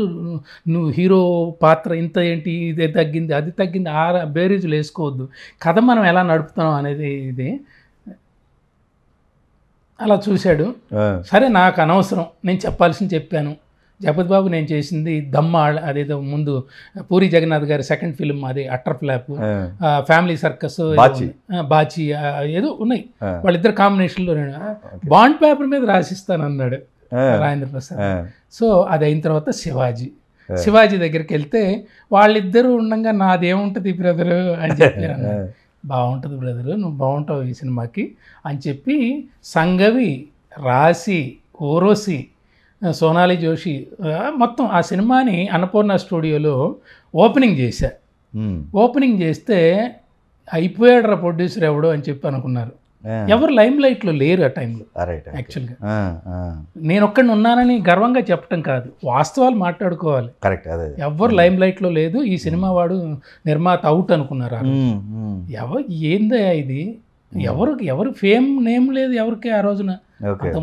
నువ్వు హీరో పాత్ర ఇంత ఏంటి ఇదే తగ్గింది అది తగ్గింది ఆ బేరీజులు వేసుకోవద్దు కథ మనం ఎలా నడుపుతాం అనేది ఇది అలా చూశాడు సరే నాకు అనవసరం నేను చెప్పాల్సింది చెప్పాను జగపతి బాబు నేను చేసింది దమ్మ అదేదో ముందు పూరి జగన్నాథ్ గారి సెకండ్ ఫిల్మ్ అది utter flop family circus Bachi ఏదో ఉన్నాయి వాళ్ళిద్దరు కాంబినేషన్లో నేను బాండ్ పేపర్ మీద రాసిస్తాను అన్నాడు రాజేంద్ర ప్రసాద్ సో అది అయిన తర్వాత శివాజీ శివాజీ దగ్గరికి వెళ్తే వాళ్ళిద్దరూ ఉండగా నాదేముంటుంది బ్రదరు అని చెప్పారు బాగుంటుంది బ్రదరు నువ్వు బాగుంటావు ఈ సినిమాకి అని చెప్పి సంగవి రాసి ఓరోసి సోనాలి జోషి మొత్తం ఆ సినిమాని అన్నపూర్ణ స్టూడియోలో ఓపెనింగ్ చేశా ఓపెనింగ్ చేస్తే అయిపోయాడు రా ప్రొడ్యూసర్ ఎవడో అని చెప్పి అనుకున్నారు ఎవరు లైమ్ లైట్ లో లేరు ఆ టైంలో యాక్చువల్గా నేను ఒక్కడిని ఉన్నానని గర్వంగా చెప్పటం కాదు వాస్తవాలు మాట్లాడుకోవాలి కరెక్ట్ ఎవరు hmm. లైమ్ లైట్ లో లేదు ఈ సినిమా hmm. వాడు నిర్మాత అవుట్ అనుకున్నారు hmm, ఎవరు ఏందా ఇది ఎవరు ఎవరు ఫేమ్ నేమ్ లేదు ఎవరికి ఆ రోజున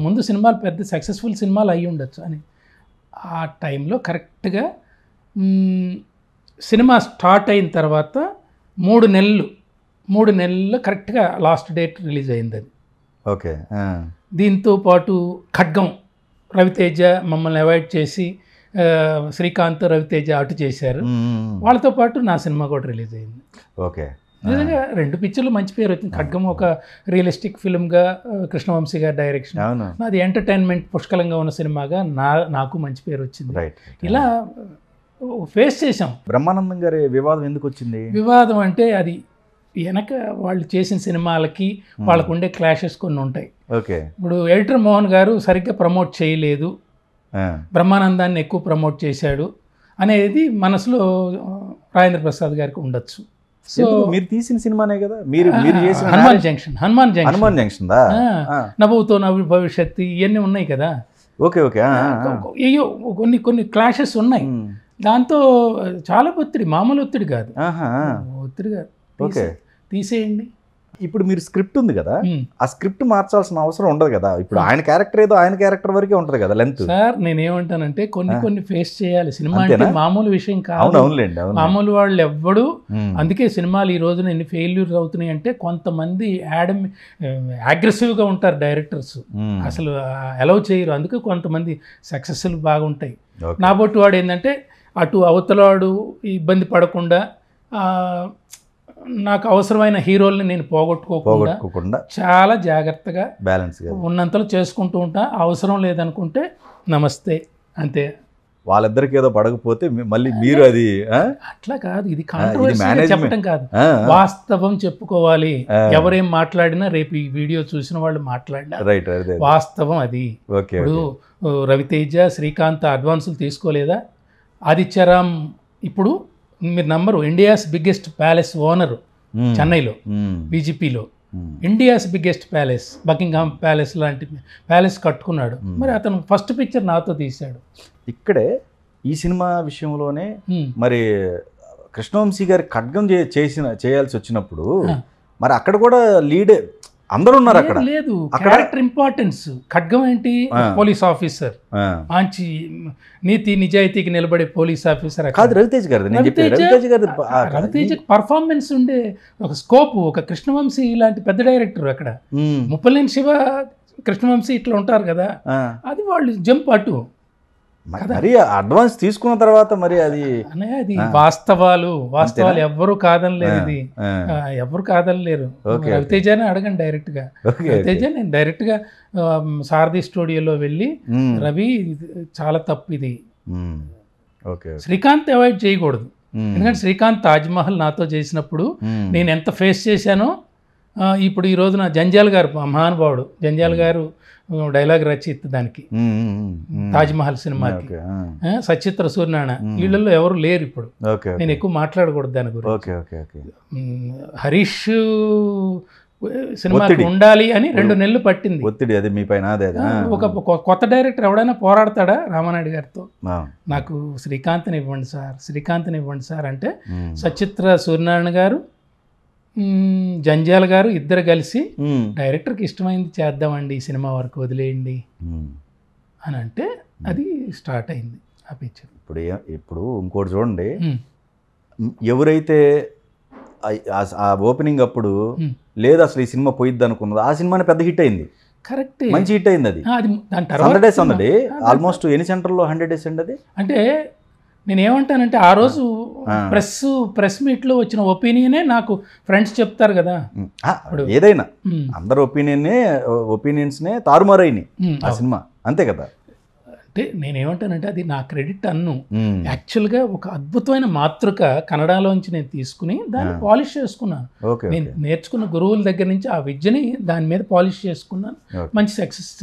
ముందు సినిమాలు పెద్ద సక్సెస్ఫుల్ సినిమాలు అయి ఉండొచ్చు అని ఆ టైంలో కరెక్ట్గా సినిమా స్టార్ట్ అయిన తర్వాత మూడు నెలలు మూడు నెలల్లో కరెక్ట్గా లాస్ట్ డేట్ రిలీజ్ అయింది అది ఓకే దీంతో పాటు ఖడ్గం రవితేజ మమ్మల్ని అవాయిడ్ చేసి శ్రీకాంత్ రవితేజ అటు చేశారు వాళ్ళతో పాటు నా సినిమా కూడా రిలీజ్ అయింది ఓకే నిజంగా రెండు పిక్చర్లు మంచి పేరు వచ్చింది ఖడ్గం ఒక రియలిస్టిక్ ఫిల్మ్గా కృష్ణవంశీ గారి డైరెక్షన్ నాది ఎంటర్టైన్మెంట్ పుష్కలంగా ఉన్న సినిమాగా నా నాకు మంచి పేరు వచ్చింది ఇలా ఫేస్ చేసాం బ్రహ్మానందం గారి వివాదం ఎందుకు వచ్చింది వివాదం అంటే అది వెనక వాళ్ళు చేసిన సినిమాలకి వాళ్ళకు ఉండే క్లాషెస్ కొన్ని ఉంటాయి ఓకే ఇప్పుడు ఎడిటర్ మోహన్ గారు సరిగ్గా ప్రమోట్ చేయలేదు బ్రహ్మానందాన్ని ఎక్కువ ప్రమోట్ చేశాడు అనేది మనసులో రాజేంద్ర ప్రసాద్ గారికి ఉండొచ్చు సో మీరు తీసిన సినిమానే కదా మీరు మీరు చేసిన Hanuman junction Hanuman junction Hanuman junction నవ్వుతో నవ్వు భవిష్యత్తు ఇవన్నీ ఉన్నాయి కదా ఓకే ఓకే అయ్యో కొన్ని కొన్ని క్లాషెస్ ఉన్నాయి దాంతో చాలా ఒత్తిడి మామూలు ఒత్తిడి కాదు ఒత్తిడి కాదు ఓకే తీసేయండి ఇప్పుడు మీరు స్క్రిప్ట్ ఉంది కదా ఆ స్క్రిప్ట్ మార్చాల్సిన అవసరం ఉండదు కదా ఇప్పుడు ఆయన క్యారెక్టర్ ఏదో ఆయన క్యారెక్టర్ వరకే ఉంటుంది కదా లెంత్ సార్ నేనేమంటానంటే కొన్ని కొన్ని ఫేస్ చేయాలి సినిమా అంటే మామూలు విషయం కాదు మామూలు వాళ్ళు ఎవ్వడు అందుకే సినిమాలు ఈ రోజున ఎన్ని ఫెయిల్యూర్ అవుతున్నాయి అంటే కొంతమంది యాడమ్ అగ్రెసివ్గా ఉంటారు డైరెక్టర్స్ అసలు అలౌ చేయరు అందుకే కొంతమంది సక్సెస్ఫుల్ బాగుంటాయి నా బొట్టు వాడు ఏంటంటే అటు అవతలవాడు ఇబ్బంది పడకుండా నాకు అవసరమైన హీరోల్ని నేను పోగొట్టుకోకుండా చాలా జాగ్రత్తగా బ్యాలెన్స్ ఉన్నంతలో చేసుకుంటూ ఉంటా అవసరం లేదనుకుంటే నమస్తే అంతే వాళ్ళిద్దరికి ఏదో పడకపోతే మళ్ళీ మీరు అది అట్లా కాదు ఇది చెప్పడం కాదు వాస్తవం చెప్పుకోవాలి ఎవరేం మాట్లాడినా రేపు ఈ వీడియో చూసిన వాళ్ళు మాట్లాడినా వాస్తవం అది ఇప్పుడు రవితేజ శ్రీకాంత్ అడ్వాన్సులు తీసుకోలేదా ఆదిత్యరామ్ ఇప్పుడు మీరు number India's biggest palace owner చెన్నైలో బీజేపీలో India's biggest palace Buckingham palace లాంటి ప్యాలెస్ కట్టుకున్నాడు hmm. మరి అతను ఫస్ట్ పిక్చర్ నాతో తీశాడు ఇక్కడే ఈ సినిమా విషయంలోనే hmm. మరి కృష్ణవంశీ గారి ఖడ్గం చేసిన చేయాల్సి వచ్చినప్పుడు మరి అక్కడ కూడా లీడే అందరూ ఉన్నారు అక్కడ లేదు క్యారెక్టర్ ఇంపార్టెన్స్ ఖడ్గం ఏంటి పోలీస్ ఆఫీసర్ మంచి నీతి నిజాయితీకి నిలబడే పోలీస్ ఆఫీసర్ కాదు రవితేజ్ గారు రవితేజ్ గారు రవితేజ్ పర్ఫార్మెన్స్ ఉండే ఒక స్కోప్ ఒక కృష్ణవంశీ ఇలాంటి పెద్ద డైరెక్టర్ అక్కడ ముప్పలేని శివ కృష్ణవంశీ ఇట్లా ఉంటారు కదా అది వాళ్ళు జంప్ అటు మరి అడ్వాన్స్ తీసుకున్న తర్వాత మరి అది అది వాస్తవాలు వాస్తవాలు ఎవ్వరు కాదనలేదు ఇది ఎవ్వరు కాదనలేరు అని అడగండి డైరెక్ట్ గా రవితేజ నేను డైరెక్ట్ గా సారథి స్టూడియోలో వెళ్ళి రవి చాలా తప్పు ఇది శ్రీకాంత్ అవాయిడ్ చేయకూడదు ఎందుకంటే శ్రీకాంత్ తాజ్మహల్ నాతో చేసినప్పుడు నేను ఎంత ఫేస్ చేశానో ఇప్పుడు ఈ రోజున జంజాల్ గారు మహానుభావుడు జంజాల్ గారు డైలాగ్ రచయిత దానికి తాజ్మహల్ సినిమాకి సచిత్ర సూర్యనారాయణ వీళ్ళల్లో ఎవరు లేరు ఇప్పుడు నేను ఎక్కువ మాట్లాడకూడదు దాని గురించి హరీష్ సినిమా ఉండాలి అని రెండు నెలలు పట్టింది ఒత్తిడి అది మీ పైన ఒక కొత్త డైరెక్టర్ ఎవడైనా పోరాడతాడా రామానాయుడు గారితో నాకు శ్రీకాంత్ని ఇవ్వండి సార్ శ్రీకాంత్ని ఇవ్వండి సార్ అంటే సచిత్ర సూర్యనారాయణ గారు జంజాల గారు ఇద్దరు కలిసి డైరెక్టర్కి ఇష్టమైంది చేద్దామండి ఈ సినిమా వరకు వదిలేయండి అని అంటే అది స్టార్ట్ అయింది ఆ పిక్చర్ ఇప్పుడు ఇప్పుడు ఇంకోటి చూడండి ఎవరైతే ఆ ఓపెనింగ్ అప్పుడు లేదు అసలు ఈ సినిమా పోయిద్ది అనుకున్నది ఆ సినిమా పెద్ద హిట్ అయింది కరెక్ట్ మంచి హిట్ అయింది అది హండ్రెడ్ డేస్ ఉంది ఆల్మోస్ట్ ఎన్ని సెంటర్లో హండ్రెడ్ డేస్ అండి అది అంటే నేనేమంటానంటే ఆ రోజు ప్రెస్ ప్రెస్ మీట్లో వచ్చిన ఒపీనియనే నాకు ఫ్రెండ్స్ చెప్తారు కదా ఏదైనా అందరు ఒపీనియన్నే ఒపీనియన్స్నే తారుమారైనాయి ఆ సినిమా అంతే కదా అంటే నేనేమంటానంటే అది నా క్రెడిట్ అన్ను యాక్చువల్గా ఒక అద్భుతమైన మాతృక కన్నడలోంచి నేను తీసుకుని దాన్ని పాలిష్ చేసుకున్నాను నేను నేర్చుకున్న గురువుల దగ్గర నుంచి ఆ విద్యని దాని మీద పాలిష్ చేసుకున్నాను మంచి సక్సెస్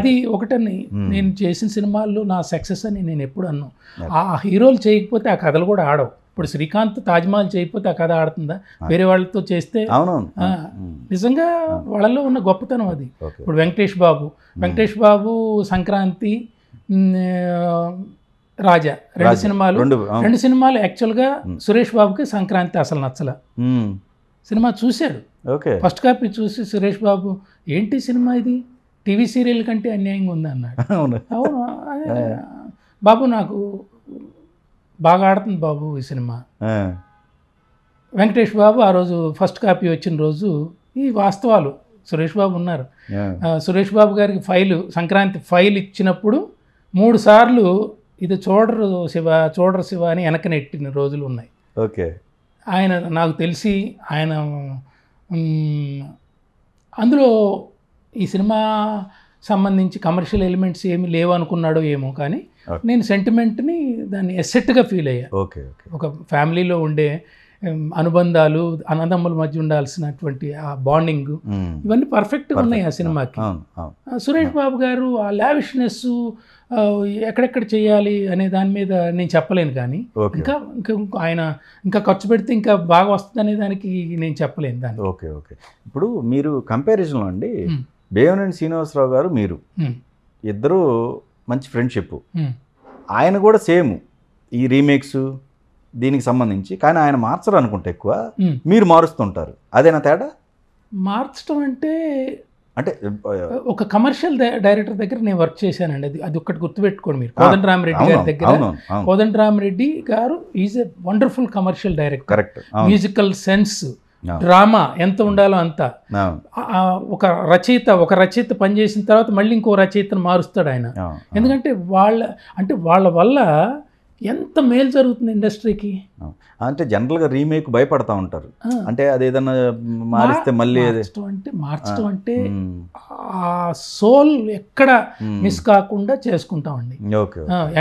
అది ఒకటని నేను చేసిన సినిమాల్లో నా సక్సెస్ అని నేను ఎప్పుడు అన్ను ఆ హీరోలు చేయకపోతే ఆ కథలు కూడా ఆడవు ఇప్పుడు శ్రీకాంత్ తాజ్మహల్ చేయకపోతే ఆ కథ ఆడుతుందా వేరే వాళ్ళతో చేస్తే అవునవును నిజంగా వాళ్ళలో ఉన్న గొప్పతనం అది ఇప్పుడు వెంకటేష్ బాబు వెంకటేష్ బాబు సంక్రాంతి రాజా రెండు సినిమాలు రెండు సినిమాలు యాక్చువల్గా సురేష్ బాబుకి సంక్రాంతి అసలు నచ్చల సినిమా చూశాడు ఓకే ఫస్ట్ కాపీ చూసి సురేష్ బాబు ఏంటి సినిమా ఇది టీవీ సీరియల్ కంటే అన్యాయంగా ఉంది అన్నాడు అవును బాబు నాకు బాగా ఆడుతుంది బాబు ఈ సినిమా వెంకటేష్ బాబు ఆ రోజు ఫస్ట్ కాపీ వచ్చిన రోజు ఈ వాస్తవాలు సురేష్ బాబు ఉన్నారు సురేష్ బాబు గారికి ఫైలు సంక్రాంతి ఫైల్ ఇచ్చినప్పుడు మూడు సార్లు ఇది చూడరు శివ చూడరు శివ అని వెనక నెట్టిన రోజులు ఉన్నాయి ఓకే ఆయన నాకు తెలిసి ఆయన అందులో ఈ సినిమా సంబంధించి కమర్షియల్ ఎలిమెంట్స్ ఏమి లేవనుకున్నాడో ఏమో కానీ నేను సెంటిమెంట్ని దాన్ని ఎసెట్గా ఫీల్ అయ్యా ఓకే ఒక ఫ్యామిలీలో ఉండే అనుబంధాలు అన్నదమ్ముల మధ్య ఉండాల్సినటువంటి ఆ బాండింగ్ hmm. ఇవన్నీ పర్ఫెక్ట్గా ఉన్నాయి ఆ సినిమాకి సురేష్ బాబు గారు ఆ లావిష్నెస్ ఎక్కడెక్కడ చేయాలి అనే దాని మీద నేను చెప్పలేను కానీ ఇంకా ఇంకా ఆయన ఇంకా ఖర్చు పెడితే ఇంకా బాగా వస్తుంది అనే దానికి నేను చెప్పలేను దాన్ని ఓకే ఓకే ఇప్పుడు మీరు కంపారిజన్లో అండి hmm. దేవనేని శ్రీనివాసరావు గారు మీరు ఇద్దరు మంచి ఫ్రెండ్షిప్ ఆయన కూడా సేమ్ ఈ రీమేక్స్ దీనికి సంబంధించి కానీ ఆయన మార్చరు అనుకుంటే ఎక్కువ మీరు మారుస్తుంటారు అదేనా తేడా మార్చడం అంటే అంటే ఒక కమర్షియల్ డైరెక్టర్ దగ్గర నేను వర్క్ చేశానండి అది అది ఒక్కటి గుర్తుపెట్టుకోండి మీరు కోదండ రామరెడ్డి గారి దగ్గర కోదండ రామరెడ్డి గారు is a wonderful commercial director musical sense drama ఎంత ఉండాలో అంత ఒక రచయిత ఒక రచయిత పనిచేసిన తర్వాత మళ్ళీ ఇంకో రచయితను మారుస్తాడు ఆయన ఎందుకంటే వాళ్ళ అంటే వాళ్ళ వల్ల ఎంత మేలు జరుగుతుంది ఇండస్ట్రీకి అంటే జనరల్గా రీమేక్ భయపడతా ఉంటారు అంటే అది ఏదన్నా మారిస్తే మళ్ళీ అంటే మార్చడం అంటే ఆ సోల్ ఎక్కడ మిస్ కాకుండా చేసుకుంటామండి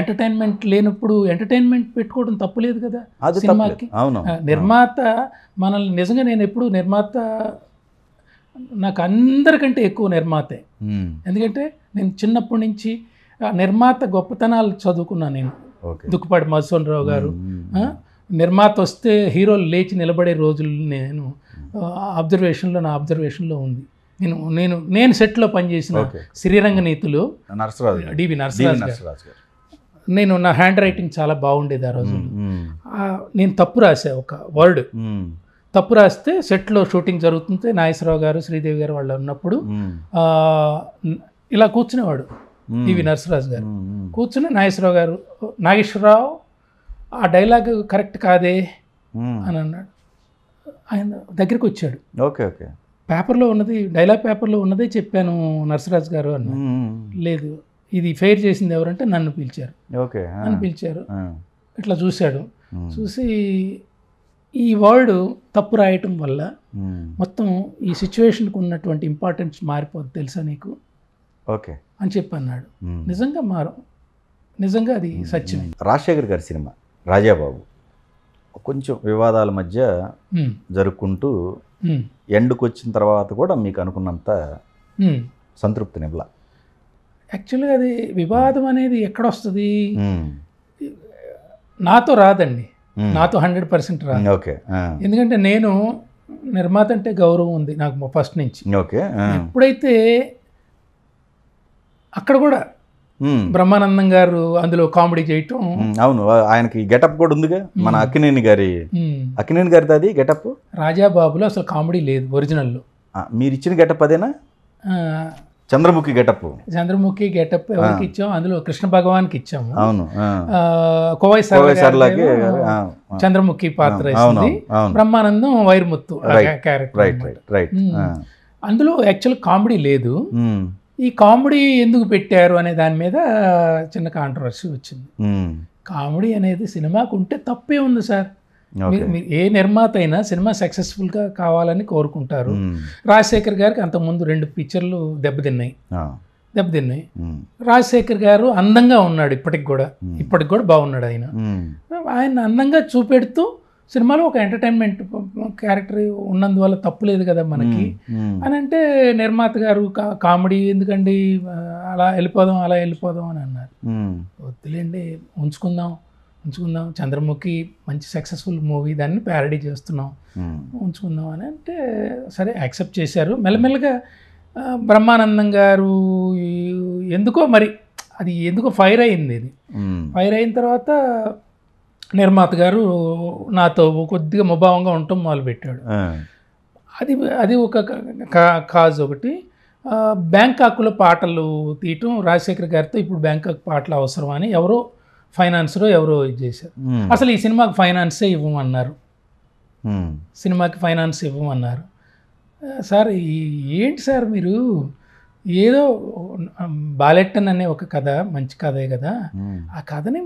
ఎంటర్టైన్మెంట్ లేనప్పుడు ఎంటర్టైన్మెంట్ పెట్టుకోవడం తప్పులేదు కదా సినిమాకి అవును నిర్మాత మనల్ని నిజంగా నేను ఎప్పుడు నిర్మాత నాకు అందరికంటే ఎక్కువ నిర్మాతే ఎందుకంటే నేను చిన్నప్పటి నుంచి నిర్మాత గొప్పతనాలు చదువుకున్నాను నేను దుక్కుపాటి మధుసూన్ రావు గారు నిర్మాత వస్తే హీరోలు లేచి నిలబడే రోజులు నేను అబ్జర్వేషన్లో నా అబ్జర్వేషన్లో ఉంది నేను నేను నేను సెట్లో పనిచేసిన శ్రీరంగ నీతులు నరసరాజు డివి నరసరాజు నేను నా హ్యాండ్ రైటింగ్ చాలా బాగుండేది ఆ రోజు నేను తప్పు రాసా ఒక వర్డ్ తప్పు రాస్తే సెట్లో షూటింగ్ జరుగుతుంటే నాగేశ్వరరావు గారు శ్రీదేవి గారు వాళ్ళు ఉన్నప్పుడు ఇలా కూర్చునేవాడు పివి నరసరాజు గారు కూర్చుని నాగేశ్వరరావు గారు నాగేశ్వరరావు ఆ డైలాగ్ కరెక్ట్ కాదే అని అన్నాడు ఆయన దగ్గరికి వచ్చాడు ఓకే ఓకే పేపర్లో ఉన్నది డైలాగ్ పేపర్లో ఉన్నదే చెప్పాను నరసరాజు గారు అన్న లేదు ఇది ఫెయిర్ చేసింది ఎవరంటే నన్ను పిలిచారు ఓకే నన్ను పిలిచారు ఇట్లా చూశాడు చూసి ఈ వర్డ్ తప్పు రాయటం వల్ల మొత్తం ఈ సిచ్యువేషన్కి ఉన్నటువంటి ఇంపార్టెన్స్ మారిపోద్ది తెలుసా నీకు ఓకే అని చెప్పి అన్నాడు నిజంగా మారం నిజంగా అది సత్యం రాజశేఖర్ గారి సినిమా రాజాబాబు కొంచెం వివాదాల మధ్య జరుపుకుంటూ ఎండ్కు వచ్చిన తర్వాత కూడా మీకు అనుకున్నంత సంతృప్తి ఇవ్వాల యాక్చువల్గా అది వివాదం అనేది ఎక్కడొస్తుంది నాతో రాదండి నాతో హండ్రెడ్ పర్సెంట్ రాదు ఓకే ఎందుకంటే నేను నిర్మాత అంటే గౌరవం ఉంది నాకు ఫస్ట్ నుంచి ఓకే ఎప్పుడైతే అక్కడ కూడా బ్రహ్మానందం గారు అందులో కామెడీ చేయటం అవును ఆయనకి గెటప్ కూడా ఉందిగా మన అక్కినేని గారి అక్కినేని గారిది అది గెటప్ రాజాబాబులో అసలు కామెడీ లేదు ఒరిజినల్లో మీరు ఇచ్చిన గెటప్ అదేనా చంద్రముఖి గెటప్ చంద్రముఖి గెటప్ ఎవరికి ఇచ్చాం అందులో కృష్ణ కి ఇచ్చాము అవును కోవై సర్లాకి చంద్రముఖి పాత్ర Brahmanandam Vairamuthu character right right అందులో యాక్చువల్ కామెడీ లేదు ఈ కామెడీ ఎందుకు పెట్టారు అనే దాని మీద చిన్న కాంట్రవర్సీ వచ్చింది కామెడీ అనేది సినిమాకు ఉంటే తప్పే ఉంది సార్ ఏ నిర్మాత అయినా సినిమా సక్సెస్ఫుల్గా కావాలని కోరుకుంటారు రాజశేఖర్ గారికి అంతకుముందు రెండు పిక్చర్లు దెబ్బతిన్నాయి దెబ్బతిన్నాయి రాజశేఖర్ గారు అందంగా ఉన్నాడు ఇప్పటికి కూడా ఇప్పటికి కూడా బాగున్నాడు ఆయన ఆయన అందంగా చూపెడుతూ సినిమాలో ఒక ఎంటర్టైన్మెంట్ క్యారెక్టర్ ఉన్నందువల్ల తప్పు లేదు కదా మనకి అని అంటే నిర్మాత గారు కామెడీ ఎందుకండి అలా వెళ్ళిపోదాం అలా వెళ్ళిపోదాం అని అన్నారు వద్దులేండి ఉంచుకుందాం ఉంచుకుందాం చంద్రముఖి మంచి సక్సెస్ఫుల్ మూవీ దాన్ని ప్యారడీ చేస్తున్నాం ఉంచుకుందాం అని అంటే సరే యాక్సెప్ట్ చేశారు మెల్లమెల్లగా బ్రహ్మానందం గారు ఎందుకో మరి అది ఎందుకో ఫైర్ అయింది ఇది ఫైర్ అయిన తర్వాత నిర్మాత గారు నాతో కొద్దిగా ముభావంగా ఉండటం మొదలుపెట్టాడు అది అది ఒక కాజ్ ఒకటి బ్యాంకాక్లో పాటలు తీయటం రాజశేఖర్ గారితో ఇప్పుడు బ్యాంకాక్ పాటలు అవసరం అని ఎవరో ఫైనాన్స్లో ఎవరో ఇది చేశారు అసలు ఈ సినిమాకి ఫైనాన్సే ఇవ్వమన్నారు సినిమాకి ఫైనాన్స్ ఇవ్వమన్నారు సార్ ఏంటి సార్ మీరు ఏదో బాలెట్టన్ అనే ఒక కథ మంచి కథే కదా ఆ కథని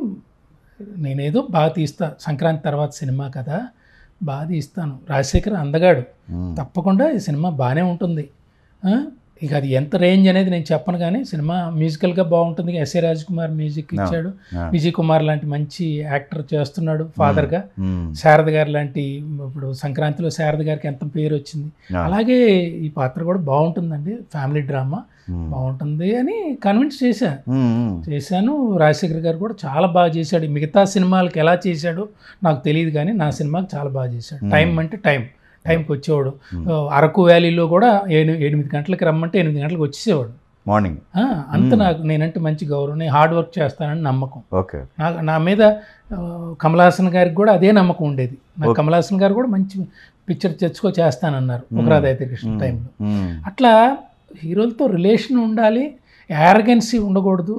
నేనేదో బాగా తీస్తా సంక్రాంతి తర్వాత సినిమా కదా బాగా తీస్తాను రాజశేఖర్ అందగాడు తప్పకుండా ఈ సినిమా బాగానే ఉంటుంది ఇక అది ఎంత రేంజ్ అనేది నేను చెప్పను కానీ సినిమా మ్యూజికల్గా బాగుంటుంది ఎస్ఏ రాజ్ కుమార్ మ్యూజిక్ ఇచ్చాడు విజయ్ కుమార్ లాంటి మంచి యాక్టర్ చేస్తున్నాడు ఫాదర్గా శారద గారు లాంటి ఇప్పుడు సంక్రాంతిలో శారద గారికి ఎంత పేరు వచ్చింది అలాగే ఈ పాత్ర కూడా బాగుంటుందండి ఫ్యామిలీ డ్రామా బాగుంటుంది అని కన్విన్స్ చేశా చేశాను రాజశేఖర్ గారు కూడా చాలా బాగా చేశాడు మిగతా సినిమాలకు ఎలా చేశాడో నాకు తెలియదు కానీ నా సినిమాకి చాలా బాగా చేశాడు టైం అంటే టైం టైంకి వచ్చేవాడు అరకు వ్యాలీలో కూడా ఎనిమిది గంటలకు రమ్మంటే ఎనిమిది గంటలకు వచ్చేసేవాడు మార్నింగ్ అంత నాకు నేనంటే మంచి గౌరవం హార్డ్ వర్క్ చేస్తానని నమ్మకం ఓకే నాకు నా మీద కమలాసన్ గారికి కూడా అదే నమ్మకం ఉండేది నాకు కమలాసన్ గారు కూడా మంచి పిక్చర్ తెచ్చుకో చేస్తానన్నారు ఉగ్రాధ అయితే కృష్ణ టైంలో అట్లా హీరోలతో రిలేషన్ ఉండాలి యారగెన్సీ ఉండకూడదు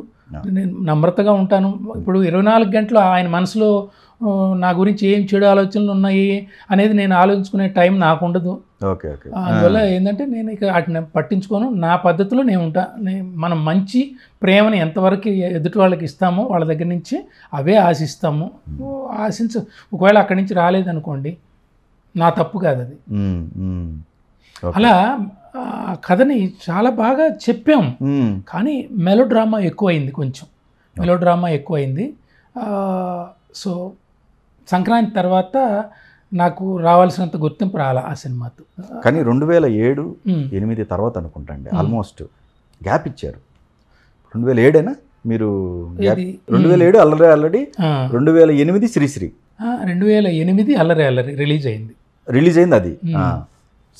నేను నమ్రతగా ఉంటాను ఇప్పుడు ఇరవై నాలుగు గంటలు ఆయన మనసులో నా గురించి ఏం చెడు ఆలోచనలు ఉన్నాయి అనేది నేను ఆలోచించుకునే టైం నాకు ఉండదు అందువల్ల ఏంటంటే నేను ఇక వాటిని పట్టించుకోను నా పద్ధతిలో నేను ఉంటా మనం మంచి ప్రేమను ఎంతవరకు ఎదుటి వాళ్ళకి ఇస్తామో వాళ్ళ దగ్గర నుంచి అవే ఆశిస్తాము ఆశించ ఒకవేళ అక్కడి నుంచి రాలేదనుకోండి నా తప్పు కాదు అది అలా కథని చాలా బాగా చెప్పాం కానీ మెలో డ్రామా ఎక్కువైంది కొంచెం మెలో డ్రామా ఎక్కువైంది సో సంక్రాంతి తర్వాత నాకు రావాల్సినంత గుర్తింపు రాలా ఆ సినిమాతో కానీ రెండు వేల ఏడు ఎనిమిది తర్వాత అండి ఆల్మోస్ట్ గ్యాప్ ఇచ్చారు రెండు వేల ఏడేనా మీరు రెండు వేల ఏడు అల్లరి ఆల్రెడీ రెండు వేల ఎనిమిది శ్రీశ్రీ రెండు వేల ఎనిమిది అల్లరి అల్లరి రిలీజ్ అయింది రిలీజ్ అయింది అది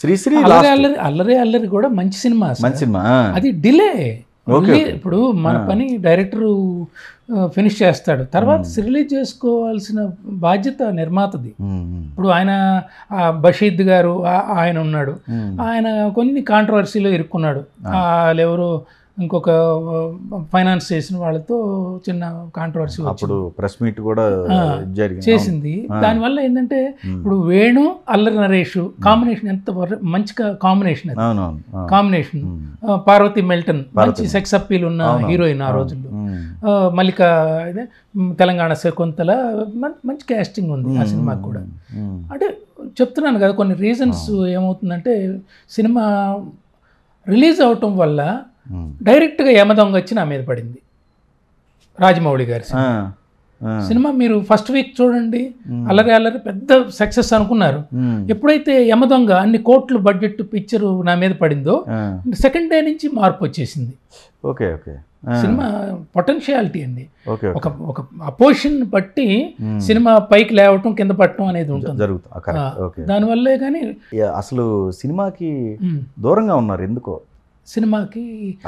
శ్రీశ్రీ అల్లరి అల్లరి అల్లరి కూడా మంచి సినిమా మంచి సినిమా అది డిలే ఇప్పుడు మన పని డైరెక్టర్ ఫినిష్ చేస్తాడు తర్వాత రిలీజ్ చేసుకోవాల్సిన బాధ్యత నిర్మాతది ఇప్పుడు ఆయన బషీద్ గారు ఆయన ఉన్నాడు ఆయన కొన్ని కాంట్రవర్సీలో ఇరుక్కున్నాడు వాళ్ళెవరో ఎవరు ఇంకొక ఫైనాన్స్ చేసిన వాళ్ళతో చిన్న కాంట్రవర్సీ అప్పుడు ప్రెస్ మీట్ కూడా చేసింది దానివల్ల ఏంటంటే ఇప్పుడు వేణు అల్లరి నరేష్ కాంబినేషన్ ఎంత మంచి కాంబినేషన్ కాంబినేషన్ పార్వతి మెల్టన్ మంచి సెక్స్ అప్పీల్ ఉన్న హీరోయిన్ ఆ రోజుల్లో మల్లిక ఇదే తెలంగాణ శకుంతల మంచి క్యాస్టింగ్ ఉంది ఆ సినిమాకి కూడా అంటే చెప్తున్నాను కదా కొన్ని రీజన్స్ ఏమవుతుందంటే సినిమా రిలీజ్ అవటం వల్ల డైరెక్ట్గా యమదొంగ వచ్చి నా మీద పడింది రాజమౌళి గారి సినిమా మీరు ఫస్ట్ వీక్ చూడండి అల్లరి అల్లరి పెద్ద సక్సెస్ అనుకున్నారు ఎప్పుడైతే యమదొంగ అన్ని కోట్లు బడ్జెట్ పిక్చర్ నా మీద పడిందో సెకండ్ డే నుంచి మార్పు వచ్చేసింది ఓకే ఓకే సినిమా పొటెన్షియాలిటీ అండి ఒక ఒక అపోజిషన్ బట్టి సినిమా పైకి లేవటం కింద పట్టడం అనేది ఉంటుంది జరుగుతుంది దానివల్లే కానీ అసలు సినిమాకి దూరంగా ఉన్నారు ఎందుకో సినిమాకి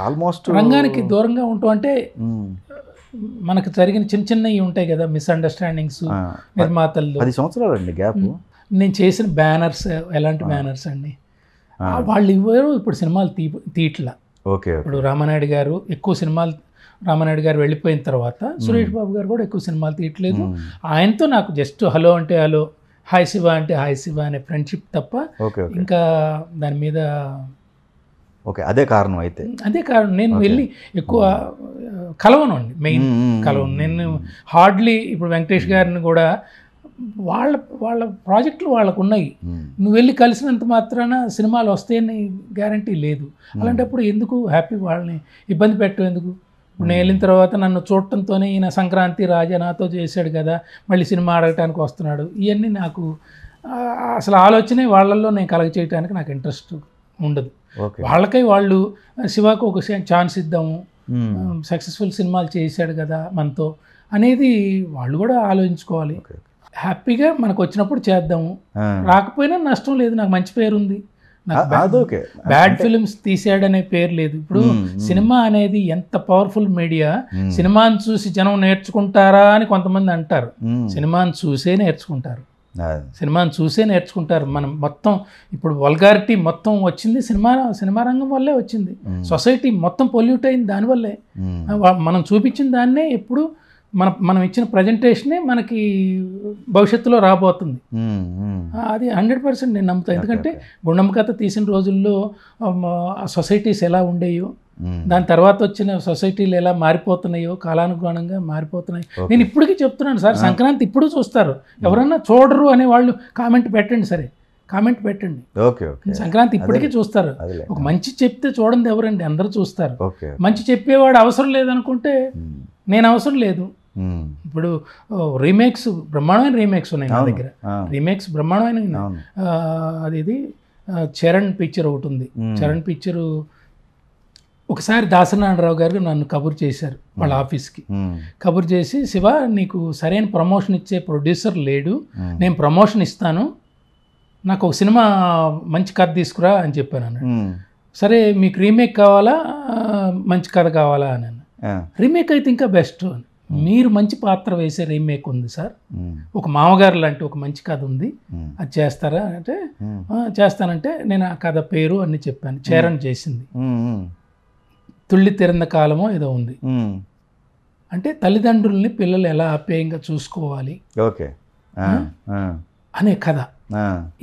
ఆల్మోస్ట్ రంగానికి దూరంగా ఉంటాం అంటే మనకు జరిగిన చిన్న చిన్నవి ఉంటాయి కదా మిస్అండర్స్టాండింగ్స్ నిర్మాతలు పది సంవత్సరాలు అండి గ్యాప్ నేను చేసిన బ్యానర్స్ ఎలాంటి బ్యానర్స్ అండి వాళ్ళు ఇవ్వరు ఇప్పుడు సినిమాలు తీ తీట్ల ఓకే ఇప్పుడు రామానాయుడు గారు ఎక్కువ సినిమాలు రామానాయుడు గారు వెళ్ళిపోయిన తర్వాత సురేష్ బాబు గారు కూడా ఎక్కువ సినిమాలు తీయట్లేదు ఆయనతో నాకు జస్ట్ హలో అంటే హలో హాయ్ శివ అంటే హాయ్ శివ అనే ఫ్రెండ్షిప్ తప్ప ఇంకా దాని మీద ఓకే అదే కారణం అయితే అదే కారణం నేను వెళ్ళి ఎక్కువ కలవను అండి మెయిన్ కలవను నేను హార్డ్లీ ఇప్పుడు వెంకటేష్ గారిని కూడా వాళ్ళ వాళ్ళ ప్రాజెక్టులు వాళ్ళకు ఉన్నాయి నువ్వు వెళ్ళి కలిసినంత మాత్రాన సినిమాలు వస్తాయని గ్యారంటీ లేదు అలాంటప్పుడు ఎందుకు హ్యాపీ వాళ్ళని ఇబ్బంది పెట్టు ఎందుకు ఇప్పుడు నేను వెళ్ళిన తర్వాత నన్ను చూడటంతోనే ఈయన సంక్రాంతి రాజా నాతో చేశాడు కదా మళ్ళీ సినిమా ఆడటానికి వస్తున్నాడు ఇవన్నీ నాకు అసలు ఆలోచనే వాళ్ళల్లో నేను కలగ చేయడానికి నాకు ఇంట్రెస్ట్ ఉండదు వాళ్ళకై వాళ్ళు శివాకు ఒక ఛాన్స్ ఇద్దాము సక్సెస్ఫుల్ సినిమాలు చేశాడు కదా మనతో అనేది వాళ్ళు కూడా ఆలోచించుకోవాలి హ్యాపీగా మనకు వచ్చినప్పుడు చేద్దాము రాకపోయినా నష్టం లేదు నాకు మంచి పేరు ఉంది బ్యాడ్ ఫిల్మ్స్ తీసాడనే పేరు లేదు ఇప్పుడు సినిమా అనేది ఎంత పవర్ఫుల్ మీడియా సినిమాను చూసి జనం నేర్చుకుంటారా అని కొంతమంది అంటారు సినిమాను చూసే నేర్చుకుంటారు సినిమాని చూసే నేర్చుకుంటారు మనం మొత్తం ఇప్పుడు వల్గారిటీ మొత్తం వచ్చింది సినిమా సినిమా రంగం వల్లే వచ్చింది సొసైటీ మొత్తం పొల్యూట్ అయింది దానివల్లే మనం చూపించిన దాన్నే ఎప్పుడు మన మనం ఇచ్చిన ప్రజెంటేషనే మనకి భవిష్యత్తులో రాబోతుంది అది హండ్రెడ్ పర్సెంట్ నేను నమ్ముతాను ఎందుకంటే గుండమ్మ కథ తీసిన రోజుల్లో సొసైటీస్ ఎలా ఉండేయో Hmm. దాని తర్వాత వచ్చిన సొసైటీలు ఎలా మారిపోతున్నాయో కాలానుగుణంగా మారిపోతున్నాయి నేను ఇప్పటికీ చెప్తున్నాను సార్ ah. సంక్రాంతి ఇప్పుడు చూస్తారు hmm. ఎవరన్నా చూడరు అనే వాళ్ళు కామెంట్ పెట్టండి సరే కామెంట్ పెట్టండి సంక్రాంతి ఇప్పటికీ చూస్తారు ఒక మంచి చెప్తే చూడండి ఎవరండి అందరూ చూస్తారు మంచి చెప్పేవాడు అవసరం లేదనుకుంటే hmm. నేను అవసరం లేదు ఇప్పుడు రీమేక్స్ బ్రహ్మాండమైన రీమేక్స్ ఉన్నాయి నా దగ్గర ah. రీమేక్స్ బ్రహ్మాండమైన అది ఇది చరణ్ పిక్చర్ ఒకటి ఉంది చరణ్ పిక్చరు ఒకసారి దాసనారాయణరావు గారు నన్ను కబుర్ చేశారు వాళ్ళ ఆఫీస్కి కబుర్ చేసి శివ నీకు సరైన ప్రమోషన్ ఇచ్చే ప్రొడ్యూసర్ లేడు నేను ప్రమోషన్ ఇస్తాను నాకు ఒక సినిమా మంచి కథ తీసుకురా అని చెప్పాను అన్నాడు సరే మీకు రీమేక్ కావాలా మంచి కథ కావాలా అని రీమేక్ అయితే ఇంకా బెస్ట్ అని మీరు మంచి పాత్ర వేసే రీమేక్ ఉంది సార్ ఒక మామగారు లాంటి ఒక మంచి కథ ఉంది అది చేస్తారా అంటే చేస్తానంటే నేను ఆ కథ పేరు అన్ని చెప్పాను చేరణ చేసింది తుళ్ళి తిరిన కాలమో ఏదో ఉంది అంటే తల్లిదండ్రుల్ని పిల్లలు ఎలా అప్యాయంగా చూసుకోవాలి ఓకే అనే కథ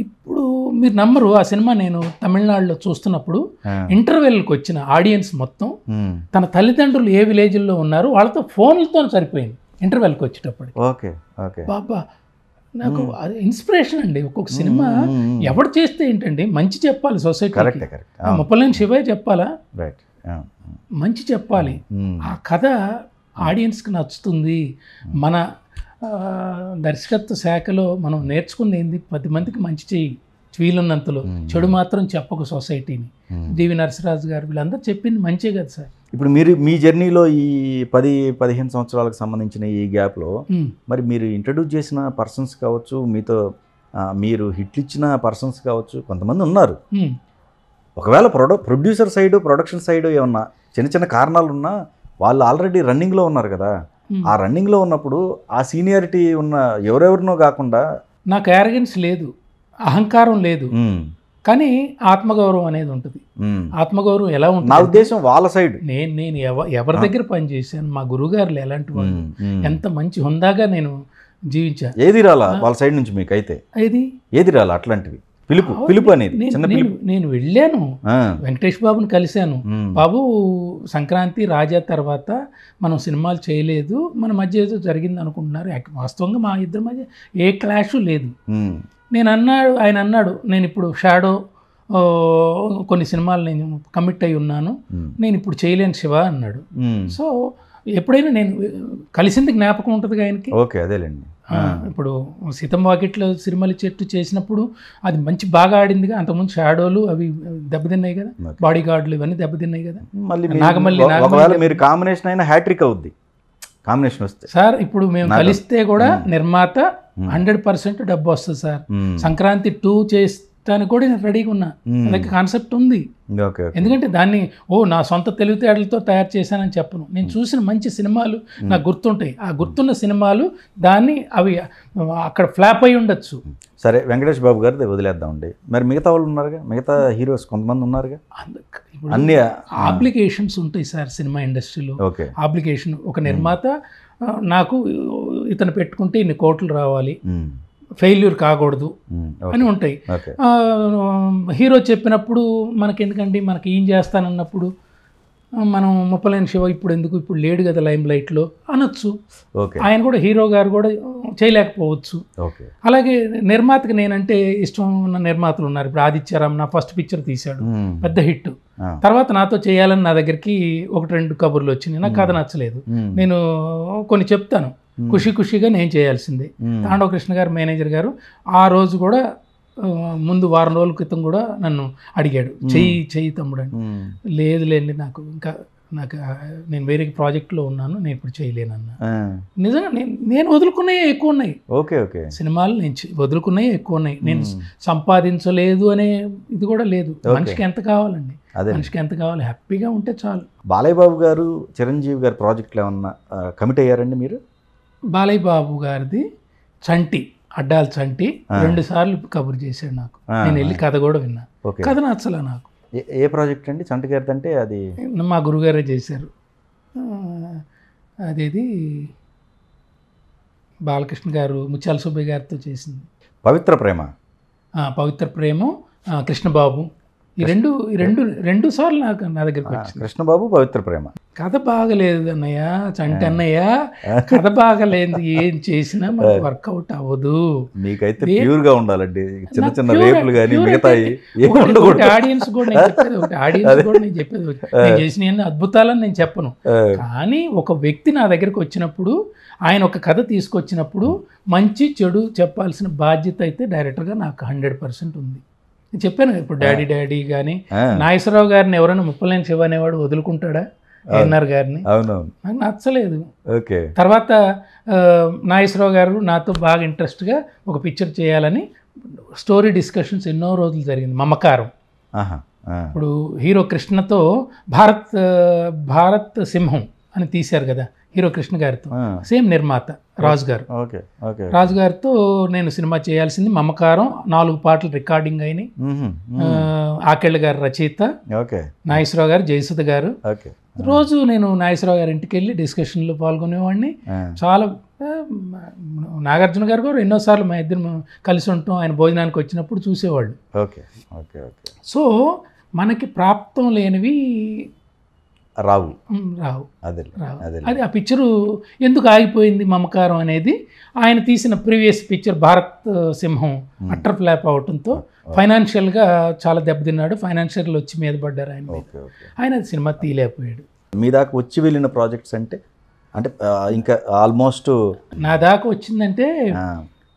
ఇప్పుడు మీరు నమ్మరు ఆ సినిమా నేను తమిళనాడులో చూస్తున్నప్పుడు ఇంటర్వెల్కి వచ్చిన ఆడియన్స్ మొత్తం తన తల్లిదండ్రులు ఏ విలేజ్లో ఉన్నారు వాళ్ళతో ఫోన్లతో సరిపోయింది ఇంటర్వెల్కి వచ్చేటప్పుడు ఓకే ఓకే బాబా నాకు ఇన్స్పిరేషన్ అండి ఒక్కొక్క సినిమా ఎవడు చేస్తే ఏంటండి మంచి చెప్పాలి సొసైటీ ముప్పలేని శివయ్య చెప్పాలా రైట్ మంచి చెప్పాలి ఆ కథ ఆడియన్స్కి నచ్చుతుంది మన దర్శకత్వ శాఖలో మనం నేర్చుకుంది ఏంది పది మందికి మంచి చేయి వీలున్నంతలో చెడు మాత్రం చెప్పకు సొసైటీని డివి నరసరాజు గారు వీళ్ళందరూ చెప్పింది మంచి కదా సార్ ఇప్పుడు మీరు మీ జర్నీలో ఈ పది పదిహేను సంవత్సరాలకు సంబంధించిన ఈ గ్యాప్లో మరి మీరు ఇంట్రడ్యూస్ చేసిన పర్సన్స్ కావచ్చు మీతో మీరు హిట్లు ఇచ్చిన పర్సన్స్ కావచ్చు కొంతమంది ఉన్నారు ఒకవేళ ప్రొడక్ ప్రొడ్యూసర్ సైడ్ ప్రొడక్షన్ సైడ్ ఏమన్నా చిన్న చిన్న కారణాలు ఉన్నా వాళ్ళు ఆల్రెడీ రన్నింగ్లో ఉన్నారు కదా ఆ రన్నింగ్లో ఉన్నప్పుడు ఆ సీనియారిటీ ఉన్న ఎవరెవరినో కాకుండా నాకు యారగెన్స్ లేదు అహంకారం లేదు కానీ ఆత్మగౌరవం అనేది ఉంటుంది ఆత్మగౌరవం ఎలా ఉంటుంది నా ఉద్దేశం వాళ్ళ సైడ్ నేను నేను ఎవరి దగ్గర పనిచేశాను మా గురువుగారు ఎలాంటి వాళ్ళు ఎంత మంచి హుందాగా నేను జీవించాను ఏది రాలా వాళ్ళ సైడ్ నుంచి మీకు అయితే ఏది ఏది రాలా అట్లాంటివి పిలుపు పిలుపు అనేది చిన్న పిలుపు నేను వెళ్ళాను వెంకటేష్ బాబుని కలిశాను బాబు సంక్రాంతి రాజా తర్వాత మనం సినిమాలు చేయలేదు మన మధ్య ఏదో జరిగింది అనుకుంటున్నారు వాస్తవంగా మా ఇద్దరి మధ్య ఏ క్లాష్ లేదు నేను అన్నాడు ఆయన అన్నాడు నేను ఇప్పుడు షాడో కొన్ని సినిమాలు నేను కమిట్ అయి ఉన్నాను నేను ఇప్పుడు చేయలేను శివ అన్నాడు సో ఎప్పుడైనా నేను కలిసింది జ్ఞాపకం ఉంటుంది ఆయనకి ఓకే అదేలేండి ఇప్పుడు సీతం వాకిట్లో సిరిమల చెట్టు చేసినప్పుడు అది మంచి బాగా ఆడిందిగా అంతకుముందు షాడోలు అవి దెబ్బతిన్నాయి కదా బాడీ గార్డులు ఇవన్నీ దెబ్బతిన్నాయి కదా మళ్ళీ నాగమల్లి మీరు కాంబినేషన్ అయినా హ్యాట్రిక్ అవుద్ది కాంబినేషన్ వస్తే సార్ ఇప్పుడు మేము కలిస్తే కూడా నిర్మాత హండ్రెడ్ పర్సెంట్ డబ్బు వస్తుంది సార్ సంక్రాంతి టూ చేస్తే దానికి కూడా నేను రెడీగా ఉన్నా నాకు కాన్సెప్ట్ ఉంది ఎందుకంటే దాన్ని ఓ నా సొంత తెలివితేటలతో తయారు చేశానని చెప్పను నేను చూసిన మంచి సినిమాలు నాకు గుర్తుంటాయి ఆ గుర్తున్న సినిమాలు దాన్ని అవి అక్కడ ఫ్లాప్ అయి ఉండొచ్చు సరే వెంకటేష్ బాబు గారు వదిలేద్దామండి మరి మిగతా వాళ్ళు ఉన్నారుగా మిగతా హీరోస్ కొంతమంది ఉన్నారుగా అన్ని ఆబ్లికేషన్స్ ఉంటాయి సార్ సినిమా ఇండస్ట్రీలో అప్లికేషన్ ఒక నిర్మాత నాకు ఇతను పెట్టుకుంటే ఇన్ని కోట్లు రావాలి ఫెయిల్యూర్ కాకూడదు అని ఉంటాయి హీరో చెప్పినప్పుడు మనకి ఎందుకండి మనకి ఏం చేస్తానన్నప్పుడు మనం ముప్పలేని శివ ఇప్పుడు ఎందుకు ఇప్పుడు లేడు కదా లైమ్ లైట్లో అనొచ్చు ఆయన కూడా హీరో గారు కూడా చేయలేకపోవచ్చు అలాగే నిర్మాతకి నేనంటే ఇష్టం ఉన్న నిర్మాతలు ఉన్నారు ఇప్పుడు ఆదిత్యరామ్ నా ఫస్ట్ పిక్చర్ తీశాడు పెద్ద హిట్ తర్వాత నాతో చేయాలని నా దగ్గరికి ఒకటి రెండు కబుర్లు వచ్చినాయి నాకు కథ నచ్చలేదు నేను కొన్ని చెప్తాను ఖుషి ఖుషిగా నేను చేయాల్సిందే తాండవ కృష్ణ గారు మేనేజర్ గారు ఆ రోజు కూడా ముందు వారం రోజుల క్రితం కూడా నన్ను అడిగాడు చెయ్యి చెయ్యి తమ్ముడు అని లేదు నాకు ఇంకా నాకు నేను వేరే ప్రాజెక్ట్లో ఉన్నాను నేను ఇప్పుడు చేయలేనన్న నిజంగా నేను నేను వదులుకున్నాయి ఎక్కువ ఉన్నాయి ఓకే ఓకే సినిమాలు నేను వదులుకున్నాయి ఎక్కువ ఉన్నాయి నేను సంపాదించలేదు అనే ఇది కూడా లేదు మనిషికి ఎంత కావాలండి మనిషికి ఎంత కావాలి హ్యాపీగా ఉంటే చాలు బాలయ్య బాబు గారు చిరంజీవి గారు ప్రాజెక్ట్లో ఏమన్నా కమిట్ అయ్యారండి మీరు బాలయ్య బాబు గారిది చంటి అడ్డాల చంటి రెండు సార్లు కబుర్ చేశాడు నాకు నేను వెళ్ళి కథ కూడా విన్నా కథ నచ్చలే నాకు ఏ ప్రాజెక్ట్ అండి చంటి గారిది అంటే అది మా గురుగారే చేశారు అదేది బాలకృష్ణ గారు ముత్యాల సుబ్బయ్య గారితో చేసింది పవిత్ర ప్రేమ పవిత్ర ప్రేమ కృష్ణబాబు ఈ రెండు రెండు రెండు సార్లు నాకు నా దగ్గరికి వచ్చింది కృష్ణబాబు పవిత్ర ప్రేమ కథ బాగలేదు అన్నయ్య చంటి అన్నయ్య కథ బాగలేదు ఏం చేసినా మనకు వర్కౌట్ అవ్వదు మీకైతే ప్యూర్ గా ఉండాలండి చిన్న చిన్న రేపులు కానీ మిగతా ఆడియన్స్ కూడా నేను చెప్పేది ఒకటి ఆడియన్స్ కూడా నేను చెప్పేది నేను చేసిన అన్ని అద్భుతాలని నేను చెప్పను కానీ ఒక వ్యక్తి నా దగ్గరకు వచ్చినప్పుడు ఆయన ఒక కథ తీసుకొచ్చినప్పుడు మంచి చెడు చెప్పాల్సిన బాధ్యత అయితే డైరెక్టర్గా నాకు హండ్రెడ్ పర్సెంట్ ఉంది నేను చెప్పాను ఇప్పుడు డాడీ డాడీ కానీ నాగేశ్వరరావు గారిని ఎవరైనా ముప్పలేని శివ అనేవాడు వదులుకుంటాడా ఎన్ఆర్ గారిని నాకు నచ్చలేదు ఓకే తర్వాత నాగేశ్వరరావు గారు నాతో బాగా ఇంట్రెస్ట్గా ఒక పిక్చర్ చేయాలని స్టోరీ డిస్కషన్స్ ఎన్నో రోజులు జరిగింది మమకారం ఇప్పుడు హీరో కృష్ణతో భారత్ భారత్ సింహం అని తీశారు కదా హీరో కృష్ణ గారితో సేమ్ నిర్మాత రాజు గారు రాజు గారితో నేను సినిమా చేయాల్సింది మమకారం నాలుగు పాటలు రికార్డింగ్ అయినాయి ఆకేళ్ళ గారు రచయిత నాగేశ్వరరావు గారు జయసుధ గారు రోజు నేను నాగేశ్వరరావు గారి ఇంటికి వెళ్ళి డిస్కషన్లో పాల్గొనేవాడిని చాలా నాగార్జున గారు కూడా ఎన్నోసార్లు మా ఇద్దరు కలిసి ఉంటాం ఆయన భోజనానికి వచ్చినప్పుడు చూసేవాళ్ళు సో మనకి ప్రాప్తం లేనివి రావు రావు అదే అదే అది ఆ పిక్చరు ఎందుకు ఆగిపోయింది మమకారం అనేది ఆయన తీసిన ప్రీవియస్ పిక్చర్ భారత్ సింహం అట్టర్ ఫ్లాప్ అవటంతో ఫైనాన్షియల్గా చాలా దెబ్బతిన్నాడు ఫైనాన్షియల్ వచ్చి మీద పడ్డారు ఆయన ఆయన అది సినిమా తీయలేకపోయాడు మీ దాకా వచ్చి వెళ్ళిన ప్రాజెక్ట్స్ అంటే అంటే ఇంకా ఆల్మోస్ట్ నా దాకా వచ్చిందంటే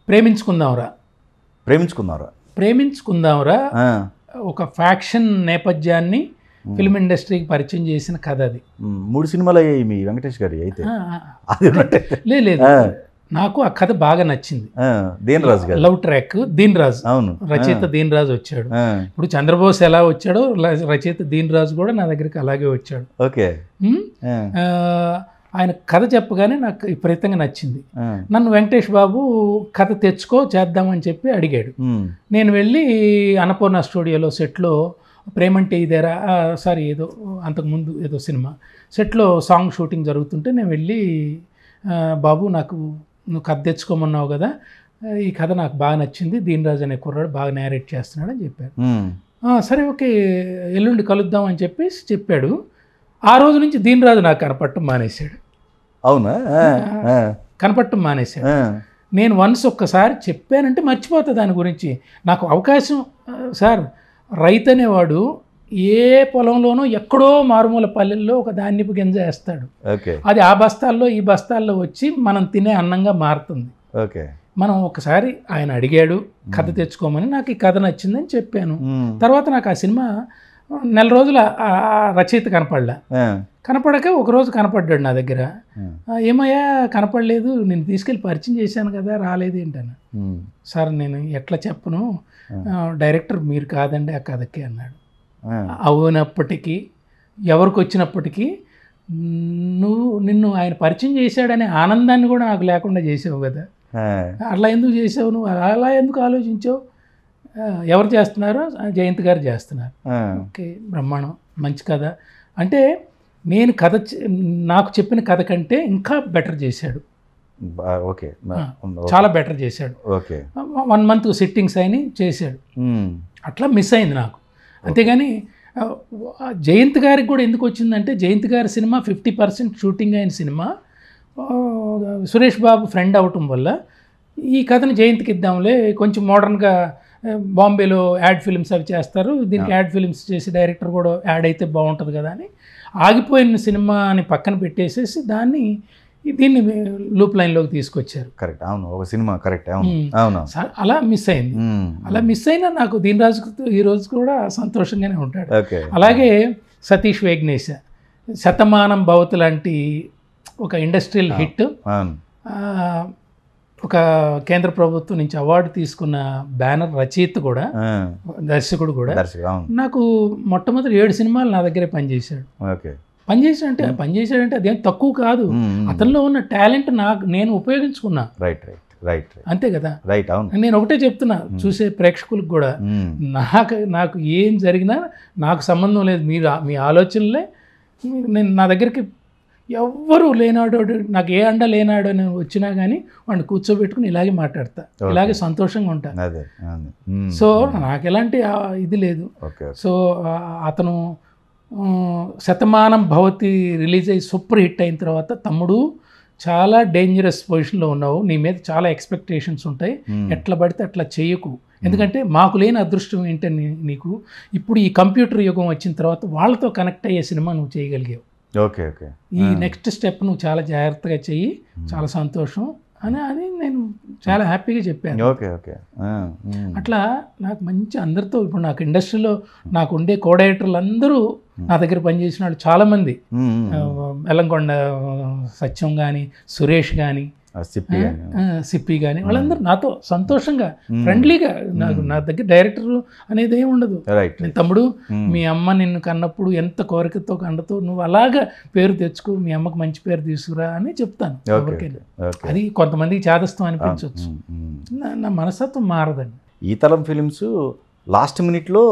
ప్రేమించుకుందాంరా ప్రేమించుకుందాంరా ప్రేమించుకుందాంరా ఒక ఫ్యాక్షన్ నేపథ్యాన్ని ఫిల్మ్ ఇండస్ట్రీకి పరిచయం చేసిన కథ అది మూడు సినిమాలు అయ్యాయి మీ వెంకటేష్ గారి అయితే లేదు నాకు ఆ కథ బాగా నచ్చింది దీనరాజు లవ్ ట్రాక్ దీనరాజు అవును రచయిత దీనరాజు వచ్చాడు ఇప్పుడు చంద్రబోస్ ఎలా వచ్చాడో రచయిత దీనరాజు కూడా నా దగ్గరికి అలాగే వచ్చాడు ఓకే ఆయన కథ చెప్పగానే నాకు విపరీతంగా నచ్చింది నన్ను వెంకటేష్ బాబు కథ తెచ్చుకో చేద్దామని చెప్పి అడిగాడు నేను వెళ్ళి అన్నపూర్ణ స్టూడియోలో సెట్లో ప్రేమంటే ఇదేరా సారీ ఏదో అంతకుముందు ఏదో సినిమా సెట్లో సాంగ్ షూటింగ్ జరుగుతుంటే నేను వెళ్ళి బాబు నాకు నువ్వు కథ తెచ్చుకోమన్నావు కదా ఈ కథ నాకు బాగా నచ్చింది దీనిరాజు అనే కుర్రాడు బాగా నేరేట్ చేస్తున్నాడు అని చెప్పాడు సరే ఓకే ఎల్లుండి కలుద్దాం అని చెప్పేసి చెప్పాడు ఆ రోజు నుంచి దీనిరాజు నాకు కనపడటం మానేశాడు అవునా కనపడటం మానేశాడు నేను వన్స్ ఒక్కసారి చెప్పానంటే మర్చిపోతా దాని గురించి నాకు అవకాశం సార్ రైతు అనేవాడు ఏ పొలంలోనూ ఎక్కడో మారుమూల పల్లెల్లో ఒక ధాన్యపు గింజ వేస్తాడు అది ఆ బస్తాల్లో ఈ బస్తాల్లో వచ్చి మనం తినే అన్నంగా మారుతుంది మనం ఒకసారి ఆయన అడిగాడు కథ తెచ్చుకోమని నాకు ఈ కథ నచ్చిందని చెప్పాను తర్వాత నాకు ఆ సినిమా నెల రోజుల రచయిత కనపడలా కనపడక ఒకరోజు కనపడ్డాడు నా దగ్గర ఏమయ్యా కనపడలేదు నేను తీసుకెళ్ళి పరిచయం చేశాను కదా రాలేదు ఏంటని సార్ నేను ఎట్లా చెప్పను డైరెక్టర్ మీరు కాదండి ఆ కథకి అన్నాడు అవునప్పటికీ ఎవరికి వచ్చినప్పటికీ నువ్వు నిన్ను ఆయన పరిచయం చేశాడనే ఆనందాన్ని కూడా నాకు లేకుండా చేసావు కదా అట్లా ఎందుకు చేసావు నువ్వు అలా ఎందుకు ఆలోచించావు ఎవరు చేస్తున్నారో జయంత్ గారు చేస్తున్నారు ఓకే బ్రహ్మాండం మంచి కథ అంటే నేను కథ నాకు చెప్పిన కథ కంటే ఇంకా బెటర్ చేశాడు ఓకే చాలా బెటర్ చేశాడు ఓకే వన్ మంత్ సిట్టింగ్స్ అయినాయి చేశాడు అట్లా మిస్ అయింది నాకు అంతేగాని జయంత్ గారికి కూడా ఎందుకు వచ్చిందంటే జయంత్ గారి సినిమా ఫిఫ్టీ పర్సెంట్ షూటింగ్ అయిన సినిమా సురేష్ బాబు ఫ్రెండ్ అవటం వల్ల ఈ కథను జయంత్కి ఇద్దాంలే కొంచెం మోడర్న్గా బాంబేలో యాడ్ ఫిలిమ్స్ అవి చేస్తారు దీనికి యాడ్ ఫిలిమ్స్ చేసి డైరెక్టర్ కూడా యాడ్ అయితే బాగుంటుంది కదా అని ఆగిపోయిన సినిమాని పక్కన పెట్టేసేసి దాన్ని దీన్ని లూప్ లైన్లోకి తీసుకొచ్చారు కరెక్ట్ అవును ఒక సినిమా కరెక్ట్ అవును అవును అలా మిస్ అయింది అలా మిస్ అయినా నాకు దీని రాజు ఈ రోజు కూడా సంతోషంగానే ఉంటాడు అలాగే సతీష్ వేగ్నేశ శతమానం భవత్ లాంటి ఒక ఇండస్ట్రియల్ హిట్ ఒక కేంద్ర ప్రభుత్వం నుంచి అవార్డు తీసుకున్న బ్యానర్ రచయిత కూడా దర్శకుడు కూడా నాకు మొట్టమొదటి ఏడు సినిమాలు నా దగ్గరే పనిచేశాడు ఓకే పనిచేసాడంటే పనిచేసాడంటే అదేం తక్కువ కాదు అతనిలో ఉన్న టాలెంట్ నాకు నేను ఉపయోగించుకున్నా రైట్ రైట్ రైట్ అంతే కదా రైట్ అవును నేను ఒకటే చెప్తున్నా చూసే ప్రేక్షకులకు కూడా నాకు నాకు ఏం జరిగినా నాకు సంబంధం లేదు మీరు మీ ఆలోచనలే నేను నా దగ్గరికి ఎవ్వరూ లేనాడో నాకు ఏ అండ లేనాడో నేను వచ్చినా కానీ వాడిని కూర్చోబెట్టుకుని ఇలాగే మాట్లాడతా ఇలాగే సంతోషంగా ఉంటా సో నాకు ఎలాంటి ఇది లేదు సో అతను శతమానం భవతి రిలీజ్ అయ్యి సూపర్ హిట్ అయిన తర్వాత తమ్ముడు చాలా డేంజరస్ పొజిషన్లో ఉన్నావు నీ మీద చాలా ఎక్స్పెక్టేషన్స్ ఉంటాయి ఎట్లా పడితే అట్లా చేయకు ఎందుకంటే మాకు లేని అదృష్టం ఏంటని నీకు ఇప్పుడు ఈ కంప్యూటర్ యుగం వచ్చిన తర్వాత వాళ్ళతో కనెక్ట్ అయ్యే సినిమా నువ్వు చేయగలిగావు ఓకే ఓకే ఈ నెక్స్ట్ స్టెప్ నువ్వు చాలా జాగ్రత్తగా చెయ్యి చాలా సంతోషం అని అని నేను చాలా హ్యాపీగా చెప్పాను ఓకే ఓకే అట్లా నాకు మంచి అందరితో ఇప్పుడు నాకు ఇండస్ట్రీలో నాకు ఉండే కోడైరెక్టర్లు అందరూ నా దగ్గర పనిచేసిన వాళ్ళు చాలామంది ఎల్లంకొండ సత్యం కానీ సురేష్ కానీ సిప్పి కానీ వాళ్ళందరూ నాతో సంతోషంగా ఫ్రెండ్లీగా నాకు నా దగ్గర డైరెక్టర్ అనేది ఏమి ఉండదు నేను తమ్ముడు మీ అమ్మ నిన్ను కన్నప్పుడు ఎంత కోరికతో కండతో నువ్వు అలాగా పేరు తెచ్చుకో మీ అమ్మకు మంచి పేరు తీసుకురా అని చెప్తాను ఎవరికైనా అది కొంతమందికి చేదస్తం అనిపించవచ్చు నా మనస్తత్వం మారదండి ఈ తరం ఫిలిమ్స్ లాస్ట్ మినిట్లో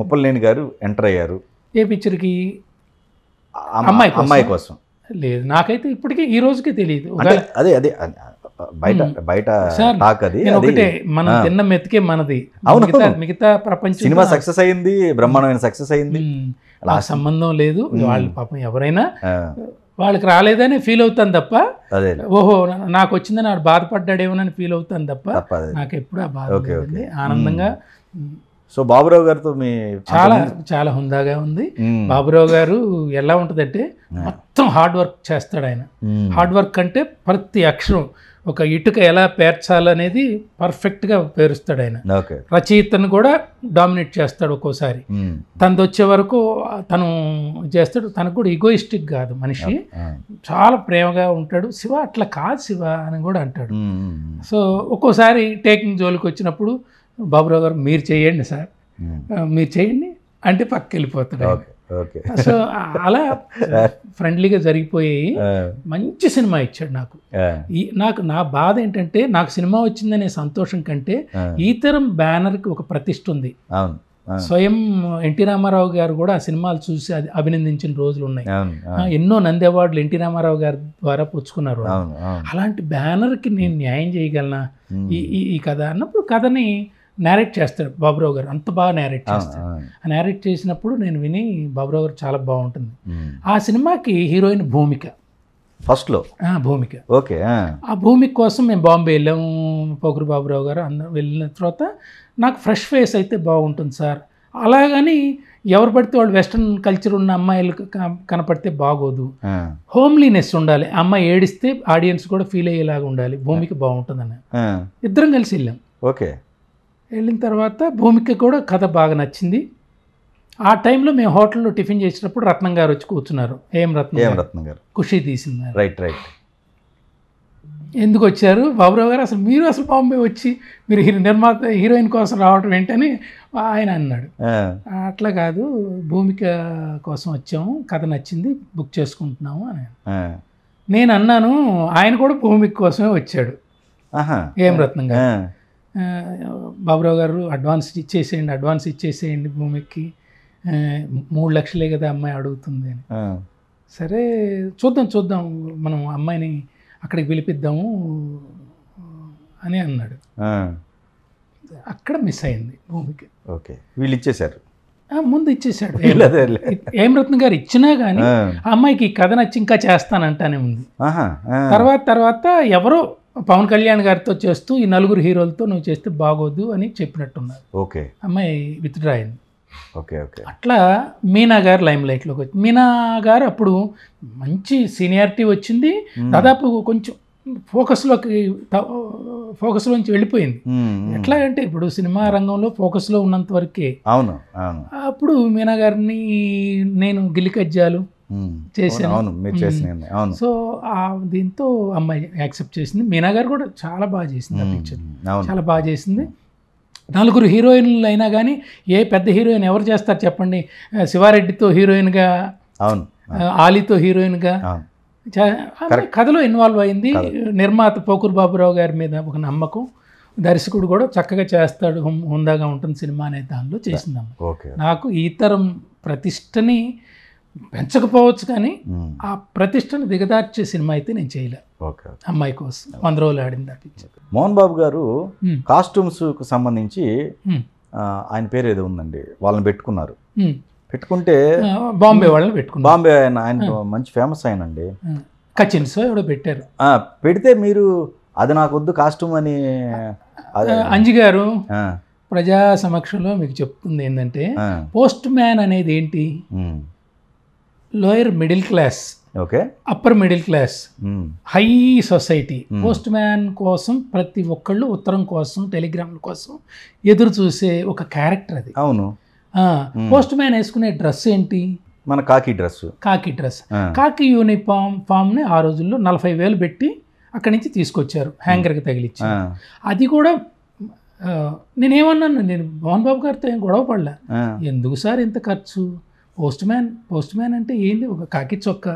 ముప్పలేని గారు ఎంటర్ అయ్యారు ఏ పిక్చర్కి అమ్మాయి అమ్మాయి కోసం లేదు నాకైతే ఇప్పటికీ ఈ రోజుకి తెలియదు అదే అదే బయట బయట టాక్ అది మనం తిన్న మెతికే మనది మిగతా మిగతా ప్రపంచం సినిమా సక్సెస్ అయింది బ్రహ్మాండమైన సక్సెస్ అయింది అలా సంబంధం లేదు వాళ్ళు పాపం ఎవరైనా వాళ్ళకి రాలేదని ఫీల్ అవుతాను తప్ప ఓహో నాకు వచ్చిందని వాడు బాధపడ్డాడేమోనని ఫీల్ అవుతాను తప్ప నాకు ఎప్పుడు ఆ బాధ ఆనందంగా సో బాబురావు గారితో మీ చాలా చాలా హుందాగా ఉంది బాబురావు గారు ఎలా ఉంటుందంటే మొత్తం హార్డ్ వర్క్ చేస్తాడు ఆయన హార్డ్ వర్క్ అంటే ప్రతి అక్షరం ఒక ఇటుక ఎలా పేర్చాలనేది పర్ఫెక్ట్గా పేరుస్తాడు ఆయన రచయితను కూడా డామినేట్ చేస్తాడు ఒక్కోసారి తనది వచ్చే వరకు తను చేస్తాడు తనకు కూడా ఈగోయిస్టిక్ కాదు మనిషి చాలా ప్రేమగా ఉంటాడు శివ అట్లా కాదు శివ అని కూడా అంటాడు సో ఒక్కోసారి టేకింగ్ జోలికి వచ్చినప్పుడు బాబురావు గారు మీరు చేయండి సార్ hmm. మీరు చేయండి అంటే పక్క వెళ్ళిపోతాడు సో అలా ఫ్రెండ్లీగా జరిగిపోయాయి మంచి సినిమా ఇచ్చాడు నాకు ఈ నాకు నా బాధ ఏంటంటే నాకు సినిమా వచ్చిందనే సంతోషం కంటే ఈతరం బ్యానర్కి ఒక ప్రతిష్ట ఉంది స్వయం ఎన్టీ రామారావు గారు కూడా ఆ సినిమాలు చూసి అది అభినందించిన రోజులు ఉన్నాయి ఎన్నో నంది అవార్డులు ఎన్టీ రామారావు గారి ద్వారా పుచ్చుకున్నారు అలాంటి బ్యానర్కి నేను న్యాయం చేయగలనా hmm. ఈ ఈ కథ అన్నప్పుడు కథని నేరేట్ చేస్తాడు బాబురావు గారు అంత బాగా నేరేట్ చేస్తాడు ఆ నేరేట్ చేసినప్పుడు నేను విని బాబురావు గారు చాలా బాగుంటుంది ఆ సినిమాకి హీరోయిన్ భూమిక ఫస్ట్లో భూమిక ఓకే ఆ భూమిక కోసం మేము బాంబే వెళ్ళాము పోకూరు బాబురావు గారు అందరం వెళ్ళిన తర్వాత నాకు ఫ్రెష్ ఫేస్ అయితే బాగుంటుంది సార్ అలాగని ఎవరు పడితే వాళ్ళు వెస్ట్రన్ కల్చర్ ఉన్న అమ్మాయిలు కనపడితే బాగోదు హోమ్లీనెస్ ఉండాలి అమ్మాయి ఏడిస్తే ఆడియన్స్ కూడా ఫీల్ అయ్యేలాగా ఉండాలి భూమికి బాగుంటుందని ఇద్దరం కలిసి వెళ్ళాం ఓకే వెళ్ళిన తర్వాత భూమికి కూడా కథ బాగా నచ్చింది ఆ టైంలో మేము హోటల్లో టిఫిన్ చేసినప్పుడు రత్నం గారు వచ్చి కూర్చున్నారు ఏం రత్నం రత్నం గారు ఖుషి తీసింది రైట్ రైట్ ఎందుకు వచ్చారు బాబురావు గారు అసలు మీరు అసలు బాంబే వచ్చి మీరు హీరో నిర్మాత హీరోయిన్ కోసం రావడం ఏంటని ఆయన అన్నాడు అట్లా కాదు భూమిక కోసం వచ్చాము కథ నచ్చింది బుక్ చేసుకుంటున్నాము అని నేను అన్నాను ఆయన కూడా భూమిక కోసమే వచ్చాడు ఏం రత్నంగా గారు బాబురావు గారు అడ్వాన్స్ ఇచ్చేసేయండి అడ్వాన్స్ ఇచ్చేసేయండి భూమికి మూడు లక్షలే కదా అమ్మాయి అడుగుతుంది అని సరే చూద్దాం చూద్దాం మనం అమ్మాయిని అక్కడికి పిలిపిద్దాము అని అన్నాడు అక్కడ మిస్ అయింది భూమికి ఓకే వీళ్ళు ఇచ్చేశారు ముందు ఇచ్చేసాడు రత్న గారు ఇచ్చినా కానీ అమ్మాయికి కథ నచ్చి ఇంకా చేస్తానంటానే ఉంది తర్వాత తర్వాత ఎవరో పవన్ కళ్యాణ్ గారితో చేస్తూ ఈ నలుగురు హీరోలతో నువ్వు చేస్తే బాగోదు అని చెప్పినట్టున్నారు ఓకే అమ్మాయి విత్డ్రా అయింది ఓకే ఓకే అట్లా మీనా గారు లైమ్ లైట్లోకి వచ్చి మీనా గారు అప్పుడు మంచి సీనియారిటీ వచ్చింది దాదాపు కొంచెం ఫోకస్లోకి ఫోకస్లోంచి వెళ్ళిపోయింది ఎట్లా అంటే ఇప్పుడు సినిమా రంగంలో ఫోకస్లో ఉన్నంత వరకే అవును అప్పుడు మీనా గారిని నేను గిల్లికజ్జాలు చేశాను అవును సో దీంతో అమ్మాయి యాక్సెప్ట్ చేసింది మీనా గారు కూడా చాలా బాగా చేసింది పిక్చర్ చాలా బాగా చేసింది నలుగురు హీరోయిన్లు అయినా కానీ ఏ పెద్ద హీరోయిన్ ఎవరు చేస్తారు చెప్పండి శివారెడ్డితో హీరోయిన్గా అవును ఆలీతో హీరోయిన్గా కథలో ఇన్వాల్వ్ అయింది నిర్మాత పోకూర్ బాబురావు గారి మీద ఒక నమ్మకం దర్శకుడు కూడా చక్కగా చేస్తాడు హుందాగా ఉంటుంది సినిమా అనే దానిలో చేసిందమ్మా నాకు ఈ తరం ప్రతిష్టని పెంచకపోవచ్చు కానీ ఆ ప్రతిష్టను దిగదార్చే సినిమా అయితే నేను చేయలే అమ్మాయి కోసం వంద రోజులు ఆడిన దాటించి మోహన్ బాబు గారు కాస్ట్యూమ్స్ కు సంబంధించి ఆయన పేరు ఏదో ఉందండి వాళ్ళని పెట్టుకున్నారు పెట్టుకుంటే బాంబే వాళ్ళని పెట్టుకున్నారు బాంబే ఆయన ఆయన మంచి ఫేమస్ ఆయనండి కచిన్స్ ఎవడో పెట్టారు పెడితే మీరు అది నాకు వద్దు కాస్ట్యూమ్ అని అంజి గారు ప్రజా సమక్షంలో మీకు చెప్తుంది ఏంటంటే పోస్ట్ మ్యాన్ అనేది ఏంటి lower middle class okay upper middle class high society postman కోసం ప్రతి ఒక్కళ్ళు ఉత్తరం కోసం టెలిగ్రామ్ల కోసం ఎదురు చూసే ఒక క్యారెక్టర్ అది అవును పోస్ట్ మ్యాన్ వేసుకునే డ్రెస్ ఏంటి మన కాకి డ్రెస్ కాకి డ్రెస్ కాకి యూనిఫామ్ ఫామ్ని ఆ రోజుల్లో నలభై వేలు పెట్టి అక్కడి నుంచి తీసుకొచ్చారు హ్యాంగర్కి తగిలిచ్చి అది కూడా నేనేమన్నాను నేను మోహన్ బాబు గారితో ఏం గొడవ పడలే ఎందుకు సార్ ఇంత ఖర్చు పోస్ట్ మ్యాన్ పోస్ట్ మ్యాన్ అంటే ఏంటి ఒక కాకి చొక్క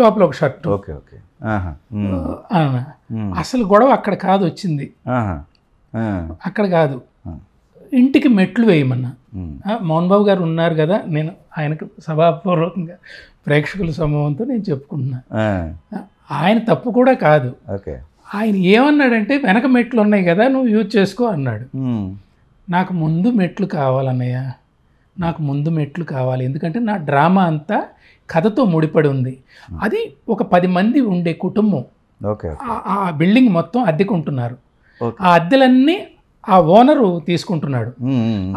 లోపల ఒక షర్ట్ ఓకే ఓకే అసలు గొడవ అక్కడ కాదు వచ్చింది అక్కడ కాదు ఇంటికి మెట్లు వేయమన్నా మోహన్ బాబు గారు ఉన్నారు కదా నేను ఆయనకు సభాపూర్వకంగా ప్రేక్షకుల సమూహంతో నేను చెప్పుకుంటున్నా ఆయన తప్పు కూడా కాదు ఆయన ఏమన్నాడంటే వెనక మెట్లు ఉన్నాయి కదా నువ్వు యూజ్ చేసుకో అన్నాడు నాకు ముందు మెట్లు కావాలన్నయ్యా నాకు ముందు మెట్లు కావాలి ఎందుకంటే నా డ్రామా అంతా కథతో ముడిపడి ఉంది అది ఒక పది మంది ఉండే కుటుంబం ఆ బిల్డింగ్ మొత్తం అద్దెకుంటున్నారు ఆ అద్దెలన్నీ ఆ ఓనరు తీసుకుంటున్నాడు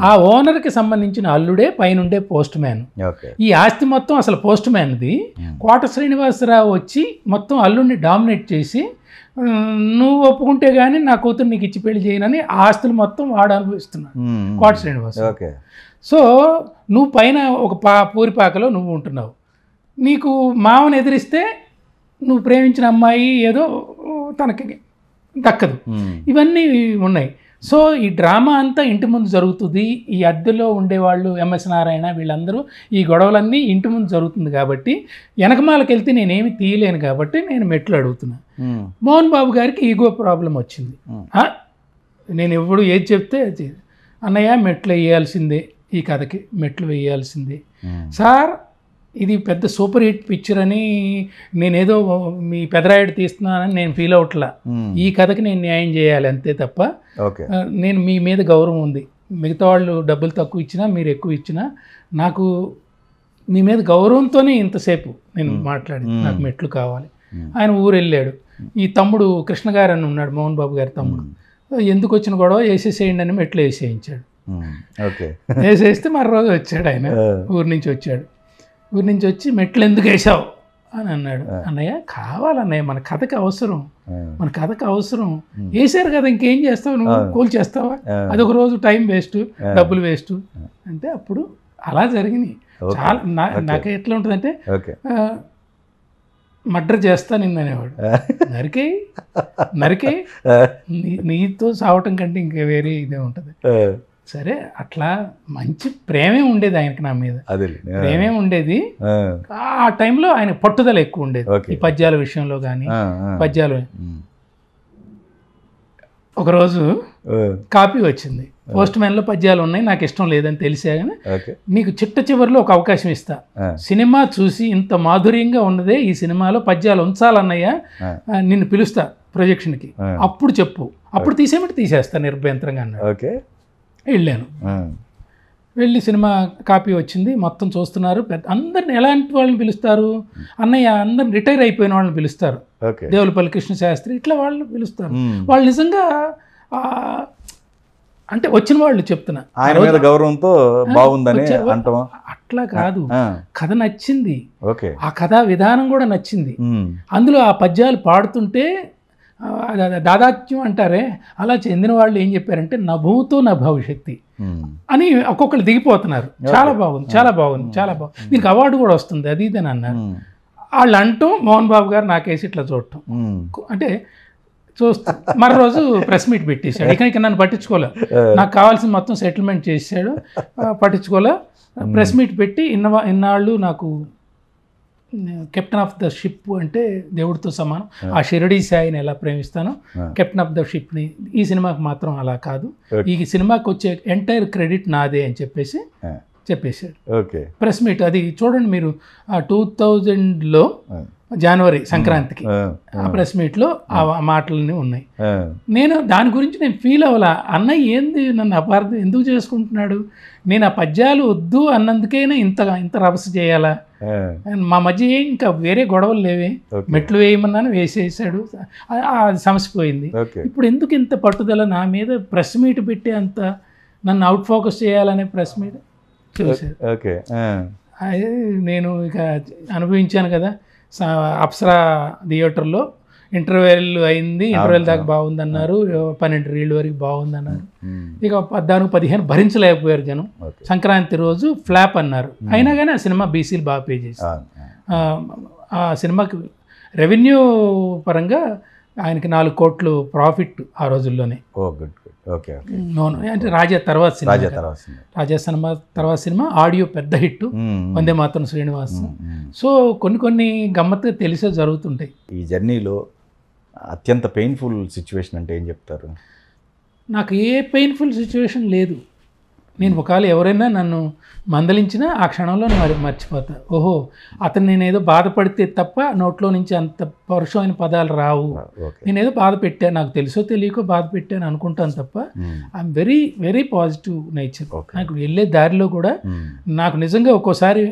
ఆ ఓనర్కి సంబంధించిన అల్లుడే పైనుండే పోస్ట్ మ్యాన్ ఈ ఆస్తి మొత్తం అసలు పోస్ట్ మ్యాన్ది కోట శ్రీనివాసరావు వచ్చి మొత్తం అల్లుడిని డామినేట్ చేసి నువ్వు ఒప్పుకుంటే కానీ నా కూతురు నీకు ఇచ్చి పెళ్లి చేయనని ఆస్తులు మొత్తం వాడు అనుభవిస్తున్నాడు కోట శ్రీనివాస్ సో నువ్వు పైన ఒక పా పూరిపాకలో నువ్వు ఉంటున్నావు నీకు మామను ఎదిరిస్తే నువ్వు ప్రేమించిన అమ్మాయి ఏదో తనకి దక్కదు ఇవన్నీ ఉన్నాయి సో ఈ డ్రామా అంతా ఇంటి ముందు జరుగుతుంది ఈ అద్దెలో ఉండేవాళ్ళు ఎంఎస్ నారాయణ వీళ్ళందరూ ఈ గొడవలన్నీ ఇంటి ముందు జరుగుతుంది కాబట్టి వెనకమాలకి వెళ్తే నేనేమి తీయలేను కాబట్టి నేను మెట్లు అడుగుతున్నాను మోహన్ బాబు గారికి ఈగో ప్రాబ్లం వచ్చింది నేను ఎప్పుడు ఏది చెప్తే అన్నయ్య మెట్లు వేయాల్సిందే ఈ కథకి మెట్లు వేయాల్సిందే సార్ ఇది పెద్ద సూపర్ హిట్ పిక్చర్ అని నేనేదో మీ పెదరాయుడు తీస్తున్నానని నేను ఫీల్ అవట్లా ఈ కథకి నేను న్యాయం చేయాలి అంతే తప్ప నేను మీ మీద గౌరవం ఉంది మిగతా వాళ్ళు డబ్బులు తక్కువ ఇచ్చినా మీరు ఎక్కువ ఇచ్చినా నాకు మీ మీద గౌరవంతోనే ఇంతసేపు నేను మాట్లాడి నాకు మెట్లు కావాలి ఆయన ఊరు వెళ్ళాడు ఈ తమ్ముడు కృష్ణ గారు అని ఉన్నాడు మోహన్ బాబు గారి తమ్ముడు ఎందుకు వచ్చిన గొడవ వేసేసేయండి అని మెట్లు వేసేయించాడు వేసేస్తే మరో రోజు వచ్చాడు ఆయన ఊరి నుంచి వచ్చాడు ఊరి నుంచి వచ్చి మెట్లు ఎందుకు వేసావు అని అన్నాడు అన్నయ్య కావాలన్నయ్య మన కథకి అవసరం మన కథకు అవసరం వేసారు కదా ఇంకేం చేస్తావు నువ్వు చేస్తావా అదొక రోజు టైం వేస్ట్ డబ్బులు వేస్ట్ అంటే అప్పుడు అలా జరిగినాయి చాలా నాకు ఎట్లా ఉంటుందంటే మర్డర్ చేస్తా నిన్ననేవాడు నరికే నరికే నీతో సావటం కంటే ఇంకా వేరే ఇదే ఉంటుంది సరే అట్లా మంచి ప్రేమే ఉండేది ఆయనకి నా మీద ప్రేమే ఉండేది ఆ టైంలో ఆయన పట్టుదల ఎక్కువ ఉండేది ఈ పద్యాల విషయంలో కానీ పద్యాలు ఒకరోజు కాపీ వచ్చింది పోస్ట్ మ్యాన్లో పద్యాలు ఉన్నాయి నాకు ఇష్టం లేదని తెలిసా కానీ మీకు చిట్ట చివరిలో ఒక అవకాశం ఇస్తా సినిమా చూసి ఇంత మాధుర్యంగా ఉన్నదే ఈ సినిమాలో పద్యాలు ఉంచాలన్నయ్య నిన్ను పిలుస్తా ప్రొజెక్షన్కి అప్పుడు చెప్పు అప్పుడు తీసేమంటే తీసేస్తా నిర్భయంత్రంగా అన్నాడు వెళ్ళాను వెళ్ళి సినిమా కాపీ వచ్చింది మొత్తం చూస్తున్నారు పెద్ద అందరిని ఎలాంటి వాళ్ళని పిలుస్తారు అన్నయ్య అందరిని రిటైర్ అయిపోయిన వాళ్ళని పిలుస్తారు దేవులపల్లి కృష్ణ శాస్త్రి ఇట్లా వాళ్ళని పిలుస్తారు వాళ్ళు నిజంగా అంటే వచ్చిన వాళ్ళు చెప్తున్నా గౌరవంతో బాగుందని అట్లా కాదు కథ నచ్చింది ఆ కథా విధానం కూడా నచ్చింది అందులో ఆ పద్యాలు పాడుతుంటే దాదాత్యం అంటారే అలా చెందిన వాళ్ళు ఏం చెప్పారంటే నా నా భవిష్యత్తి అని ఒక్కొక్కరు దిగిపోతున్నారు చాలా బాగుంది చాలా బాగుంది చాలా బాగుంది దీనికి అవార్డు కూడా వస్తుంది అది ఇదని అన్నారు వాళ్ళు అంటూ మోహన్ బాబు గారు నాకేసి ఇట్లా చూడటం అంటే చూస్తా మరో రోజు ప్రెస్ మీట్ పెట్టేశాడు ఇక నన్ను పట్టించుకోలే నాకు కావాల్సిన మొత్తం సెటిల్మెంట్ చేశాడు పట్టించుకోలే ప్రెస్ మీట్ పెట్టి ఇన్న ఇన్నాళ్ళు నాకు కెప్టెన్ ఆఫ్ ద షిప్ అంటే దేవుడితో సమానం ఆ షిరడి సాయిని ఎలా ప్రేమిస్తానో కెప్టెన్ ఆఫ్ ద షిప్ని ఈ సినిమాకి మాత్రం అలా కాదు ఈ సినిమాకి వచ్చే ఎంటైర్ క్రెడిట్ నాదే అని చెప్పేసి చెప్పేశాడు ఓకే ప్రెస్ మీట్ అది చూడండి మీరు ఆ టూ థౌజండ్లో జనవరి సంక్రాంతికి ఆ ప్రెస్ మీట్లో ఆ మాటలన్నీ ఉన్నాయి నేను దాని గురించి నేను ఫీల్ అవ్వాలా అన్నయ్య ఏంది నన్ను అపార్థం ఎందుకు చేసుకుంటున్నాడు నేను ఆ పద్యాలు వద్దు అన్నందుకైనా ఇంత ఇంత రభస చేయాలా మా మధ్య ఇంకా వేరే గొడవలు లేవే మెట్లు వేయమన్నాను వేసేసాడు సమస్య పోయింది ఇప్పుడు ఎందుకు ఇంత పట్టుదల నా మీద ప్రెస్ మీట్ పెట్టి అంత నన్ను అవుట్ ఫోకస్ చేయాలనే ప్రెస్ మీట్ చూసారు నేను ఇక అనుభవించాను కదా అప్సరా థియేటర్లో ఇంటర్వెల్ అయింది ఇంటర్వెల్ దాకా బాగుంది అన్నారు పన్నెండు రీళ్ళ వరకు బాగుంది అన్నారు ఇక పద్నాలుగు పదిహేను భరించలేకపోయారు జనం సంక్రాంతి రోజు ఫ్లాప్ అన్నారు అయినా కానీ ఆ సినిమా బీసీలు బాగా పే చేసి ఆ సినిమాకి రెవెన్యూ పరంగా ఆయనకి నాలుగు కోట్లు ప్రాఫిట్ ఆ రోజుల్లోనే ఓ గుడ్ ఓకే అవును అంటే రాజా తర్వాత సినిమా రాజా తర్వాత సినిమా రాజా సినిమా తర్వాత సినిమా ఆడియో పెద్ద హిట్ వందే మాత్రం శ్రీనివాస్ సో కొన్ని కొన్ని గమ్మత్తుగా తెలిసే జరుగుతుంటాయి ఈ జర్నీలో అత్యంత పెయిన్ఫుల్ సిచ్యువేషన్ అంటే ఏం చెప్తారు నాకు ఏ పెయిన్ఫుల్ సిచ్యువేషన్ లేదు నేను ఒకవేళ ఎవరైనా నన్ను మందలించినా ఆ క్షణంలో మరి మర్చిపోతాను ఓహో అతను నేనేదో బాధపడితే తప్ప నోట్లో నుంచి అంత పరుషమైన పదాలు రావు నేనేదో బాధ పెట్టాను నాకు తెలుసో తెలియకో బాధ పెట్టాను అనుకుంటాను తప్ప I'm very very positive nature నాకు వెళ్ళే దారిలో కూడా నాకు నిజంగా ఒక్కోసారి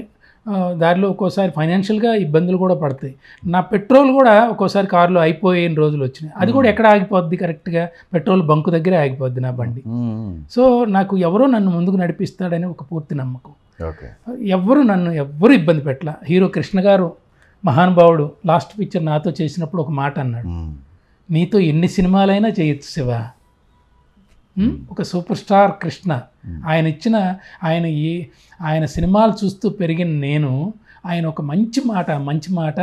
దారిలో ఒక్కోసారి ఫైనాన్షియల్గా ఇబ్బందులు కూడా పడతాయి నా పెట్రోల్ కూడా ఒక్కోసారి కారులో అయిపోయిన రోజులు వచ్చినాయి అది కూడా ఎక్కడ ఆగిపోద్ది కరెక్ట్గా పెట్రోల్ బంకు దగ్గరే ఆగిపోద్ది నా బండి సో నాకు ఎవరో నన్ను ముందుకు నడిపిస్తాడని ఒక పూర్తి నమ్మకం ఎవరు నన్ను ఎవ్వరు ఇబ్బంది పెట్టలా హీరో కృష్ణ గారు మహానుభావుడు లాస్ట్ పిక్చర్ నాతో చేసినప్పుడు ఒక మాట అన్నాడు నీతో ఎన్ని సినిమాలైనా చేయొచ్చు శివ ఒక సూపర్ స్టార్ కృష్ణ ఆయన ఇచ్చిన ఆయన ఈ ఆయన సినిమాలు చూస్తూ పెరిగిన నేను ఆయన ఒక మంచి మాట మంచి మాట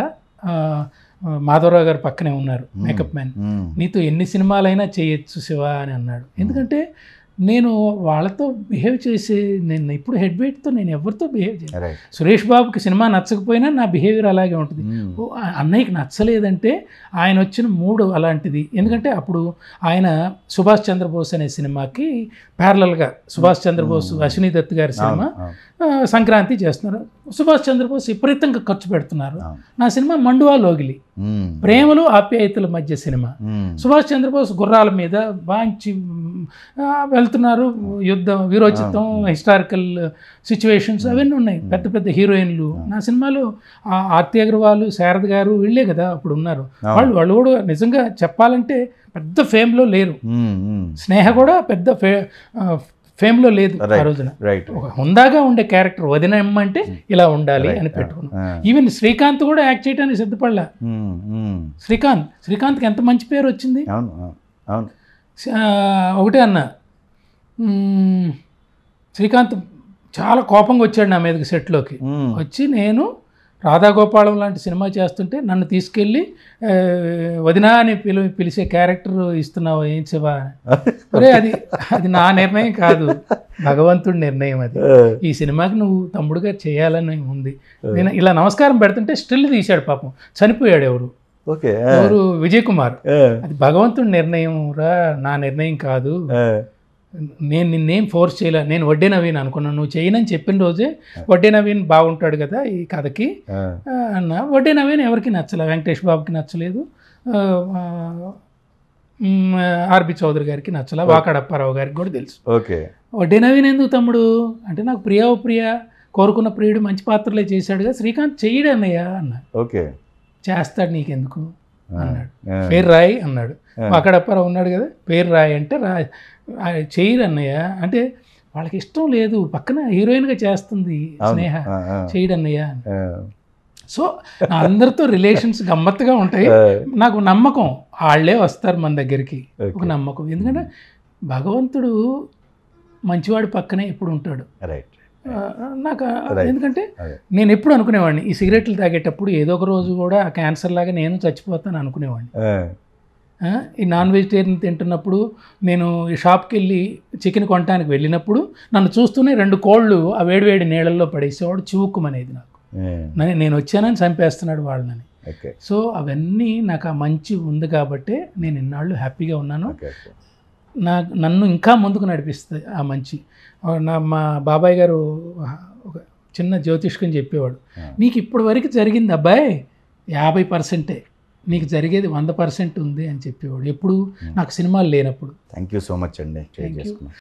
మాధవరావు గారు పక్కనే ఉన్నారు మేకప్ మ్యాన్ నీతో ఎన్ని సినిమాలైనా చేయొచ్చు శివ అని అన్నాడు ఎందుకంటే నేను వాళ్ళతో బిహేవ్ చేసే నేను ఇప్పుడు హెడ్ వెయిట్తో నేను ఎవరితో బిహేవ్ చేయను సురేష్ బాబుకి సినిమా నచ్చకపోయినా నా బిహేవియర్ అలాగే ఉంటుంది hmm. అన్నయ్యకి నచ్చలేదంటే ఆయన వచ్చిన మూడు అలాంటిది ఎందుకంటే అప్పుడు ఆయన సుభాష్ చంద్రబోస్ అనే సినిమాకి ప్యారలల్గా సుభాష్ hmm. చంద్రబోస్ hmm. అశ్విని దత్ గారి సినిమా సంక్రాంతి చేస్తున్నారు సుభాష్ చంద్రబోస్ విపరీతంగా ఖర్చు పెడుతున్నారు నా సినిమా మండువా లోగిలి ప్రేమలు ఆప్యాయతల మధ్య సినిమా సుభాష్ చంద్రబోస్ గుర్రాల మీద బాంచి వెళ్తున్నారు యుద్ధం వీరోచితం హిస్టారికల్ సిచ్యువేషన్స్ అవన్నీ ఉన్నాయి పెద్ద పెద్ద హీరోయిన్లు నా సినిమాలో ఆ ఆర్తి అగర్వాల్ శారద గారు వీళ్ళే కదా అప్పుడు ఉన్నారు వాళ్ళు వాళ్ళు కూడా నిజంగా చెప్పాలంటే పెద్ద ఫేమ్లో లేరు స్నేహ కూడా పెద్ద ఫే ఫేమ్లో లేదు ఆ రోజున హుందాగా ఉండే క్యారెక్టర్ వదినమ్మ అంటే ఇలా ఉండాలి అని పెట్టుకున్నాం ఈవెన్ శ్రీకాంత్ కూడా యాక్ట్ చేయడానికి సిద్ధపడలా శ్రీకాంత్ శ్రీకాంత్కి ఎంత మంచి పేరు వచ్చింది ఒకటే అన్న శ్రీకాంత్ చాలా కోపంగా వచ్చాడు నా మీదకి సెట్లోకి వచ్చి నేను రాధాగోపాలం లాంటి సినిమా చేస్తుంటే నన్ను తీసుకెళ్ళి వదినా అని పిలు పిలిచే క్యారెక్టర్ ఇస్తున్నావు ఏం శివా అరే అది అది నా నిర్ణయం కాదు భగవంతుడి నిర్ణయం అది ఈ సినిమాకి నువ్వు తమ్ముడుగా చేయాలని ఉంది నేను ఇలా నమస్కారం పెడుతుంటే స్టిల్ తీశాడు పాపం చనిపోయాడు ఎవరు ఎవరు విజయ్ కుమార్ అది భగవంతుడి నిర్ణయం రా నా నిర్ణయం కాదు నేను నిన్నేం ఫోర్స్ చేయలే నేను వడ్డే నవీన్ అనుకున్నాను నువ్వు చేయనని చెప్పిన రోజే వడ్డే నవీన్ బాగుంటాడు కదా ఈ కథకి అన్న వడ్డే నవీన్ ఎవరికి నచ్చలే వెంకటేష్ బాబుకి నచ్చలేదు ఆర్బి చౌదరి గారికి నచ్చలే వాకాడప్పారావు గారికి కూడా తెలుసు ఓకే వడ్డే నవీన్ ఎందుకు తమ్ముడు అంటే నాకు ప్రియా ప్రియ కోరుకున్న ప్రియుడు మంచి పాత్రలే చేశాడుగా శ్రీకాంత్ చేయడన్నయ్యా అన్న ఓకే చేస్తాడు నీకెందుకు అన్నాడు పేరు రాయి అన్నాడు అక్కడ అప్పారా ఉన్నాడు కదా పేరు రాయి అంటే రా చేయరు అన్నయ్య అంటే వాళ్ళకి ఇష్టం లేదు పక్కన హీరోయిన్గా చేస్తుంది స్నేహ చేయడు అన్నయ్య సో అందరితో రిలేషన్స్ గమ్మత్తుగా ఉంటాయి నాకు నమ్మకం వాళ్ళే వస్తారు మన దగ్గరికి ఒక నమ్మకం ఎందుకంటే భగవంతుడు మంచివాడు పక్కనే ఎప్పుడు ఉంటాడు రైట్ నాకు ఎందుకంటే నేను ఎప్పుడు అనుకునేవాడిని ఈ సిగరెట్లు తాగేటప్పుడు ఏదో ఒక రోజు కూడా ఆ క్యాన్సర్ లాగా నేను చచ్చిపోతాను అనుకునేవాడిని ఈ నాన్ వెజిటేరియన్ తింటున్నప్పుడు నేను ఈ షాప్కి వెళ్ళి చికెన్ కొనడానికి వెళ్ళినప్పుడు నన్ను చూస్తూనే రెండు కోళ్ళు ఆ వేడివేడి నీళ్ళల్లో పడేసేవాడు చివుక్కుమనేది నాకు నేను వచ్చానని చంపేస్తున్నాడు వాళ్ళని సో అవన్నీ నాకు ఆ మంచి ఉంది కాబట్టి నేను ఇన్నాళ్ళు హ్యాపీగా ఉన్నాను నా నన్ను ఇంకా ముందుకు నడిపిస్తుంది ఆ మంచి నా మా బాబాయ్ గారు ఒక చిన్న అని చెప్పేవాడు నీకు ఇప్పటి వరకు జరిగింది అబ్బాయి యాభై పర్సెంటే నీకు జరిగేది వంద పర్సెంట్ ఉంది అని చెప్పేవాడు ఎప్పుడు నాకు సినిమాలు లేనప్పుడు థ్యాంక్ యూ సో మచ్ అండి